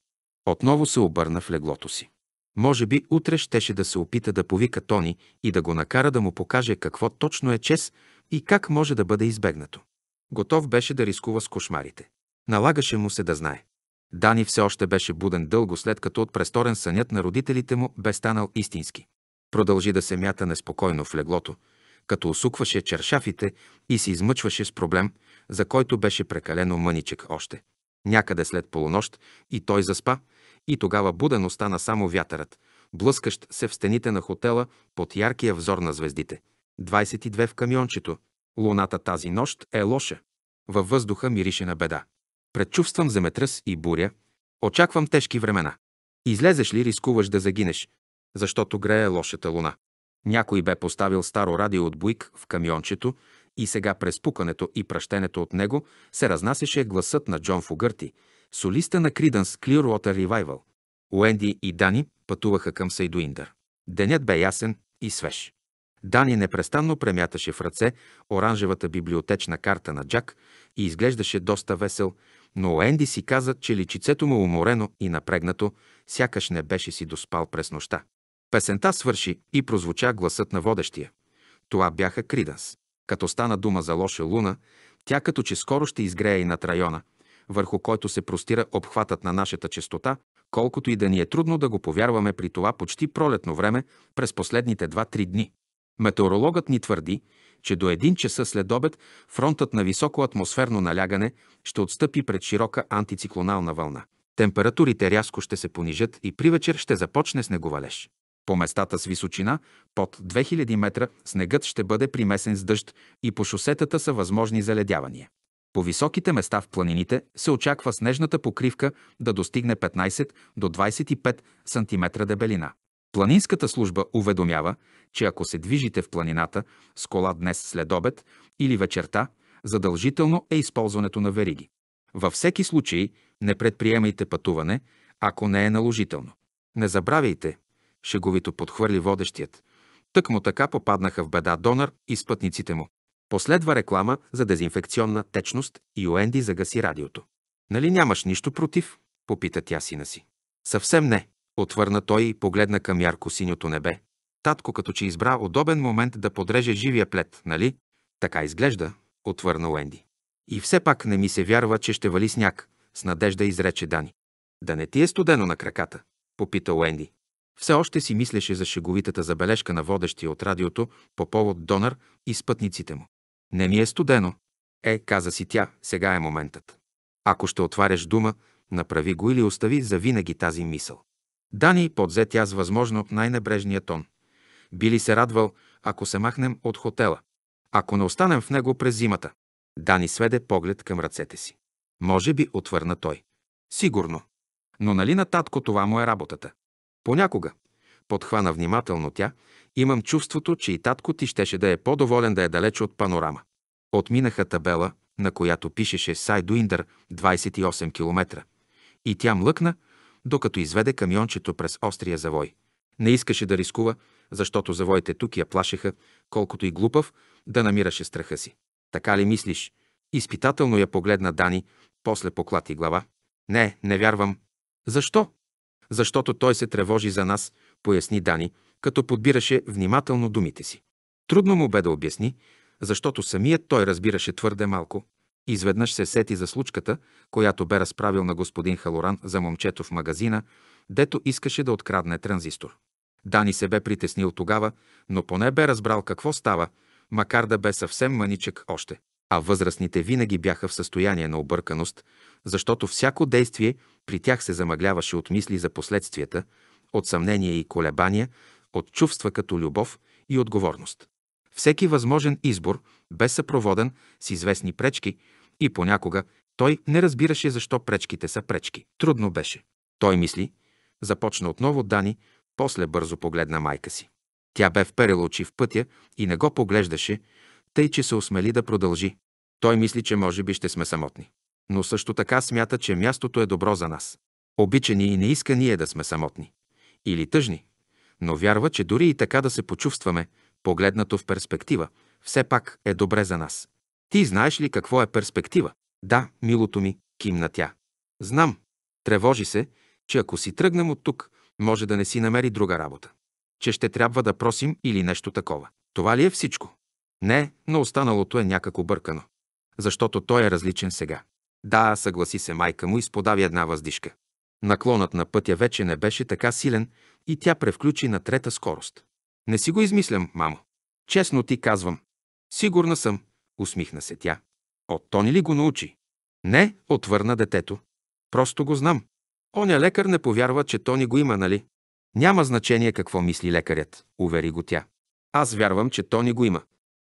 отново се обърна в леглото си. Може би утре щеше да се опита да повика Тони и да го накара да му покаже какво точно е чес и как може да бъде избегнато. Готов беше да рискува с кошмарите. Налагаше му се да знае. Дани все още беше буден дълго след като от престорен сънят на родителите му бе станал истински. Продължи да се мята неспокойно в леглото, като осукваше чершафите и се измъчваше с проблем, за който беше прекалено мъничек още. Някъде след полунощ и той заспа, и тогава буден остана само вятърът, блъскащ се в стените на хотела под яркия взор на звездите. 22 в камиончето, Луната тази нощ е лоша. Във въздуха мирише на беда. Предчувствам земетръс и буря. Очаквам тежки времена. Излезеш ли, рискуваш да загинеш, защото грее лошата луна. Някой бе поставил старо радио от буйк в камиончето и сега през пукането и пращенето от него се разнасяше гласът на Джон Фугърти, солиста на Creedence Clearwater Revival. Уенди и Дани пътуваха към Сейдуиндър. Денят бе ясен и свеж. Дани непрестанно премяташе в ръце оранжевата библиотечна карта на Джак и изглеждаше доста весел, но Енди си каза, че личицето му уморено и напрегнато, сякаш не беше си доспал през нощта. Песента свърши и прозвуча гласът на водещия. Това бяха Криданс. Като стана дума за лоша луна, тя като че скоро ще изгрее и над района, върху който се простира обхватът на нашата честота, колкото и да ни е трудно да го повярваме при това почти пролетно време през последните 2-3 дни. Метеорологът ни твърди, че до 1 часа след обед фронтът на високо атмосферно налягане ще отстъпи пред широка антициклонална вълна. Температурите рязко ще се понижат и при вечер ще започне снеговалеж. По местата с височина под 2000 метра снегът ще бъде примесен с дъжд и по шосетата са възможни заледявания. По високите места в планините се очаква снежната покривка да достигне 15 до 25 см дебелина. Планинската служба уведомява, че ако се движите в планината с кола днес след обед или вечерта, задължително е използването на вериги. Във всеки случай не предприемайте пътуване, ако не е наложително. Не забравяйте, шеговито подхвърли водещият. Тък му така попаднаха в беда донор и спътниците му. Последва реклама за дезинфекционна течност и Уенди загаси радиото. Нали нямаш нищо против? попита тя сина си. Съвсем не. Отвърна той и погледна към ярко синьото небе. Татко като че избра удобен момент да подреже живия плед, нали? Така изглежда, отвърна Уенди. И все пак не ми се вярва, че ще вали сняг, с надежда изрече Дани. Да не ти е студено на краката, попита Уенди. Все още си мислеше за шеговитата забележка на водещия от радиото по повод донор и спътниците му. Не ми е студено. Е, каза си тя, сега е моментът. Ако ще отваряш дума, направи го или остави за винаги тази мисъл. Дани подзе тя с възможно най-небрежния тон. Били се радвал, ако се махнем от хотела. Ако не останем в него през зимата. Дани сведе поглед към ръцете си. Може би, отвърна той. Сигурно. Но нали на татко това му е работата? Понякога, подхвана внимателно тя, имам чувството, че и татко ти щеше да е по-доволен да е далеч от панорама. Отминаха табела, на която пишеше Сайдуиндър 28 км. И тя млъкна, докато изведе камиончето през острия завой. Не искаше да рискува, защото завоите тук я плашеха, колкото и глупав, да намираше страха си. Така ли мислиш? Изпитателно я погледна Дани, после поклати глава. Не, не вярвам. Защо? Защото той се тревожи за нас, поясни Дани, като подбираше внимателно думите си. Трудно му бе да обясни, защото самият той разбираше твърде малко, Изведнъж се сети за случката, която бе разправил на господин Халоран за момчето в магазина, дето искаше да открадне транзистор. Дани се бе притеснил тогава, но поне бе разбрал какво става, макар да бе съвсем мъничък още. А възрастните винаги бяха в състояние на обърканост, защото всяко действие при тях се замъгляваше от мисли за последствията, от съмнения и колебания, от чувства като любов и отговорност. Всеки възможен избор бе съпроводен с известни пречки, и понякога той не разбираше защо пречките са пречки. Трудно беше. Той мисли, започна отново Дани, после бързо погледна майка си. Тя бе вперила очи в пътя и не го поглеждаше, тъй че се осмели да продължи. Той мисли, че може би ще сме самотни. Но също така смята, че мястото е добро за нас. Обича ни и не иска ние да сме самотни. Или тъжни. Но вярва, че дори и така да се почувстваме, погледнато в перспектива, все пак е добре за нас. Ти знаеш ли какво е перспектива? Да, милото ми, кимна тя. Знам. Тревожи се, че ако си тръгнем от тук, може да не си намери друга работа. Че ще трябва да просим или нещо такова. Това ли е всичко? Не, но останалото е някако бъркано. Защото той е различен сега. Да, съгласи се майка му и сподави една въздишка. Наклонът на пътя вече не беше така силен и тя превключи на трета скорост. Не си го измислям, мамо. Честно ти казвам. Сигурна съм, усмихна се тя. От Тони ли го научи? Не, отвърна детето. Просто го знам. Оня лекар не повярва, че Тони го има, нали? Няма значение какво мисли лекарят, увери го тя. Аз вярвам, че Тони го има.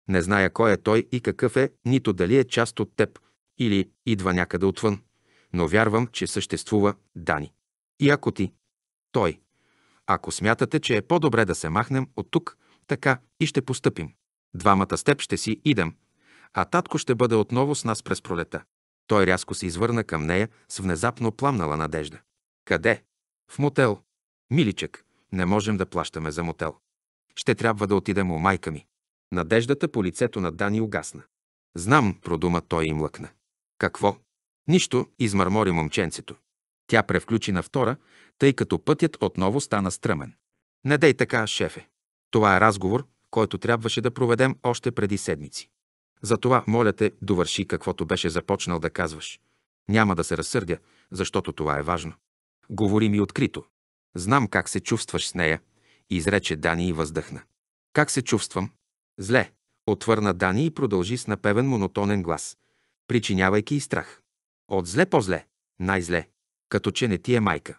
Не зная кой е той и какъв е, нито дали е част от теб или идва някъде отвън. Но вярвам, че съществува Дани. И ако ти, той, ако смятате, че е по-добре да се махнем от тук, така и ще постъпим. Двамата с теб ще си идем, а татко ще бъде отново с нас през пролета. Той рязко се извърна към нея с внезапно пламнала надежда. Къде? В мотел. Миличък, не можем да плащаме за мотел. Ще трябва да отидем у майка ми. Надеждата по лицето на Дани угасна. Знам, продума той и млъкна. Какво? Нищо, измърмори момченцето. Тя превключи на втора, тъй като пътят отново стана стръмен. Не дей така, шефе. Това е разговор, който трябваше да проведем още преди седмици. Затова, моля те, довърши каквото беше започнал да казваш. Няма да се разсърдя, защото това е важно. Говори ми открито. Знам как се чувстваш с нея, изрече Дани и въздъхна. Как се чувствам? Зле, отвърна Дани и продължи с напевен монотонен глас, причинявайки и страх. От зле по-зле, най-зле, като че не ти е майка.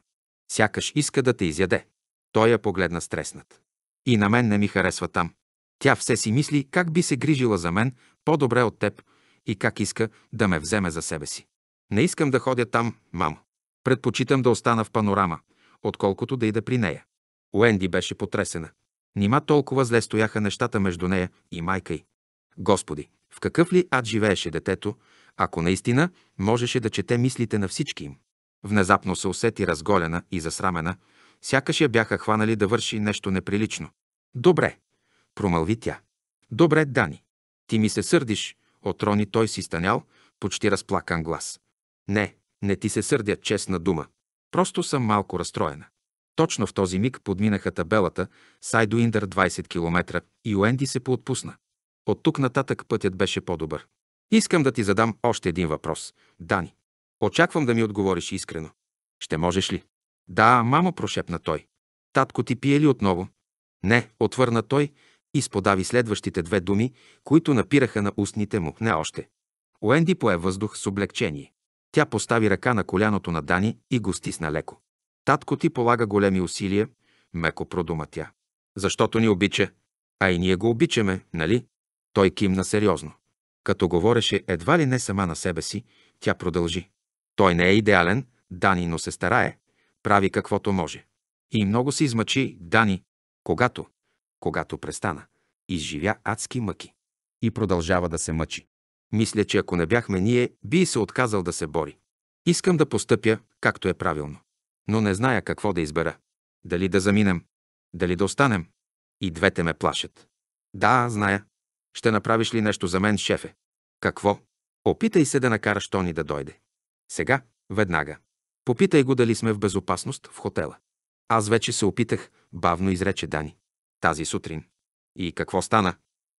Сякаш иска да те изяде. Той я погледна стреснат. И на мен не ми харесва там. Тя все си мисли как би се грижила за мен, по-добре от теб и как иска да ме вземе за себе си. Не искам да ходя там, мамо. Предпочитам да остана в панорама, отколкото да ида при нея. Уенди беше потресена. Нима толкова зле стояха нещата между нея и майка й. Господи, в какъв ли ад живееше детето, ако наистина можеше да чете мислите на всички им? Внезапно се усети разголена и засрамена, сякаш я бяха хванали да върши нещо неприлично. Добре, промълви тя. Добре, Дани. Ти ми се сърдиш, отрони той си станял, почти разплакан глас. Не, не ти се сърдя, честна дума. Просто съм малко разстроена. Точно в този миг подминаха табелата Сайдуиндър 20 км и Уенди се поотпусна. От тук нататък пътят беше по-добър. Искам да ти задам още един въпрос, Дани. Очаквам да ми отговориш искрено. Ще можеш ли? Да, мамо, прошепна той. Татко ти пие ли отново? Не, отвърна той изподави следващите две думи, които напираха на устните му, не още. Уенди пое въздух с облегчение. Тя постави ръка на коляното на Дани и го стисна леко. Татко ти полага големи усилия, меко продума тя. Защото ни обича. А и ние го обичаме, нали? Той кимна сериозно. Като говореше едва ли не сама на себе си, тя продължи. Той не е идеален, Дани, но се старае. Прави каквото може. И много се измъчи, Дани, когато когато престана. Изживя адски мъки. И продължава да се мъчи. Мисля, че ако не бяхме ние, би се отказал да се бори. Искам да постъпя, както е правилно. Но не зная какво да избера. Дали да заминем, дали да останем. И двете ме плашат. Да, зная. Ще направиш ли нещо за мен, шефе? Какво? Опитай се да накараш Тони да дойде. Сега, веднага. Попитай го дали сме в безопасност в хотела. Аз вече се опитах, бавно изрече Дани тази сутрин. И какво стана?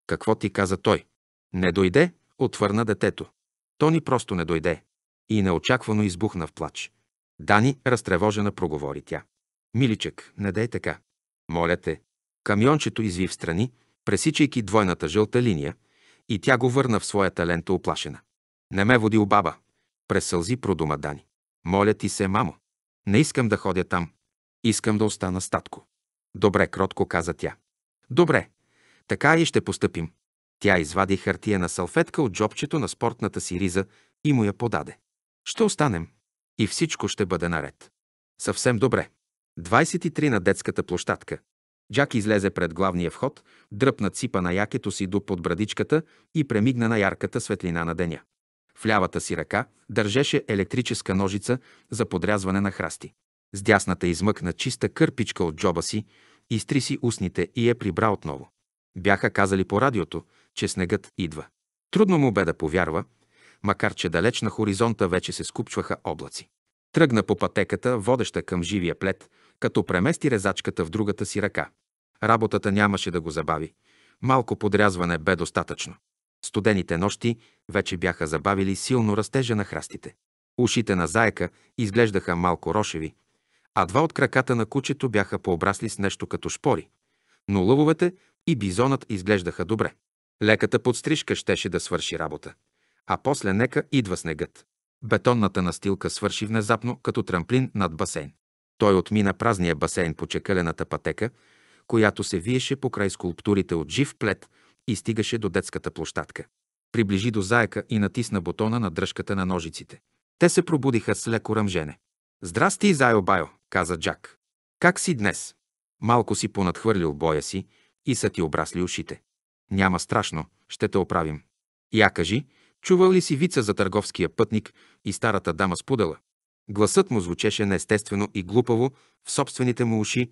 Какво ти каза той? Не дойде, отвърна детето. То ни просто не дойде. И неочаквано избухна в плач. Дани, разтревожена, проговори тя. Миличък, не дай така. Моля те. Камиончето изви в страни, пресичайки двойната жълта линия, и тя го върна в своята лента оплашена. Не ме води обаба. През сълзи продума Дани. Моля ти се, мамо. Не искам да ходя там. Искам да остана статко. Добре, кротко каза тя. Добре, така и ще постъпим. Тя извади хартия на салфетка от джобчето на спортната си риза и му я подаде. Ще останем. И всичко ще бъде наред. Съвсем добре. 23 на детската площадка. Джак излезе пред главния вход, дръпна ципа на якето си до под брадичката и премигна на ярката светлина на деня. В лявата си ръка държеше електрическа ножица за подрязване на храсти. С дясната измъкна чиста кърпичка от джоба си, изтри си устните и я прибра отново. Бяха казали по радиото, че снегът идва. Трудно му бе да повярва, макар че далеч на хоризонта вече се скупчваха облаци. Тръгна по пътеката, водеща към живия плед, като премести резачката в другата си ръка. Работата нямаше да го забави. Малко подрязване бе достатъчно. Студените нощи вече бяха забавили силно растежа на храстите. Ушите на заека изглеждаха малко рошеви, а два от краката на кучето бяха пообрасли с нещо като шпори, но лъвовете и бизонът изглеждаха добре. Леката подстрижка щеше да свърши работа, а после нека идва снегът. Бетонната настилка свърши внезапно като трамплин над басейн. Той отмина празния басейн по чекалената пътека, която се виеше покрай скулптурите от жив плет и стигаше до детската площадка. Приближи до заека и натисна бутона на дръжката на ножиците. Те се пробудиха с леко ръмжене. Здрасти, Зайо Байо, каза Джак. Как си днес? Малко си понадхвърлил боя си и са ти обрасли ушите. Няма страшно, ще те оправим. Я кажи, чувал ли си вица за търговския пътник и старата дама с пудела? Гласът му звучеше неестествено и глупаво в собствените му уши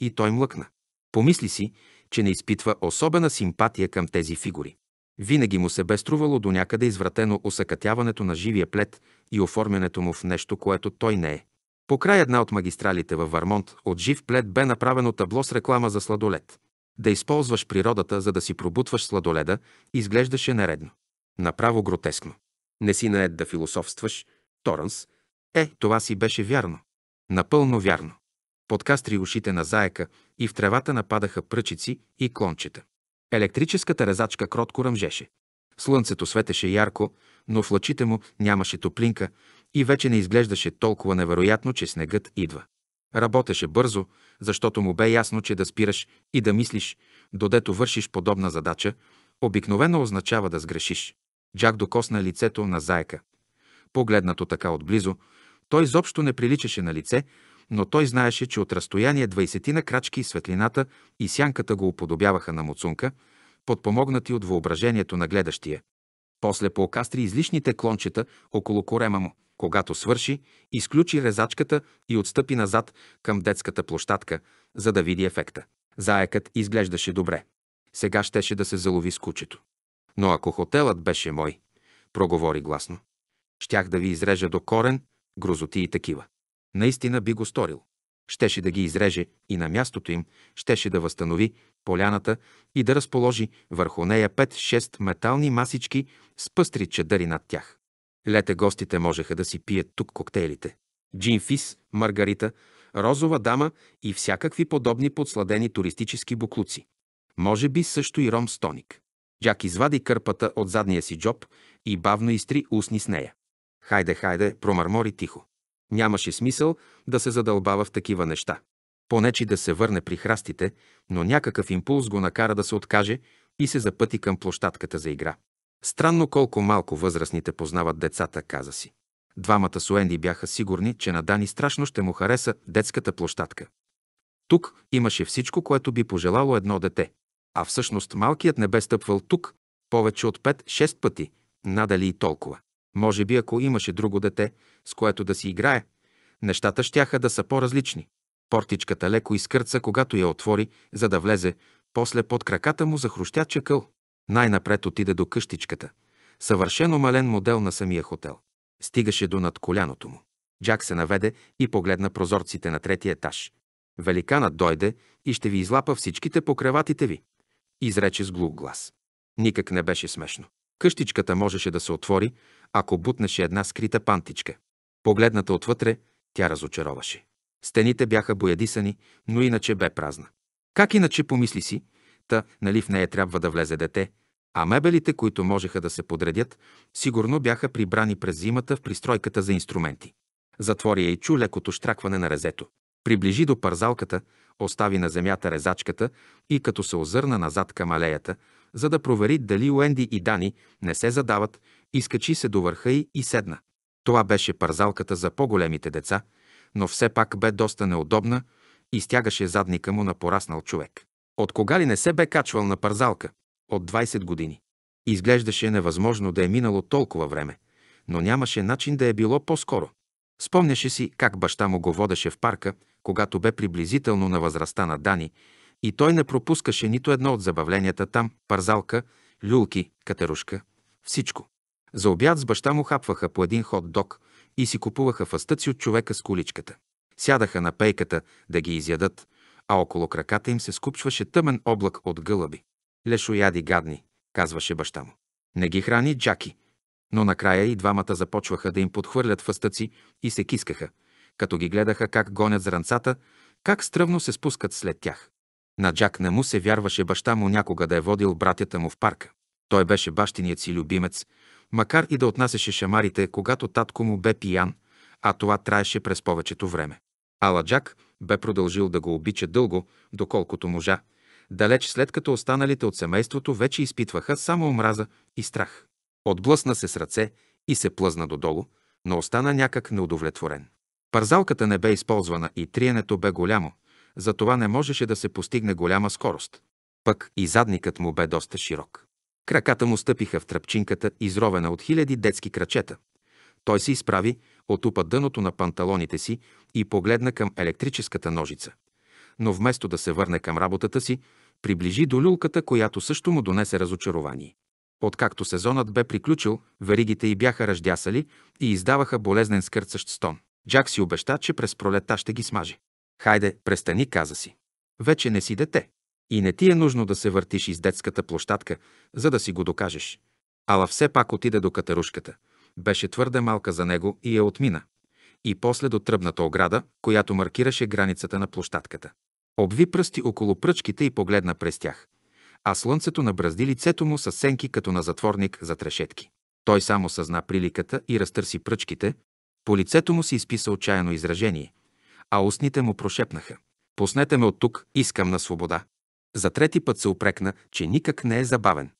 и той млъкна. Помисли си, че не изпитва особена симпатия към тези фигури. Винаги му се бе струвало до някъде извратено усъкътяването на живия плед и оформянето му в нещо, което той не е. По край една от магистралите във Вармонт от жив плед бе направено табло с реклама за сладолед. Да използваш природата, за да си пробутваш сладоледа, изглеждаше нередно. Направо гротескно. Не си наед да философстваш, Торънс. Е, това си беше вярно. Напълно вярно. Подкастри ушите на заека и в тревата нападаха пръчици и клончета. Електрическата резачка кротко ръмжеше. Слънцето светеше ярко, но в лъчите му нямаше топлинка, и вече не изглеждаше толкова невероятно, че снегът идва. Работеше бързо, защото му бе ясно, че да спираш и да мислиш, додето вършиш подобна задача, обикновено означава да сгрешиш. Джак докосна лицето на заека. Погледнато така отблизо, той изобщо не приличаше на лице, но той знаеше, че от разстояние 20 на крачки светлината и сянката го уподобяваха на муцунка, подпомогнати от въображението на гледащия. После поокастри излишните клончета около корема му. Когато свърши, изключи резачката и отстъпи назад към детската площадка, за да види ефекта. Заекът изглеждаше добре. Сега щеше да се залови с кучето. Но ако хотелът беше мой, проговори гласно, щях да ви изрежа до корен, грозоти и такива. Наистина би го сторил щеше да ги изреже и на мястото им щеше да възстанови поляната и да разположи върху нея 5-6 метални масички с пъстри чадъри над тях. Лете гостите можеха да си пият тук коктейлите. Джинфис, маргарита, розова дама и всякакви подобни подсладени туристически буклуци. Може би също и ром стоник. Джак извади кърпата от задния си джоб и бавно изтри устни с нея. Хайде, хайде, промърмори тихо. Нямаше смисъл да се задълбава в такива неща. Понечи да се върне при храстите, но някакъв импулс го накара да се откаже и се запъти към площадката за игра. Странно колко малко възрастните познават децата, каза си. Двамата суенди бяха сигурни, че на Дани страшно ще му хареса детската площадка. Тук имаше всичко, което би пожелало едно дете. А всъщност малкият не бе стъпвал тук повече от 5-6 пъти, надали и толкова. Може би ако имаше друго дете, с което да си играе, нещата щяха да са по-различни. Портичката леко изкърца, когато я отвори, за да влезе, после под краката му захрущя чакъл. Най-напред отиде до къщичката. Съвършено мален модел на самия хотел. Стигаше до над коляното му. Джак се наведе и погледна прозорците на третия етаж. Великанът дойде и ще ви излапа всичките по креватите ви. Изрече с глух глас. Никак не беше смешно. Къщичката можеше да се отвори, ако бутнеше една скрита пантичка. Погледната отвътре, тя разочароваше. Стените бяха боядисани, но иначе бе празна. Как иначе помисли си, та нали в нея трябва да влезе дете, а мебелите, които можеха да се подредят, сигурно бяха прибрани през зимата в пристройката за инструменти. Затвори я и чу лекото штракване на резето. Приближи до парзалката, остави на земята резачката и като се озърна назад към алеята, за да провери дали Уенди и Дани не се задават, изкачи се до върха й и седна. Това беше парзалката за по-големите деца, но все пак бе доста неудобна и стягаше задника му на пораснал човек. От кога ли не се бе качвал на парзалка? От 20 години. Изглеждаше невъзможно да е минало толкова време, но нямаше начин да е било по-скоро. Спомняше си как баща му го водеше в парка, когато бе приблизително на възрастта на Дани и той не пропускаше нито едно от забавленията там – парзалка, люлки, катерушка, всичко. За обяд с баща му хапваха по един хот-дог и си купуваха фастъци от човека с количката. Сядаха на пейката да ги изядат, а около краката им се скупчваше тъмен облак от гълъби. Лешояди гадни, казваше баща му. Не ги храни Джаки. Но накрая и двамата започваха да им подхвърлят фастъци и се кискаха, като ги гледаха как гонят зранцата, как стръмно се спускат след тях. На Джак не му се вярваше баща му някога да е водил братята му в парка. Той беше бащиният си любимец, макар и да отнасяше шамарите, когато татко му бе пиян, а това траеше през повечето време. Ала Джак бе продължил да го обича дълго, доколкото можа, далеч след като останалите от семейството вече изпитваха само омраза и страх. Отблъсна се с ръце и се плъзна додолу, но остана някак неудовлетворен. Парзалката не бе използвана и триенето бе голямо, за това не можеше да се постигне голяма скорост. Пък и задникът му бе доста широк. Краката му стъпиха в тръпчинката, изровена от хиляди детски крачета. Той се изправи, отупа дъното на панталоните си и погледна към електрическата ножица. Но вместо да се върне към работата си, приближи до люлката, която също му донесе разочарование. Откакто сезонът бе приключил, веригите й бяха ръждясали и издаваха болезнен скърцащ стон. Джак си обеща, че през пролета ще ги смаже. Хайде, престани, каза си. Вече не си дете. И не ти е нужно да се въртиш из детската площадка, за да си го докажеш. Ала все пак отиде до катерушката. Беше твърде малка за него и я отмина. И после до тръбната ограда, която маркираше границата на площадката. Обви пръсти около пръчките и погледна през тях. А слънцето набразди лицето му със сенки като на затворник за трешетки. Той само съзна приликата и разтърси пръчките. По лицето му се изписа отчаяно изражение, а устните му прошепнаха. Поснете ме от тук, искам на свобода. За трети път се опрекна, че никак не е забавен.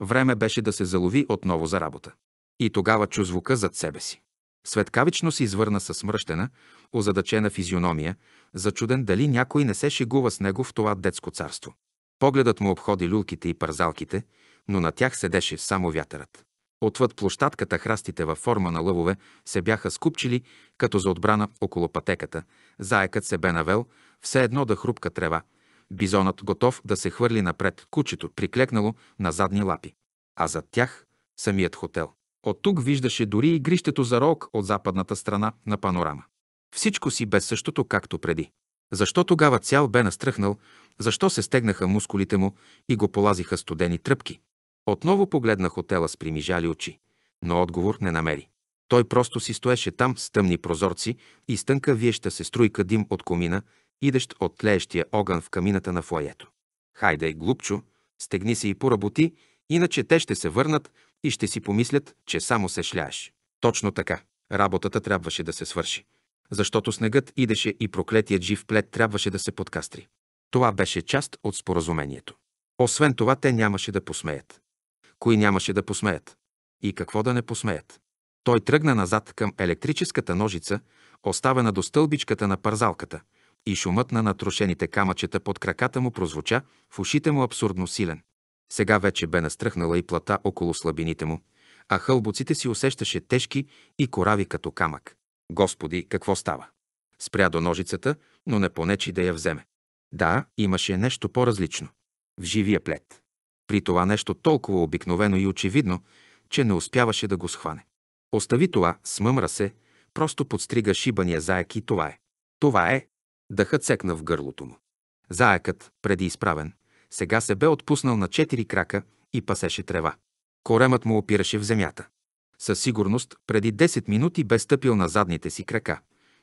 Време беше да се залови отново за работа. И тогава чу звука зад себе си. Светкавично се извърна със смръщена, озадачена физиономия, зачуден дали някой не се шегува с него в това детско царство. Погледът му обходи люлките и парзалките, но на тях седеше само вятърът. Отвъд площадката храстите във форма на лъвове се бяха скупчили, като за отбрана около пътеката, Заекът се бе навел, все едно да хрупка трева. Бизонът готов да се хвърли напред, кучето приклекнало на задни лапи. А зад тях самият хотел. От тук виждаше дори и грището за рок от западната страна на панорама. Всичко си бе същото, както преди. Защо тогава цял бе настръхнал, защо се стегнаха мускулите му и го полазиха студени тръпки? Отново погледна хотела с примижали очи, но отговор не намери. Той просто си стоеше там с тъмни прозорци и с тънка виеща се струйка дим от комина, идещ от тлеещия огън в камината на флоето. Хайде, глупчо, стегни се и поработи, иначе те ще се върнат и ще си помислят, че само се шляеш. Точно така. Работата трябваше да се свърши. Защото снегът идеше и проклетият жив плед трябваше да се подкастри. Това беше част от споразумението. Освен това, те нямаше да посмеят. Кои нямаше да посмеят? И какво да не посмеят? Той тръгна назад към електрическата ножица, оставена до стълбичката на парзалката, и шумът на натрошените камъчета под краката му прозвуча, в ушите му абсурдно силен. Сега вече бе настръхнала и плата около слабините му, а хълбоците си усещаше тежки и корави като камък. Господи, какво става? Спря до ножицата, но не понечи да я вземе. Да, имаше нещо по-различно. В живия плет. При това нещо толкова обикновено и очевидно, че не успяваше да го схване. Остави това, смъмра се, просто подстрига шибания заек и това е. Това е. Дъхът секна в гърлото му. Заекът, преди изправен, сега се бе отпуснал на четири крака и пасеше трева. Коремът му опираше в земята. Със сигурност, преди 10 минути бе стъпил на задните си крака.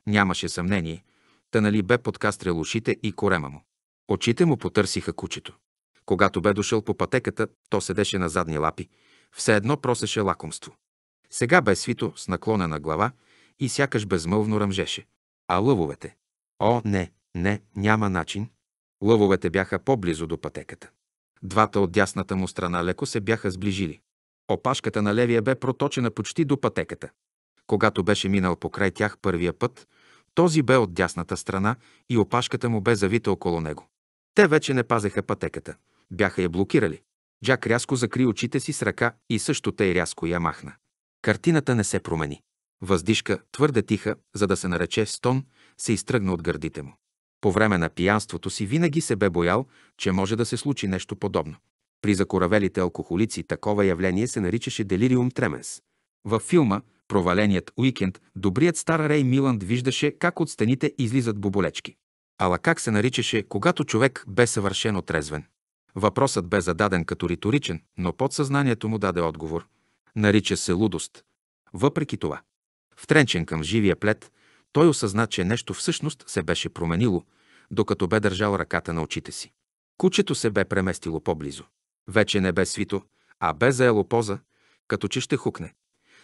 Нямаше съмнение, та нали бе подкастрял ушите и корема му. Очите му потърсиха кучето. Когато бе дошъл по пътеката, то седеше на задни лапи. Все едно просеше лакомство. Сега бе свито с наклонена глава и сякаш безмълвно ръмжеше. А лъвовете? О, не, не, няма начин. Лъвовете бяха по-близо до пътеката. Двата от дясната му страна леко се бяха сближили. Опашката на левия бе проточена почти до пътеката. Когато беше минал покрай тях първия път, този бе от дясната страна и опашката му бе завита около него. Те вече не пазеха пътеката. Бяха я блокирали. Джак рязко закри очите си с ръка и също тъй рязко я махна. Картината не се промени. Въздишка, твърде тиха, за да се нарече стон, се изтръгна от гърдите му. По време на пиянството си винаги се бе боял, че може да се случи нещо подобно. При закоравелите алкохолици такова явление се наричаше делириум тременс. Във филма «Проваленият уикенд» добрият стар Рей Миланд виждаше как от стените излизат боболечки. Ала как се наричаше, когато човек бе съвършено трезвен? Въпросът бе зададен като риторичен, но подсъзнанието му даде отговор. Нарича се лудост. Въпреки това, втренчен към живия плед, той осъзна, че нещо всъщност се беше променило, докато бе държал ръката на очите си. Кучето се бе преместило по-близо. Вече не бе свито, а бе заело поза, като че ще хукне.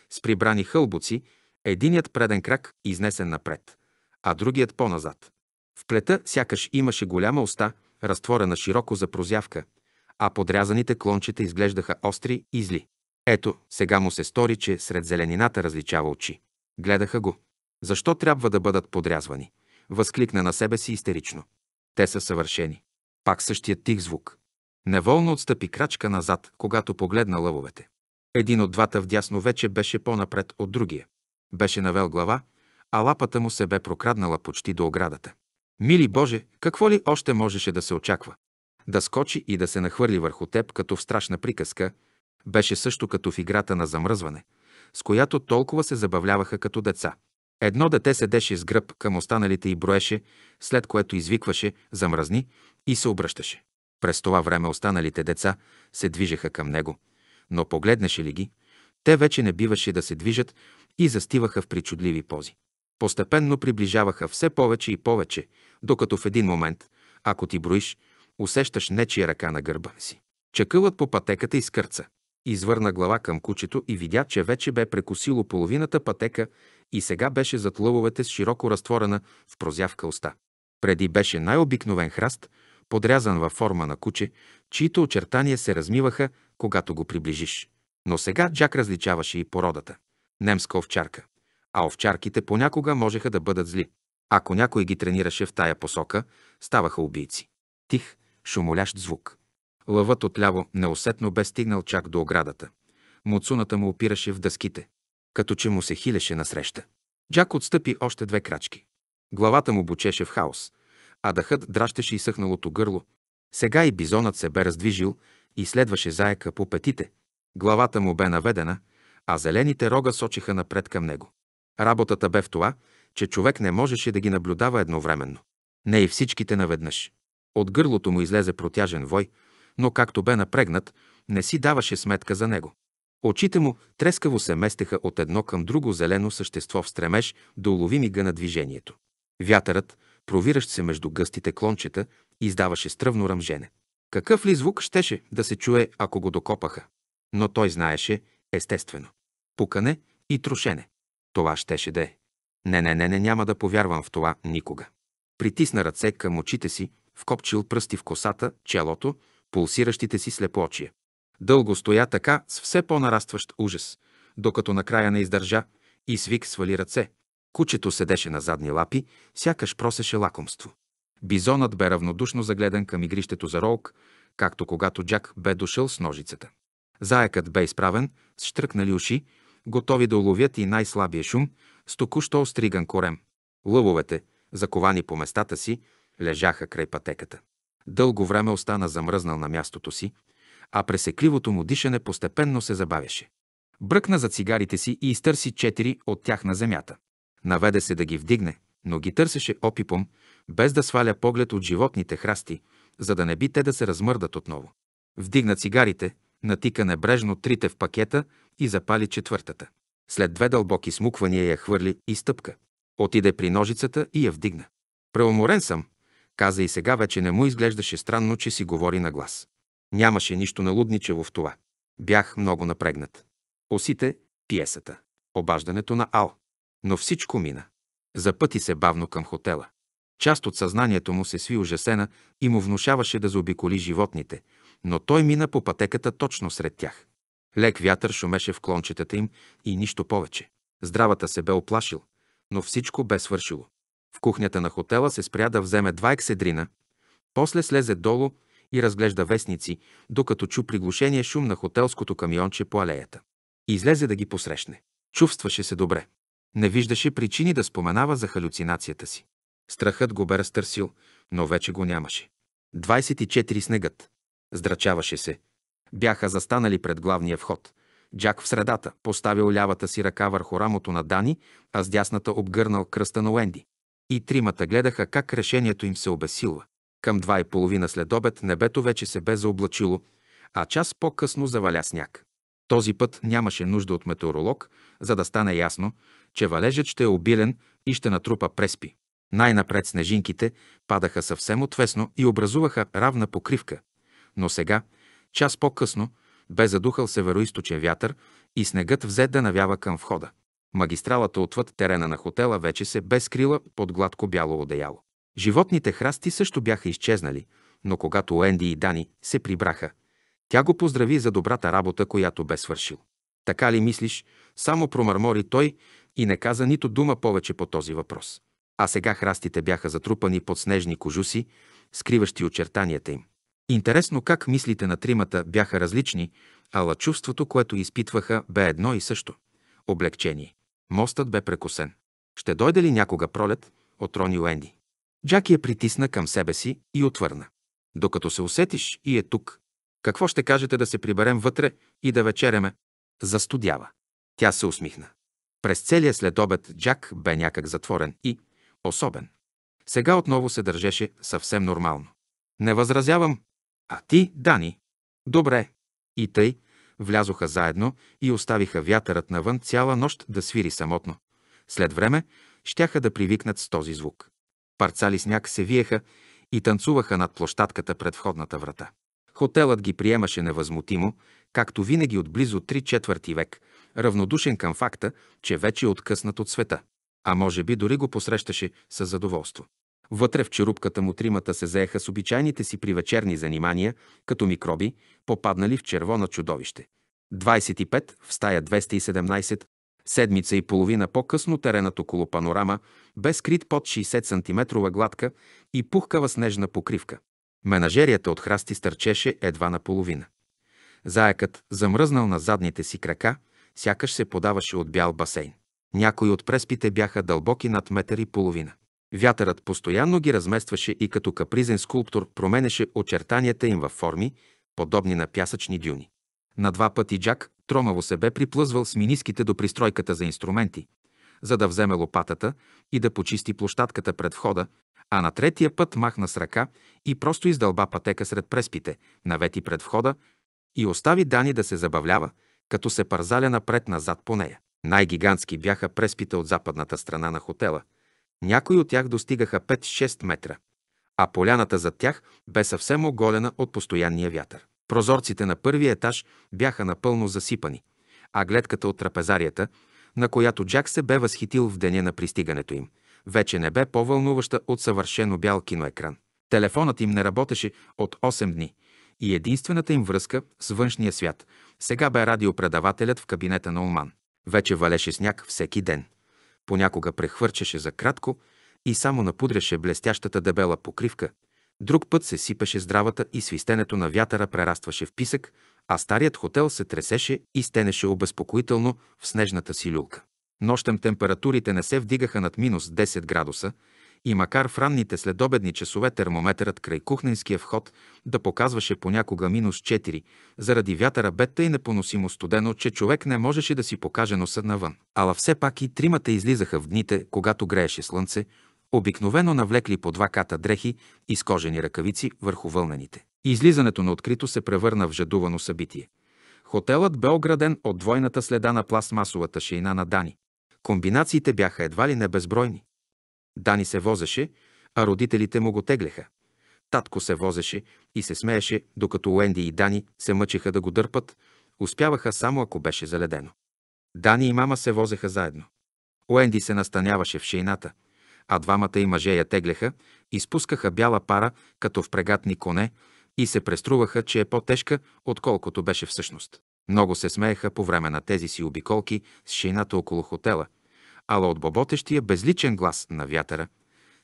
С прибрани хълбуци, единият преден крак изнесен напред, а другият по-назад. В плета сякаш имаше голяма уста, разтворена широко за прозявка, а подрязаните клончета изглеждаха остри и зли. Ето, сега му се стори, че сред зеленината различава очи. Гледаха го. Защо трябва да бъдат подрязвани? Възкликна на себе си истерично. Те са съвършени. Пак същия тих звук. Неволно отстъпи крачка назад, когато погледна лъвовете. Един от двата вдясно вече беше по-напред от другия. Беше навел глава, а лапата му се бе прокраднала почти до оградата. Мили Боже, какво ли още можеше да се очаква? Да скочи и да се нахвърли върху теб като в страшна приказка – беше също като в играта на замръзване, с която толкова се забавляваха като деца. Едно дете седеше с гръб към останалите и броеше, след което извикваше «замръзни» и се обръщаше. През това време останалите деца се движеха към него, но погледнеше ли ги, те вече не биваше да се движат и застиваха в причудливи пози. Постепенно приближаваха все повече и повече, докато в един момент, ако ти броиш, усещаш нечия ръка на гърба си. Чакълът по пътеката изкърца. Извърна глава към кучето и видя, че вече бе прекусило половината пътека и сега беше зад лъвовете с широко разтворена в прозявка уста. Преди беше най-обикновен храст, подрязан във форма на куче, чието очертания се размиваха, когато го приближиш. Но сега Джак различаваше и породата. Немска овчарка. А овчарките понякога можеха да бъдат зли. Ако някой ги тренираше в тая посока, ставаха убийци. Тих, шумолящ звук. Лъвът отляво неусетно бе стигнал чак до оградата. Муцуната му опираше в дъските, като че му се хилеше насреща. Джак отстъпи още две крачки. Главата му бучеше в хаос, а дъхът дращеше и съхналото гърло. Сега и бизонът се бе раздвижил и следваше заека по петите. Главата му бе наведена, а зелените рога сочиха напред към него. Работата бе в това, че човек не можеше да ги наблюдава едновременно. Не и всичките наведнъж. От гърлото му излезе протяжен вой, но както бе напрегнат, не си даваше сметка за него. Очите му трескаво се местеха от едно към друго зелено същество в стремеж да улови мига на движението. Вятърът, провиращ се между гъстите клончета, издаваше стръвно ръмжене. Какъв ли звук щеше да се чуе, ако го докопаха? Но той знаеше, естествено. Пукане и трошене. Това щеше да е. Не, не, не, не, няма да повярвам в това никога. Притисна ръце към очите си, вкопчил пръсти в косата, челото пулсиращите си слепочия. Дълго стоя така с все по-нарастващ ужас, докато накрая не издържа и свик свали ръце. Кучето седеше на задни лапи, сякаш просеше лакомство. Бизонът бе равнодушно загледан към игрището за ролк, както когато Джак бе дошъл с ножицата. Заекът бе изправен, с штръкнали уши, готови да уловят и най-слабия шум, с току-що остриган корем. Лъвовете, заковани по местата си, лежаха край пътеката. Дълго време остана замръзнал на мястото си, а пресекливото му дишане постепенно се забавяше. Бръкна за цигарите си и изтърси четири от тях на земята. Наведе се да ги вдигне, но ги търсеше опипом, без да сваля поглед от животните храсти, за да не би те да се размърдат отново. Вдигна цигарите, натика небрежно трите в пакета и запали четвъртата. След две дълбоки смуквания я хвърли и стъпка. Отиде при ножицата и я вдигна. Преуморен съм, каза и сега вече не му изглеждаше странно, че си говори на глас. Нямаше нищо налудничево в това. Бях много напрегнат. Осите, пиесата, обаждането на Ал. Но всичко мина. Запъти се бавно към хотела. Част от съзнанието му се сви ужасена и му внушаваше да заобиколи животните, но той мина по пътеката точно сред тях. Лек вятър шумеше в клончетата им и нищо повече. Здравата се бе оплашил, но всичко бе свършило. В кухнята на хотела се спря да вземе два екседрина, после слезе долу и разглежда вестници, докато чу приглушения шум на хотелското камионче по алеята. излезе да ги посрещне. Чувстваше се добре. Не виждаше причини да споменава за халюцинацията си. Страхът го бе разтърсил, но вече го нямаше. 24 снегът. Здрачаваше се. Бяха застанали пред главния вход. Джак в средата, поставил лявата си ръка върху рамото на Дани, а с дясната обгърнал кръста на Уенди. И тримата гледаха как решението им се обесилва. Към два и половина след обед небето вече се бе заоблачило, а час по-късно заваля сняг. Този път нямаше нужда от метеоролог, за да стане ясно, че валежът ще е обилен и ще натрупа преспи. Най-напред снежинките падаха съвсем отвесно и образуваха равна покривка. Но сега, час по-късно, бе задухал североисточен вятър и снегът взе да навява към входа. Магистралата отвъд терена на хотела вече се бе скрила под гладко бяло одеяло. Животните храсти също бяха изчезнали, но когато Енди и Дани се прибраха, тя го поздрави за добрата работа, която бе свършил. Така ли мислиш? Само промърмори той и не каза нито дума повече по този въпрос. А сега храстите бяха затрупани под снежни кожуси, скриващи очертанията им. Интересно как мислите на тримата бяха различни, ала чувството, което изпитваха, бе едно и също – облегчение. Мостът бе прекосен. Ще дойде ли някога пролет? отрони Уенди. Джаки я притисна към себе си и отвърна. Докато се усетиш и е тук. Какво ще кажете да се приберем вътре и да вечеряме? Застудява. Тя се усмихна. През целия следобед Джак бе някак затворен и особен. Сега отново се държеше съвсем нормално. Не възразявам. А ти, Дани? Добре. И тъй, Влязоха заедно и оставиха вятърът навън цяла нощ да свири самотно. След време щяха да привикнат с този звук. Парцали сняг се виеха и танцуваха над площадката пред входната врата. Хотелът ги приемаше невъзмутимо, както винаги от близо три четвърти век, равнодушен към факта, че вече е откъснат от света. А може би дори го посрещаше с задоволство. Вътре в черупката му тримата се заеха с обичайните си при вечерни занимания, като микроби, попаднали в черво на чудовище. 25 в стая 217, седмица и половина по-късно теренът около панорама бе скрит под 60 см гладка и пухкава снежна покривка. Менажерията от храсти стърчеше едва наполовина. Заекът, замръзнал на задните си крака, сякаш се подаваше от бял басейн. Някои от преспите бяха дълбоки над метър и половина. Вятърът постоянно ги разместваше и като капризен скулптор променеше очертанията им във форми, подобни на пясъчни дюни. На два пъти Джак тромаво се бе приплъзвал с миниските до пристройката за инструменти, за да вземе лопатата и да почисти площадката пред входа, а на третия път махна с ръка и просто издълба пътека сред преспите, навети пред входа и остави Дани да се забавлява, като се парзаля напред-назад по нея. Най-гигантски бяха преспите от западната страна на хотела – някои от тях достигаха 5-6 метра, а поляната зад тях бе съвсем оголена от постоянния вятър. Прозорците на първия етаж бяха напълно засипани, а гледката от трапезарията, на която Джак се бе възхитил в деня на пристигането им, вече не бе по-вълнуваща от съвършено бял киноекран. Телефонът им не работеше от 8 дни и единствената им връзка с външния свят сега бе радиопредавателят в кабинета на Олман. Вече валеше сняг всеки ден. Понякога прехвърчеше за кратко и само напудряше блестящата дебела покривка. Друг път се сипеше здравата и свистенето на вятъра прерастваше в писък, а старият хотел се тресеше и стенеше обезпокоително в снежната си люлка. Нощем температурите не се вдигаха над минус 10 градуса и макар в ранните следобедни часове термометърът край кухненския вход да показваше понякога минус 4, заради вятъра бета и непоносимо студено, че човек не можеше да си покаже носа навън. Ала все пак и тримата излизаха в дните, когато грееше слънце, обикновено навлекли по два ката дрехи и с кожени ръкавици върху вълнените. Излизането на открито се превърна в жадувано събитие. Хотелът бе ограден от двойната следа на пластмасовата шейна на Дани. Комбинациите бяха едва ли небезбройни. Дани се возеше, а родителите му го теглеха. Татко се возеше и се смееше, докато Уенди и Дани се мъчеха да го дърпат, успяваха само ако беше заледено. Дани и мама се возеха заедно. Уенди се настаняваше в шейната, а двамата и мъже я теглеха, изпускаха бяла пара, като в прегатни коне, и се преструваха, че е по-тежка, отколкото беше всъщност. Много се смееха по време на тези си обиколки с шейната около хотела – ала от боботещия безличен глас на вятъра,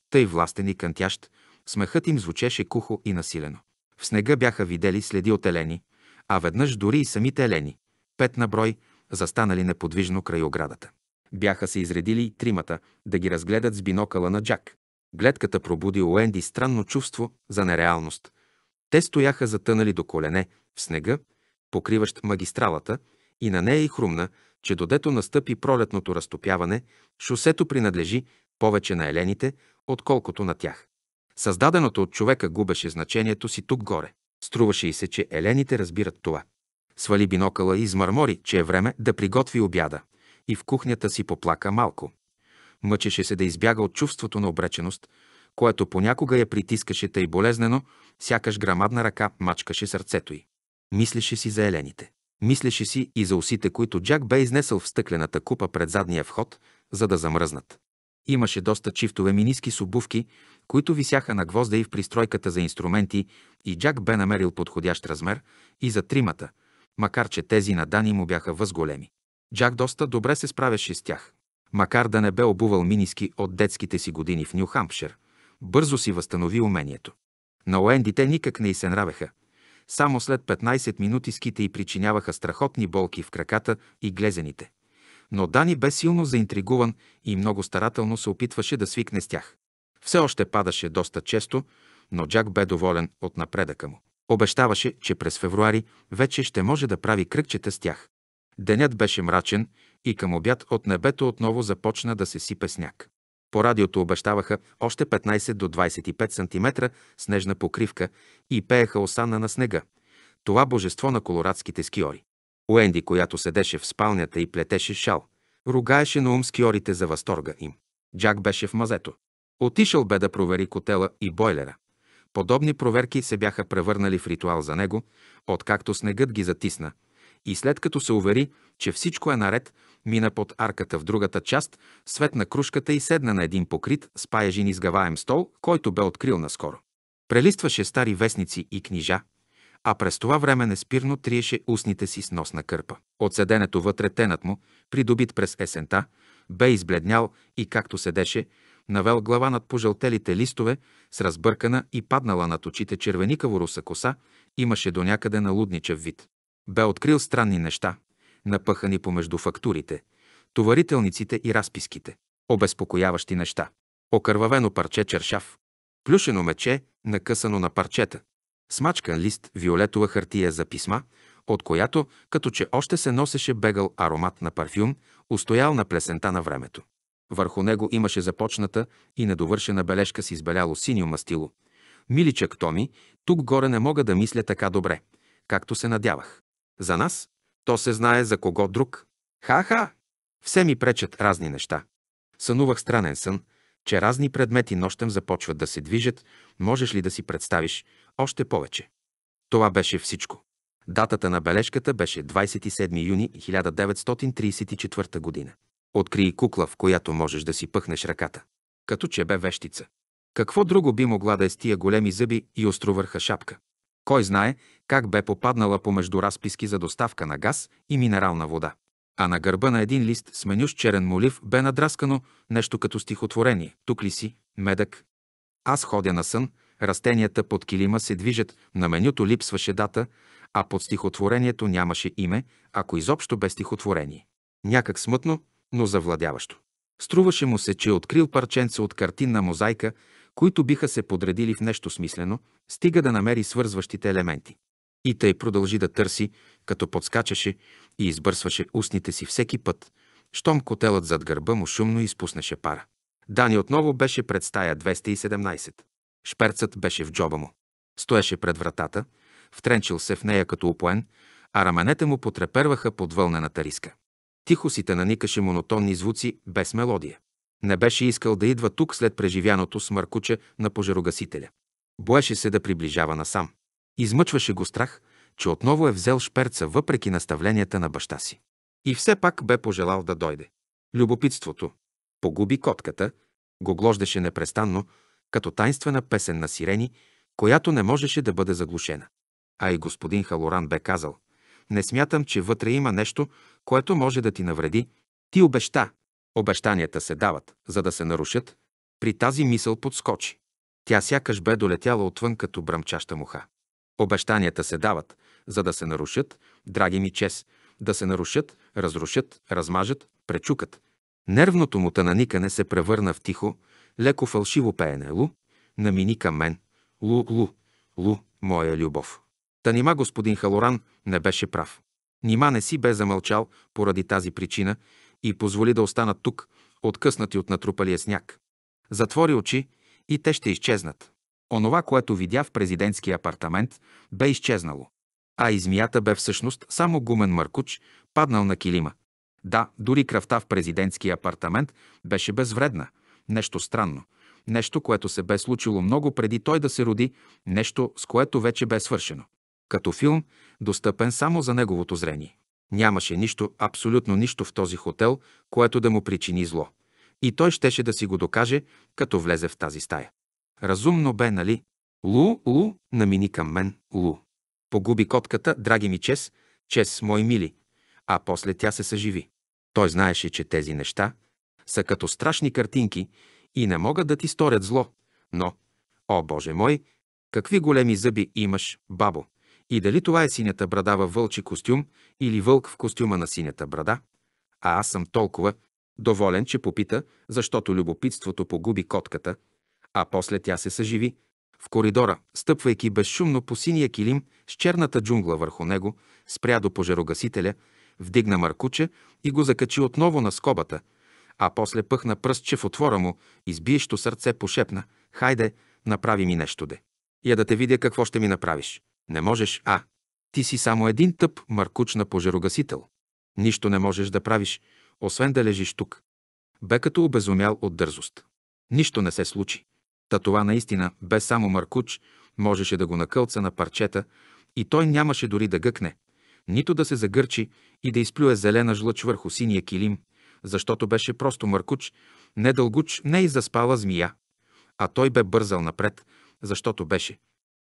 тъй властен и кънтящ, смехът им звучеше кухо и насилено. В снега бяха видели следи от елени, а веднъж дори и самите елени, пет на брой, застанали неподвижно край оградата. Бяха се изредили и тримата да ги разгледат с бинокъла на Джак. Гледката пробуди у Енди странно чувство за нереалност. Те стояха затънали до колене в снега, покриващ магистралата, и на нея и хрумна, че додето настъпи пролетното разтопяване, шосето принадлежи повече на елените, отколкото на тях. Създаденото от човека губеше значението си тук горе. Струваше и се, че елените разбират това. Свали бинокъла и измърмори, че е време да приготви обяда. И в кухнята си поплака малко. Мъчеше се да избяга от чувството на обреченост, което понякога я притискаше тъй болезнено, сякаш грамадна ръка мачкаше сърцето й. Мислеше си за елените. Мислеше си и за усите, които Джак бе изнесъл в стъклената купа пред задния вход, за да замръзнат. Имаше доста чифтове миниски с обувки, които висяха на гвозда и в пристройката за инструменти, и Джак бе намерил подходящ размер и за тримата, макар че тези на Дани му бяха възголеми. Джак доста добре се справяше с тях. Макар да не бе обувал миниски от детските си години в Нью Хампшир, бързо си възстанови умението. На Уендите никак не й се нравеха – само след 15 минути ските й причиняваха страхотни болки в краката и глезените. Но Дани бе силно заинтригуван и много старателно се опитваше да свикне с тях. Все още падаше доста често, но Джак бе доволен от напредъка му. Обещаваше, че през февруари вече ще може да прави кръгчета с тях. Денят беше мрачен и към обяд от небето отново започна да се сипе сняг. По радиото обещаваха още 15 до 25 см снежна покривка и пееха осана на снега. Това божество на колорадските скиори. Уенди, която седеше в спалнята и плетеше шал, ругаеше на ум скиорите за възторга им. Джак беше в мазето. Отишъл бе да провери котела и бойлера. Подобни проверки се бяха превърнали в ритуал за него, откакто снегът ги затисна – и след като се увери, че всичко е наред, мина под арката в другата част, светна кружката и седна на един покрит с паяжин изгаваем стол, който бе открил наскоро. Прелистваше стари вестници и книжа, а през това време неспирно триеше устните си с носна кърпа. От седенето вътре тенът му, придобит през есента, бе избледнял и както седеше, навел глава над пожълтелите листове с разбъркана и паднала над очите червеникаво руса коса, имаше до някъде налудничев вид. Бе открил странни неща, напъхани помежду фактурите, товарителниците и разписките. Обезпокояващи неща. Окървавено парче чершав. Плюшено мече, накъсано на парчета. Смачкан лист, виолетова хартия за писма, от която, като че още се носеше бегал аромат на парфюм, устоял на плесента на времето. Върху него имаше започната и недовършена бележка с избеляло синьо мастило. Миличък Томи, тук горе не мога да мисля така добре, както се надявах. За нас, то се знае за кого друг. Ха-ха! Все ми пречат разни неща. Сънувах странен сън, че разни предмети нощем започват да се движат, можеш ли да си представиш още повече. Това беше всичко. Датата на бележката беше 27 юни 1934 година. Откри кукла, в която можеш да си пъхнеш ръката. Като че бе вещица. Какво друго би могла да е с тия големи зъби и островърха шапка? Кой знае как бе попаднала помежду разписки за доставка на газ и минерална вода. А на гърба на един лист с менюш черен молив бе надраскано нещо като стихотворение. Тук ли си, медък? Аз ходя на сън, растенията под килима се движат, на менюто липсваше дата, а под стихотворението нямаше име, ако изобщо бе стихотворение. Някак смътно, но завладяващо. Струваше му се, че е открил парченце от картинна мозайка, които биха се подредили в нещо смислено, стига да намери свързващите елементи. И тъй продължи да търси, като подскачаше и избърсваше устните си всеки път, щом котелът зад гърба му шумно изпуснеше пара. Дани отново беше пред стая 217. Шперцът беше в джоба му. Стоеше пред вратата, втренчил се в нея като опоен, а раменете му потреперваха под вълнената риска. Тихо си те наникаше монотонни звуци без мелодия. Не беше искал да идва тук след преживяното с на пожарогасителя. Боеше се да приближава насам. Измъчваше го страх, че отново е взел шперца въпреки наставленията на баща си. И все пак бе пожелал да дойде. Любопитството. Погуби котката, го глождеше непрестанно, като тайнствена песен на сирени, която не можеше да бъде заглушена. А и господин Халоран бе казал, не смятам, че вътре има нещо, което може да ти навреди. Ти обеща, Обещанията се дават, за да се нарушат. При тази мисъл подскочи. Тя сякаш бе долетяла отвън като бръмчаща муха. Обещанията се дават, за да се нарушат, драги ми чес, да се нарушат, разрушат, размажат, пречукат. Нервното му тананикане се превърна в тихо, леко фалшиво пеене. Лу, намини към мен. Лу, лу, лу, моя любов. Та нима господин Халоран не беше прав. Нима не си бе замълчал поради тази причина и позволи да останат тук, откъснати от натрупалия сняг. Затвори очи и те ще изчезнат. Онова, което видя в президентския апартамент, бе изчезнало. А измията бе всъщност само гумен мъркуч, паднал на килима. Да, дори кръвта в президентския апартамент беше безвредна. Нещо странно. Нещо, което се бе случило много преди той да се роди, нещо, с което вече бе свършено. Като филм, достъпен само за неговото зрение. Нямаше нищо, абсолютно нищо в този хотел, което да му причини зло. И той щеше да си го докаже, като влезе в тази стая. Разумно бе, нали? Лу, лу, намини към мен, лу. Погуби котката, драги ми чес, чес, мой мили. А после тя се съживи. Той знаеше, че тези неща са като страшни картинки и не могат да ти сторят зло. Но, о Боже мой, какви големи зъби имаш, бабо! И дали това е синята брада във вълчи костюм или вълк в костюма на синята брада? А аз съм толкова доволен, че попита, защото любопитството погуби котката, а после тя се съживи. В коридора, стъпвайки безшумно по синия килим с черната джунгла върху него, спря до пожарогасителя, вдигна маркуче и го закачи отново на скобата, а после пъхна пръстче в отвора му, избиещо сърце пошепна «Хайде, направи ми нещо де». Я да те видя какво ще ми направиш. Не можеш, а? Ти си само един тъп маркуч на пожерогасител. Нищо не можеш да правиш, освен да лежиш тук. Бе като обезумял от дързост. Нищо не се случи. Та това наистина бе само маркуч, можеше да го накълца на парчета и той нямаше дори да гъкне, нито да се загърчи и да изплюе зелена жлъч върху синия килим, защото беше просто мъркуч, не дългуч, не и заспала змия. А той бе бързал напред, защото беше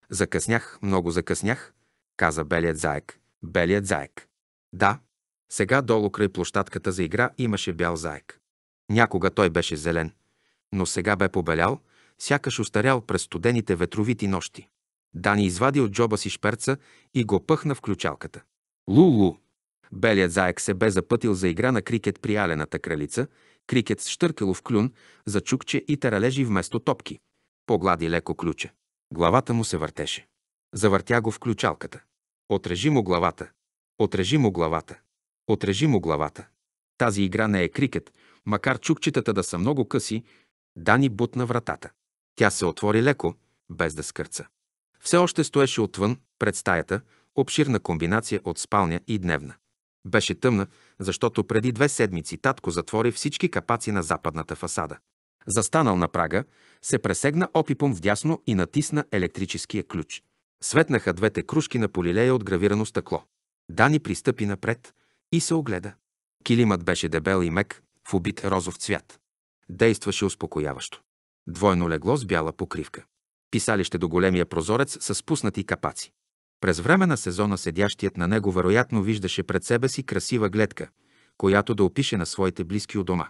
Закъснях, много закъснях, каза белият заек. Белият заек. Да, сега долу край площадката за игра имаше бял заек. Някога той беше зелен, но сега бе побелял, сякаш остарял през студените ветровити нощи. Дани извади от джоба си шперца и го пъхна в ключалката. Лулу! Белият заек се бе запътил за игра на крикет при алената кралица, крикет с штъркало в клюн, за чукче и таралежи вместо топки. Поглади леко ключе. Главата му се въртеше. Завъртя го в ключалката. Отрежи му главата. Отрежи му главата. Отрежи му главата. Тази игра не е крикет, макар чукчетата да са много къси, Дани бутна вратата. Тя се отвори леко, без да скърца. Все още стоеше отвън, пред стаята, обширна комбинация от спалня и дневна. Беше тъмна, защото преди две седмици татко затвори всички капаци на западната фасада. Застанал на прага, се пресегна опипом вдясно и натисна електрическия ключ. Светнаха двете кружки на полилея от гравирано стъкло. Дани пристъпи напред и се огледа. Килимът беше дебел и мек, в убит розов цвят. Действаше успокояващо. Двойно легло с бяла покривка. Писалище до големия прозорец с спуснати капаци. През време на сезона седящият на него вероятно виждаше пред себе си красива гледка, която да опише на своите близки у дома.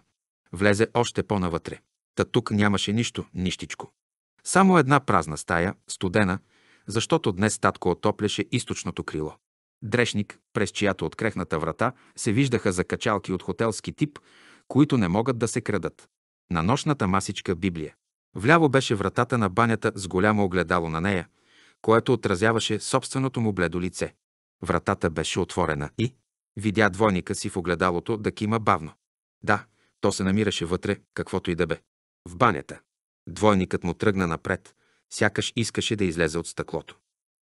Влезе още по-навътре. Та тук нямаше нищо, нищичко. Само една празна стая, студена, защото днес татко отопляше източното крило. Дрешник, през чиято открехната врата се виждаха закачалки от хотелски тип, които не могат да се крадат. На нощната масичка Библия. Вляво беше вратата на банята с голямо огледало на нея, което отразяваше собственото му бледо лице. Вратата беше отворена и видя двойника си в огледалото да кима бавно. Да, то се намираше вътре, каквото и да бе. В банята. Двойникът му тръгна напред, сякаш искаше да излезе от стъклото.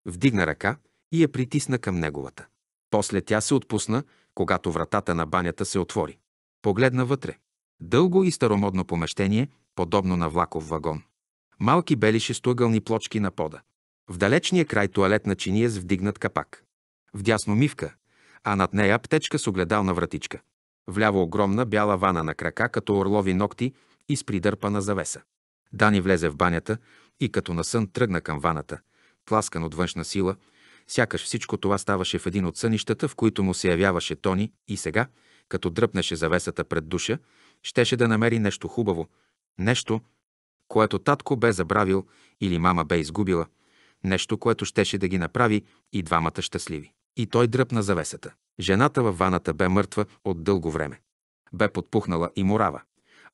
Вдигна ръка и я притисна към неговата. После тя се отпусна, когато вратата на банята се отвори. Погледна вътре. Дълго и старомодно помещение, подобно на влаков вагон. Малки бели шестоъгълни плочки на пода. В далечния край туалет на чиния с вдигнат капак. Вдясно мивка, а над нея аптечка с огледална вратичка. Вляво огромна бяла вана на крака, като орлови ногти, и с придърпана завеса. Дани влезе в банята и като на сън тръгна към ваната, пласкан от външна сила, сякаш всичко това ставаше в един от сънищата, в които му се явяваше Тони и сега, като дръпнеше завесата пред душа, щеше да намери нещо хубаво, нещо, което татко бе забравил или мама бе изгубила, нещо, което щеше да ги направи и двамата щастливи. И той дръпна завесата. Жената във ваната бе мъртва от дълго време. Бе подпухнала и морава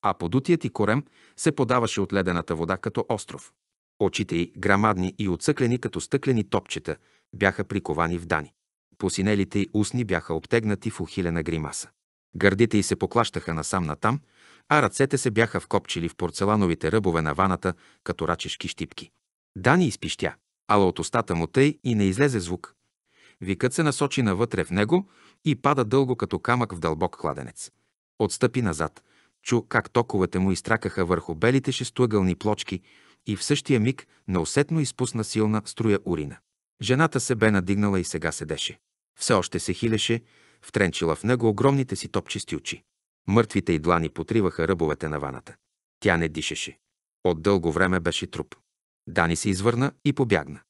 а подутият и корем се подаваше от ледената вода като остров. Очите й, грамадни и отсъклени като стъклени топчета, бяха приковани в дани. Посинелите й устни бяха обтегнати в ухилена гримаса. Гърдите й се поклащаха насам-натам, а ръцете се бяха вкопчили в порцелановите ръбове на ваната като рачешки щипки. Дани изпищя, ала от устата му тъй и не излезе звук. Викът се насочи навътре в него и пада дълго като камък в дълбок кладенец. Отстъпи назад, Чу как токовете му изтракаха върху белите шестоъгълни плочки и в същия миг неусетно изпусна силна струя урина. Жената се бе надигнала и сега седеше. Все още се хилеше, втренчила в него огромните си топчести очи. Мъртвите и длани потриваха ръбовете на ваната. Тя не дишеше. От дълго време беше труп. Дани се извърна и побягна.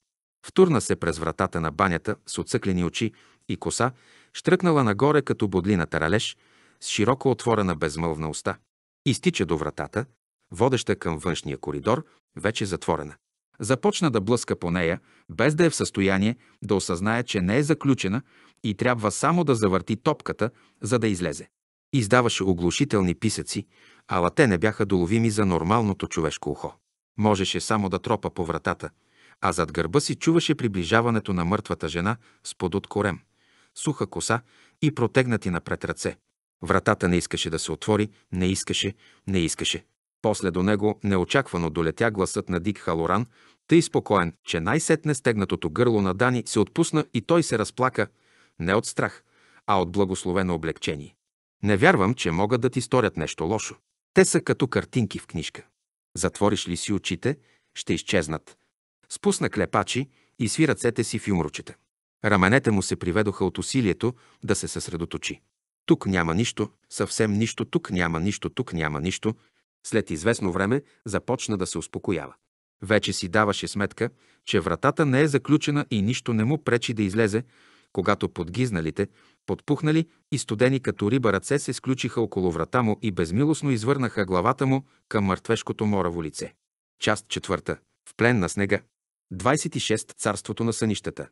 Втурна се през вратата на банята с отсъклени очи и коса, штръкнала нагоре като бодлина таралеж, с широко отворена безмълвна уста. Изтича до вратата, водеща към външния коридор, вече затворена. Започна да блъска по нея, без да е в състояние да осъзнае, че не е заключена и трябва само да завърти топката, за да излезе. Издаваше оглушителни писъци, ала те не бяха доловими за нормалното човешко ухо. Можеше само да тропа по вратата, а зад гърба си чуваше приближаването на мъртвата жена с подут корем, суха коса и протегнати напред ръце – Вратата не искаше да се отвори, не искаше, не искаше. После до него неочаквано долетя гласът на Дик Халоран, тъй спокоен, че най-сетне стегнатото гърло на Дани се отпусна и той се разплака, не от страх, а от благословено облегчение. Не вярвам, че могат да ти сторят нещо лошо. Те са като картинки в книжка. Затвориш ли си очите, ще изчезнат. Спусна клепачи и сви ръцете си в юмручета. Раменете му се приведоха от усилието да се съсредоточи. Тук няма нищо, съвсем нищо, тук няма нищо, тук няма нищо. След известно време започна да се успокоява. Вече си даваше сметка, че вратата не е заключена и нищо не му пречи да излезе, когато подгизналите, подпухнали и студени като риба ръце се сключиха около врата му и безмилостно извърнаха главата му към мъртвешкото мораво лице. Част четвърта. В плен на снега. 26. Царството на сънищата.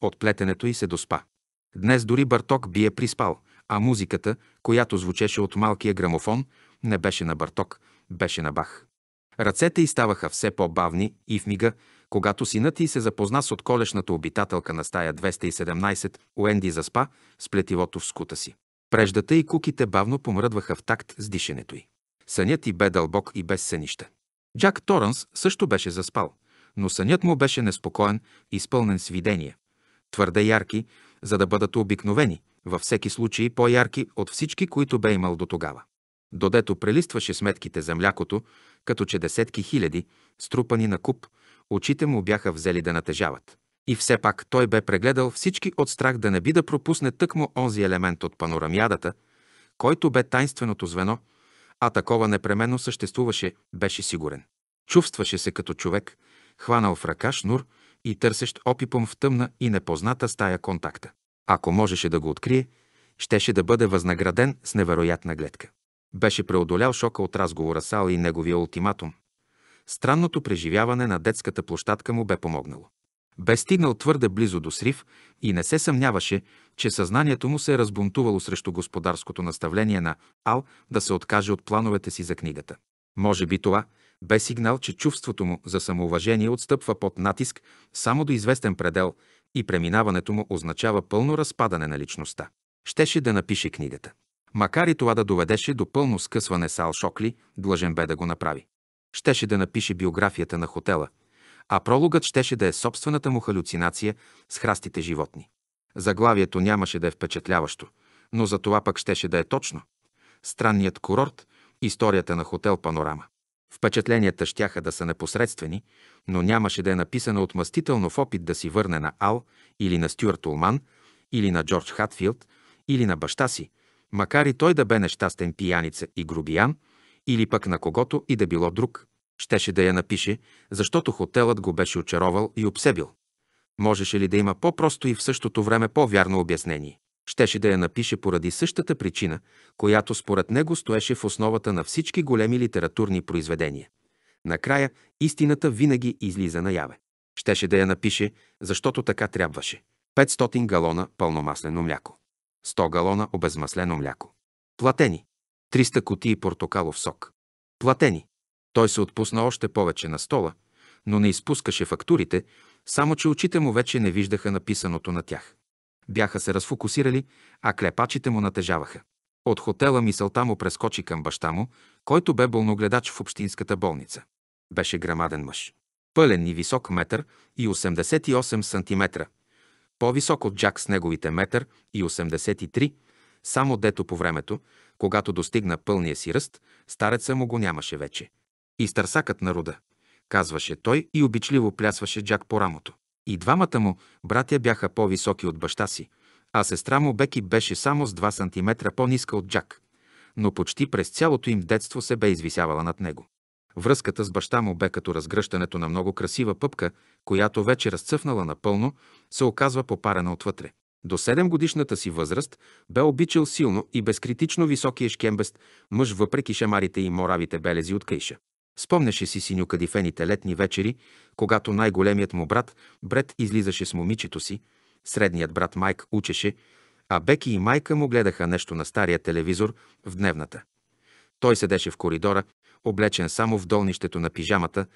От плетенето се доспа. Днес дори Барток бие приспал – а музиката, която звучеше от малкия грамофон, не беше на Барток, беше на Бах. Ръцете й ставаха все по-бавни и в мига, когато синът й се запозна с отколешната обитателка на стая 217, Уенди заспа с плетивото в скута си. Преждата и куките бавно помръдваха в такт с дишането й. Сънят й бе дълбок и без сънища. Джак Торънс също беше заспал, но сънят му беше неспокоен, изпълнен с видения. Твърде ярки, за да бъдат обикновени, във всеки случай по-ярки от всички, които бе имал до тогава. Додето прелистваше сметките за млякото, като че десетки хиляди, струпани на куп, очите му бяха взели да натежават. И все пак той бе прегледал всички от страх да не би да пропусне тъкмо онзи елемент от панорамиадата, който бе тайнственото звено, а такова непременно съществуваше, беше сигурен. Чувстваше се като човек, хванал в ръка шнур и търсещ опипом в тъмна и непозната стая контакта. Ако можеше да го открие, щеше да бъде възнаграден с невероятна гледка. Беше преодолял шока от разговора с Ал и неговия ултиматум. Странното преживяване на детската площадка му бе помогнало. Бе стигнал твърде близо до срив и не се съмняваше, че съзнанието му се е разбунтувало срещу господарското наставление на Ал да се откаже от плановете си за книгата. Може би това – бе сигнал, че чувството му за самоуважение отстъпва под натиск само до известен предел и преминаването му означава пълно разпадане на личността. Щеше да напише книгата. Макар и това да доведеше до пълно скъсване с Ал Шокли, длъжен бе да го направи. Щеше да напише биографията на хотела, а прологът щеше да е собствената му халюцинация с храстите животни. Заглавието нямаше да е впечатляващо, но за това пък щеше да е точно. Странният курорт – историята на хотел Панорама. Впечатленията щяха да са непосредствени, но нямаше да е написано отмъстително в опит да си върне на Ал или на Стюарт Улман, или на Джордж Хатфилд, или на баща си, макар и той да бе нещастен пияница и грубиян, или пък на когото и да било друг. Щеше да я напише, защото хотелът го беше очаровал и обсебил. Можеше ли да има по-просто и в същото време по-вярно обяснение? Щеше да я напише поради същата причина, която според него стоеше в основата на всички големи литературни произведения. Накрая истината винаги излиза наяве. Щеше да я напише, защото така трябваше. 500 галона пълномаслено мляко. 100 галона обезмаслено мляко. Платени. 300 кутии портокалов сок. Платени. Той се отпусна още повече на стола, но не изпускаше фактурите, само че очите му вече не виждаха написаното на тях. Бяха се разфокусирали, а клепачите му натежаваха. От хотела мисълта му прескочи към баща му, който бе болногледач в общинската болница. Беше грамаден мъж. Пълен и висок метър и 88 сантиметра. По-висок от Джак с неговите метър и 83, само дето по времето, когато достигна пълния си ръст, стареца му го нямаше вече. И старсакът на Руда, казваше той и обичливо плясваше Джак по рамото. И двамата му братя бяха по-високи от баща си, а сестра му Беки беше само с 2 см по-ниска от Джак, но почти през цялото им детство се бе извисявала над него. Връзката с баща му бе като разгръщането на много красива пъпка, която вече разцъфнала напълно, се оказва попарена отвътре. До 7 годишната си възраст бе обичал силно и безкритично високия шкембест мъж въпреки шамарите и моравите белези от кейша. Спомняше си синю кадифените летни вечери, когато най-големият му брат Бред излизаше с момичето си, средният брат Майк учеше, а Беки и майка му гледаха нещо на стария телевизор в дневната. Той седеше в коридора, облечен само в долнището на пижамата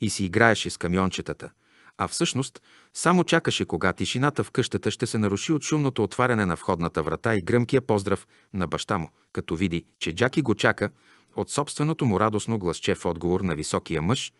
и си играеше с камиончетата, а всъщност само чакаше кога тишината в къщата ще се наруши от шумното отваряне на входната врата и гръмкия поздрав на баща му, като види, че Джаки го чака, от собственото му радостно гласче в отговор на високия мъж,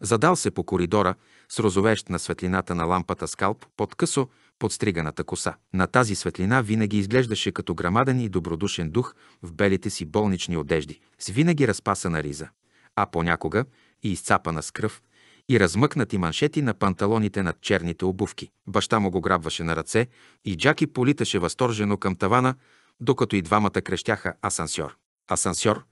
задал се по коридора с розовещ на светлината на лампата скалп под късо подстриганата коса. На тази светлина винаги изглеждаше като грамаден и добродушен дух в белите си болнични одежди, с винаги разпасана риза, а понякога и изцапана с кръв, и размъкнати маншети на панталоните над черните обувки. Баща му го грабваше на ръце и Джаки политаше възторжено към тавана, докато и двамата крещяха асансьор. Асансьор,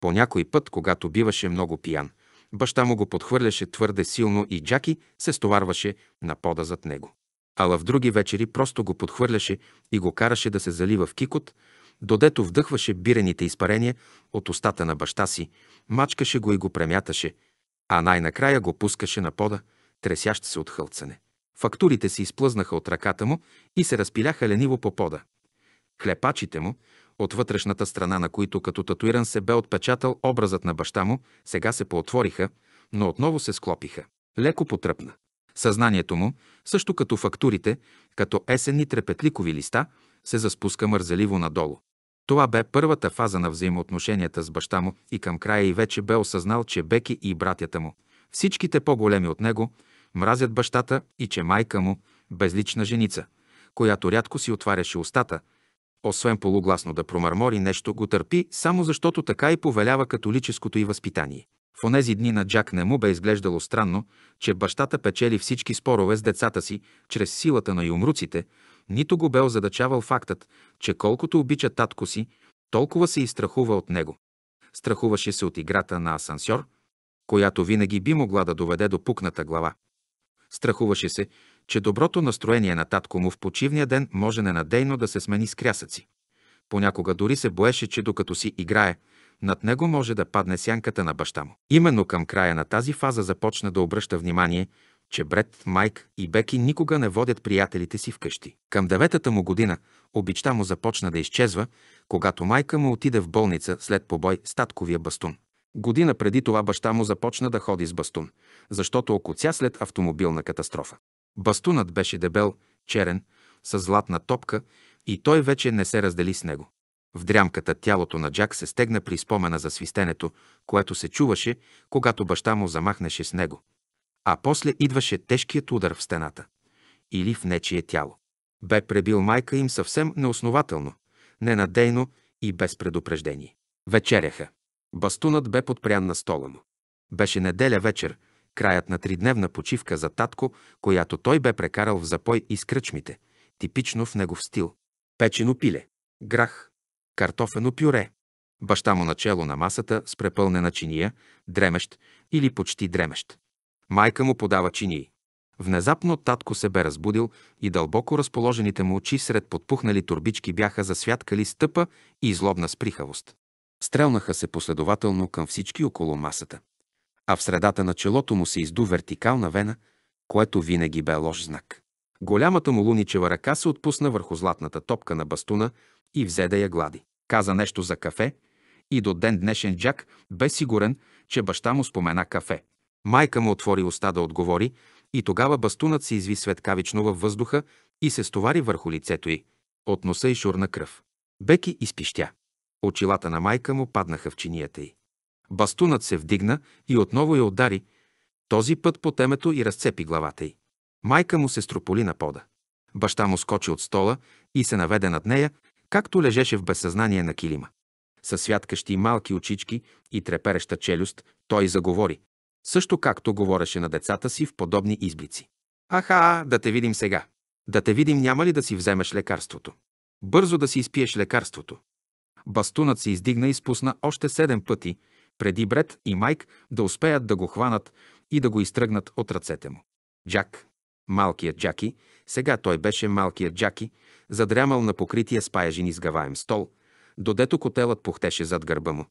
по някой път, когато биваше много пиян, баща му го подхвърляше твърде силно и Джаки се стоварваше на пода зад него. Ала в други вечери просто го подхвърляше и го караше да се залива в кикот, додето вдъхваше бирените изпарения от устата на баща си, мачкаше го и го премяташе, а най-накрая го пускаше на пода, тресящ се от хълцане. Фактурите се изплъзнаха от ръката му и се разпиляха лениво по пода. Хлепачите му, от вътрешната страна на които като татуиран се бе отпечатал образът на баща му, сега се поотвориха, но отново се склопиха. Леко потръпна. Съзнанието му, също като фактурите, като есенни трепетликови листа, се заспуска мързеливо надолу. Това бе първата фаза на взаимоотношенията с баща му и към края и вече бе осъзнал, че Беки и братята му, всичките по-големи от него, мразят бащата и че майка му, безлична женица, която рядко си отваряше устата, освен полугласно да промърмори нещо, го търпи, само защото така и повелява католическото и възпитание. В онези дни на Джак не му бе изглеждало странно, че бащата печели всички спорове с децата си чрез силата на юмруците, нито го бе озадачавал фактът, че колкото обича татко си, толкова се и страхува от него. Страхуваше се от играта на асансьор, която винаги би могла да доведе до пукната глава. Страхуваше се, че доброто настроение на татко му в почивния ден може ненадейно да се смени с крясъци. Понякога дори се боеше, че докато си играе, над него може да падне сянката на баща му. Именно към края на тази фаза започна да обръща внимание, че Бред, Майк и Беки никога не водят приятелите си вкъщи. Към деветата му година обичта му започна да изчезва, когато майка му отиде в болница след побой с татковия бастун. Година преди това баща му започна да ходи с бастун, защото окоця след автомобилна катастрофа. Бастунът беше дебел, черен, с златна топка и той вече не се раздели с него. В дрямката тялото на Джак се стегна при спомена за свистенето, което се чуваше, когато баща му замахнеше с него. А после идваше тежкият удар в стената. Или в нечие тяло. Бе пребил майка им съвсем неоснователно, ненадейно и без предупреждение. Вечеряха. Бастунът бе подпрян на стола му. Беше неделя вечер, краят на тридневна почивка за татко, която той бе прекарал в запой и с кръчмите, типично в негов стил. Печено пиле, грах, картофено пюре. Баща му начело на масата с препълнена чиния, дремещ или почти дремещ. Майка му подава чинии. Внезапно татко се бе разбудил и дълбоко разположените му очи сред подпухнали турбички бяха засвяткали стъпа и злобна сприхавост. Стрелнаха се последователно към всички около масата а в средата на челото му се изду вертикална вена, което винаги бе лош знак. Голямата му луничева ръка се отпусна върху златната топка на бастуна и взе да я глади. Каза нещо за кафе и до ден днешен Джак бе сигурен, че баща му спомена кафе. Майка му отвори уста да отговори и тогава бастунът се изви светкавично във въздуха и се стовари върху лицето й. От носа и шурна кръв. Беки изпищя. Очилата на майка му паднаха в чинията й. Бастунът се вдигна и отново я удари, този път по темето и разцепи главата й. Майка му се строполи на пода. Баща му скочи от стола и се наведе над нея, както лежеше в безсъзнание на килима. Със святкащи малки очички и трепереща челюст той заговори, също както говореше на децата си в подобни изблици. Аха, да те видим сега. Да те видим няма ли да си вземеш лекарството. Бързо да си изпиеш лекарството. Бастунът се издигна и спусна още седем пъти – преди Бред и Майк да успеят да го хванат и да го изтръгнат от ръцете му. Джак. Малкият Джаки, сега той беше малкият Джаки, задрямал на покрития с паяжин изгаваем стол, додето котелът пухтеше зад гърба му.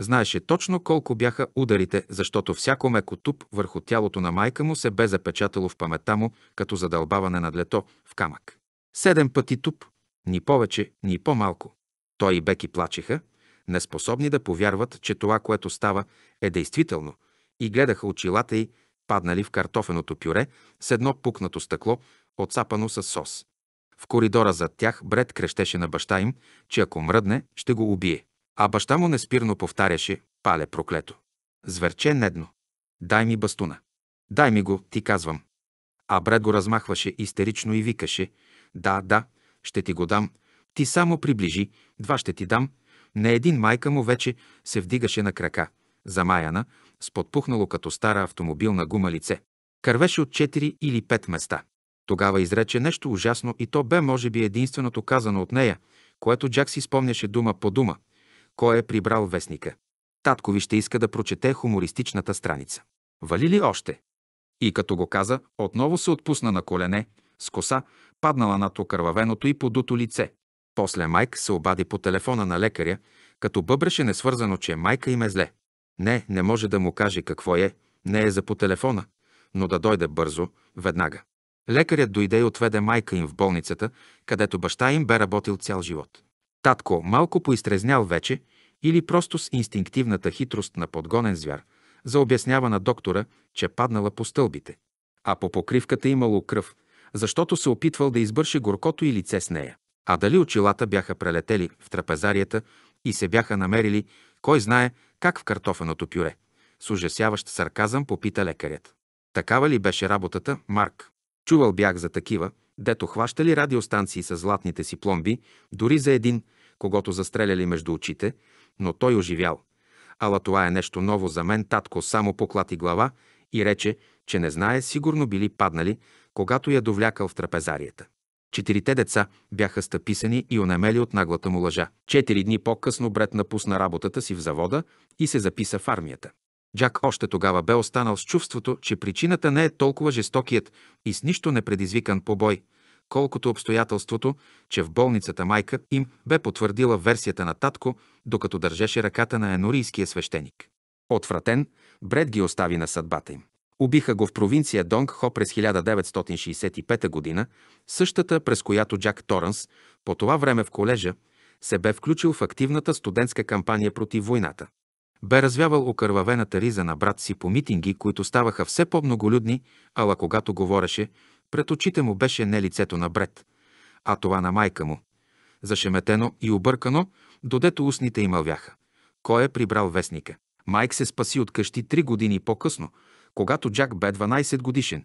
Знаеше точно колко бяха ударите, защото всяко меко туп върху тялото на майка му се бе запечатало в паметта му като задълбаване на длето в камък. Седем пъти туп, ни повече, ни по-малко. Той и Беки плачеха, неспособни да повярват, че това, което става, е действително, и гледаха очилата й, паднали в картофеното пюре, с едно пукнато стъкло, отсапано с сос. В коридора зад тях Бред крещеше на баща им, че ако мръдне, ще го убие. А баща му неспирно повтаряше «Пале проклето!» Зверче недно. «Дай ми бастуна!» «Дай ми го, ти казвам!» А Бред го размахваше истерично и викаше «Да, да, ще ти го дам, ти само приближи, два ще ти дам, не един майка му вече се вдигаше на крака, замаяна, с подпухнало като стара автомобилна гума лице. Кървеше от 4 или 5 места. Тогава изрече нещо ужасно и то бе, може би, единственото казано от нея, което Джак си спомняше дума по дума. Кой е прибрал вестника? Татко ви ще иска да прочете хумористичната страница. Вали ли още? И като го каза, отново се отпусна на колене, с коса, паднала над окървавеното и подуто лице. После Майк се обади по телефона на лекаря, като бъбреше несвързано, че майка им е зле. Не, не може да му каже какво е, не е за по телефона, но да дойде бързо, веднага. Лекарят дойде и отведе майка им в болницата, където баща им бе работил цял живот. Татко, малко поизтрезнял вече, или просто с инстинктивната хитрост на подгонен звяр, заобяснява на доктора, че паднала по стълбите. А по покривката имало кръв, защото се опитвал да избърши горкото и лице с нея. А дали очилата бяха прелетели в трапезарията и се бяха намерили, кой знае как в картофеното пюре. С ужасяващ сарказъм попита лекарят. Такава ли беше работата, Марк? Чувал бях за такива, дето хващали радиостанции с златните си пломби, дори за един, когато застреляли между очите, но той оживял. Ала това е нещо ново за мен, татко само поклати глава и рече, че не знае, сигурно били паднали, когато я довлякал в трапезарията. Четирите деца бяха стъписани и онемели от наглата му лъжа. Четири дни по-късно Бред напусна работата си в завода и се записа в армията. Джак още тогава бе останал с чувството, че причината не е толкова жестокият и с нищо не предизвикан побой, колкото обстоятелството, че в болницата майка им бе потвърдила версията на татко, докато държеше ръката на енорийския свещеник. Отвратен, Бред ги остави на съдбата им. Убиха го в провинция Донг Хо през 1965 г., същата през която Джак Торанс, по това време в колежа, се бе включил в активната студентска кампания против войната. Бе развявал окървавената риза на брат си по митинги, които ставаха все по-многолюдни, ала когато говореше, пред очите му беше не лицето на Бред, а това на майка му. Зашеметено и объркано, додето устните им мълвяха. Кой е прибрал вестника? Майк се спаси от къщи три години по-късно – когато Джак бе 12 годишен,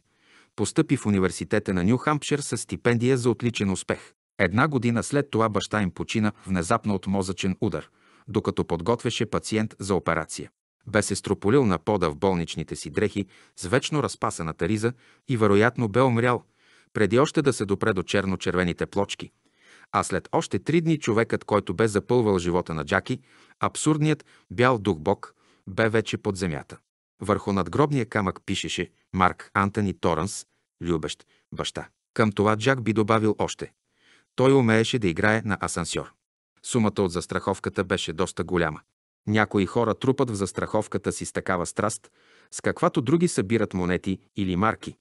постъпи в университета на Ню Хампшир с стипендия за отличен успех. Една година след това баща им почина внезапно от мозъчен удар, докато подготвяше пациент за операция. Бе се строполил на пода в болничните си дрехи с вечно разпасаната риза и вероятно бе умрял, преди още да се допре до черно-червените плочки. А след още три дни човекът, който бе запълвал живота на Джаки, абсурдният бял дух бог, бе вече под земята. Върху надгробния камък пишеше Марк Антони Торанс, любещ, баща. Към това Джак би добавил още. Той умееше да играе на асансьор. Сумата от застраховката беше доста голяма. Някои хора трупат в застраховката си с такава страст, с каквато други събират монети или марки.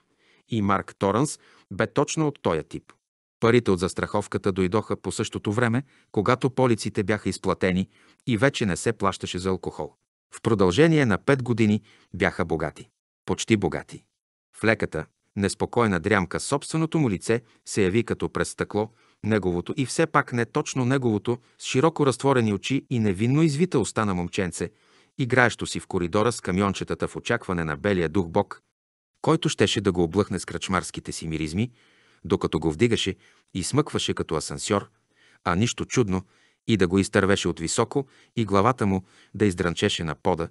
И Марк Торанс бе точно от този тип. Парите от застраховката дойдоха по същото време, когато полиците бяха изплатени и вече не се плащаше за алкохол. В продължение на пет години бяха богати. Почти богати. В леката, неспокойна дрямка собственото му лице се яви като през стъкло, неговото и все пак не точно неговото, с широко разтворени очи и невинно извита уста на момченце, играещо си в коридора с камиончетата в очакване на белия дух Бог, който щеше да го облъхне с крачмарските си миризми, докато го вдигаше и смъкваше като асансьор, а нищо чудно, и да го изтървеше от високо и главата му да издранчеше на пода,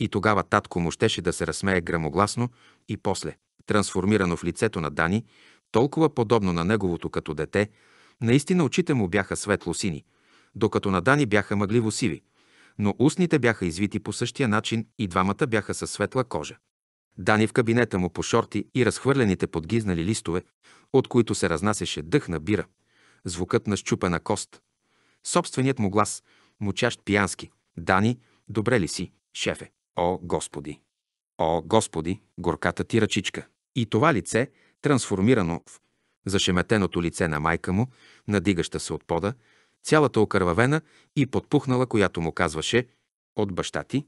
и тогава татко му щеше да се разсмее грамогласно и после, трансформирано в лицето на Дани, толкова подобно на неговото като дете, наистина очите му бяха светло-сини, докато на Дани бяха мъгливо-сиви, но устните бяха извити по същия начин и двамата бяха със светла кожа. Дани в кабинета му по шорти и разхвърлените подгизнали листове, от които се разнасяше дъх на бира, звукът на щупена кост, собственият му глас, мучащ пиянски. Дани, добре ли си, шефе? О, Господи! О, Господи, горката ти ръчичка! И това лице, трансформирано в зашеметеното лице на майка му, надигаща се от пода, цялата окървавена и подпухнала, която му казваше «От баща ти?»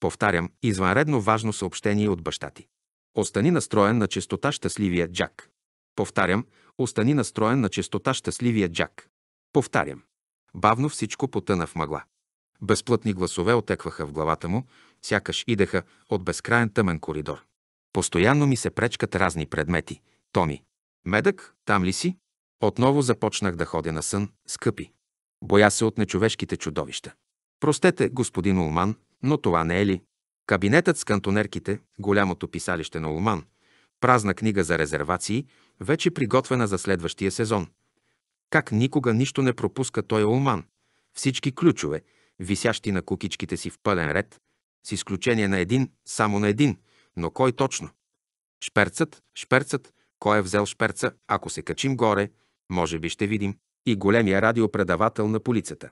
Повтарям, извънредно важно съобщение от баща ти. Остани настроен на честота щастливия Джак. Повтарям, остани настроен на честота щастливия Джак. Повтарям. Бавно всичко потъна в мъгла. Безплътни гласове отекваха в главата му, сякаш идеха от безкраен тъмен коридор. Постоянно ми се пречкат разни предмети. Томи. Медък, там ли си? Отново започнах да ходя на сън, скъпи. Боя се от нечовешките чудовища. Простете, господин Улман, но това не е ли? Кабинетът с кантонерките, голямото писалище на Улман, празна книга за резервации, вече приготвена за следващия сезон. Как никога нищо не пропуска той Олман. Е Всички ключове, висящи на кукичките си в пълен ред, с изключение на един, само на един, но кой точно? Шперцът, шперцът, кой е взел шперца, ако се качим горе, може би ще видим. И големия радиопредавател на полицата.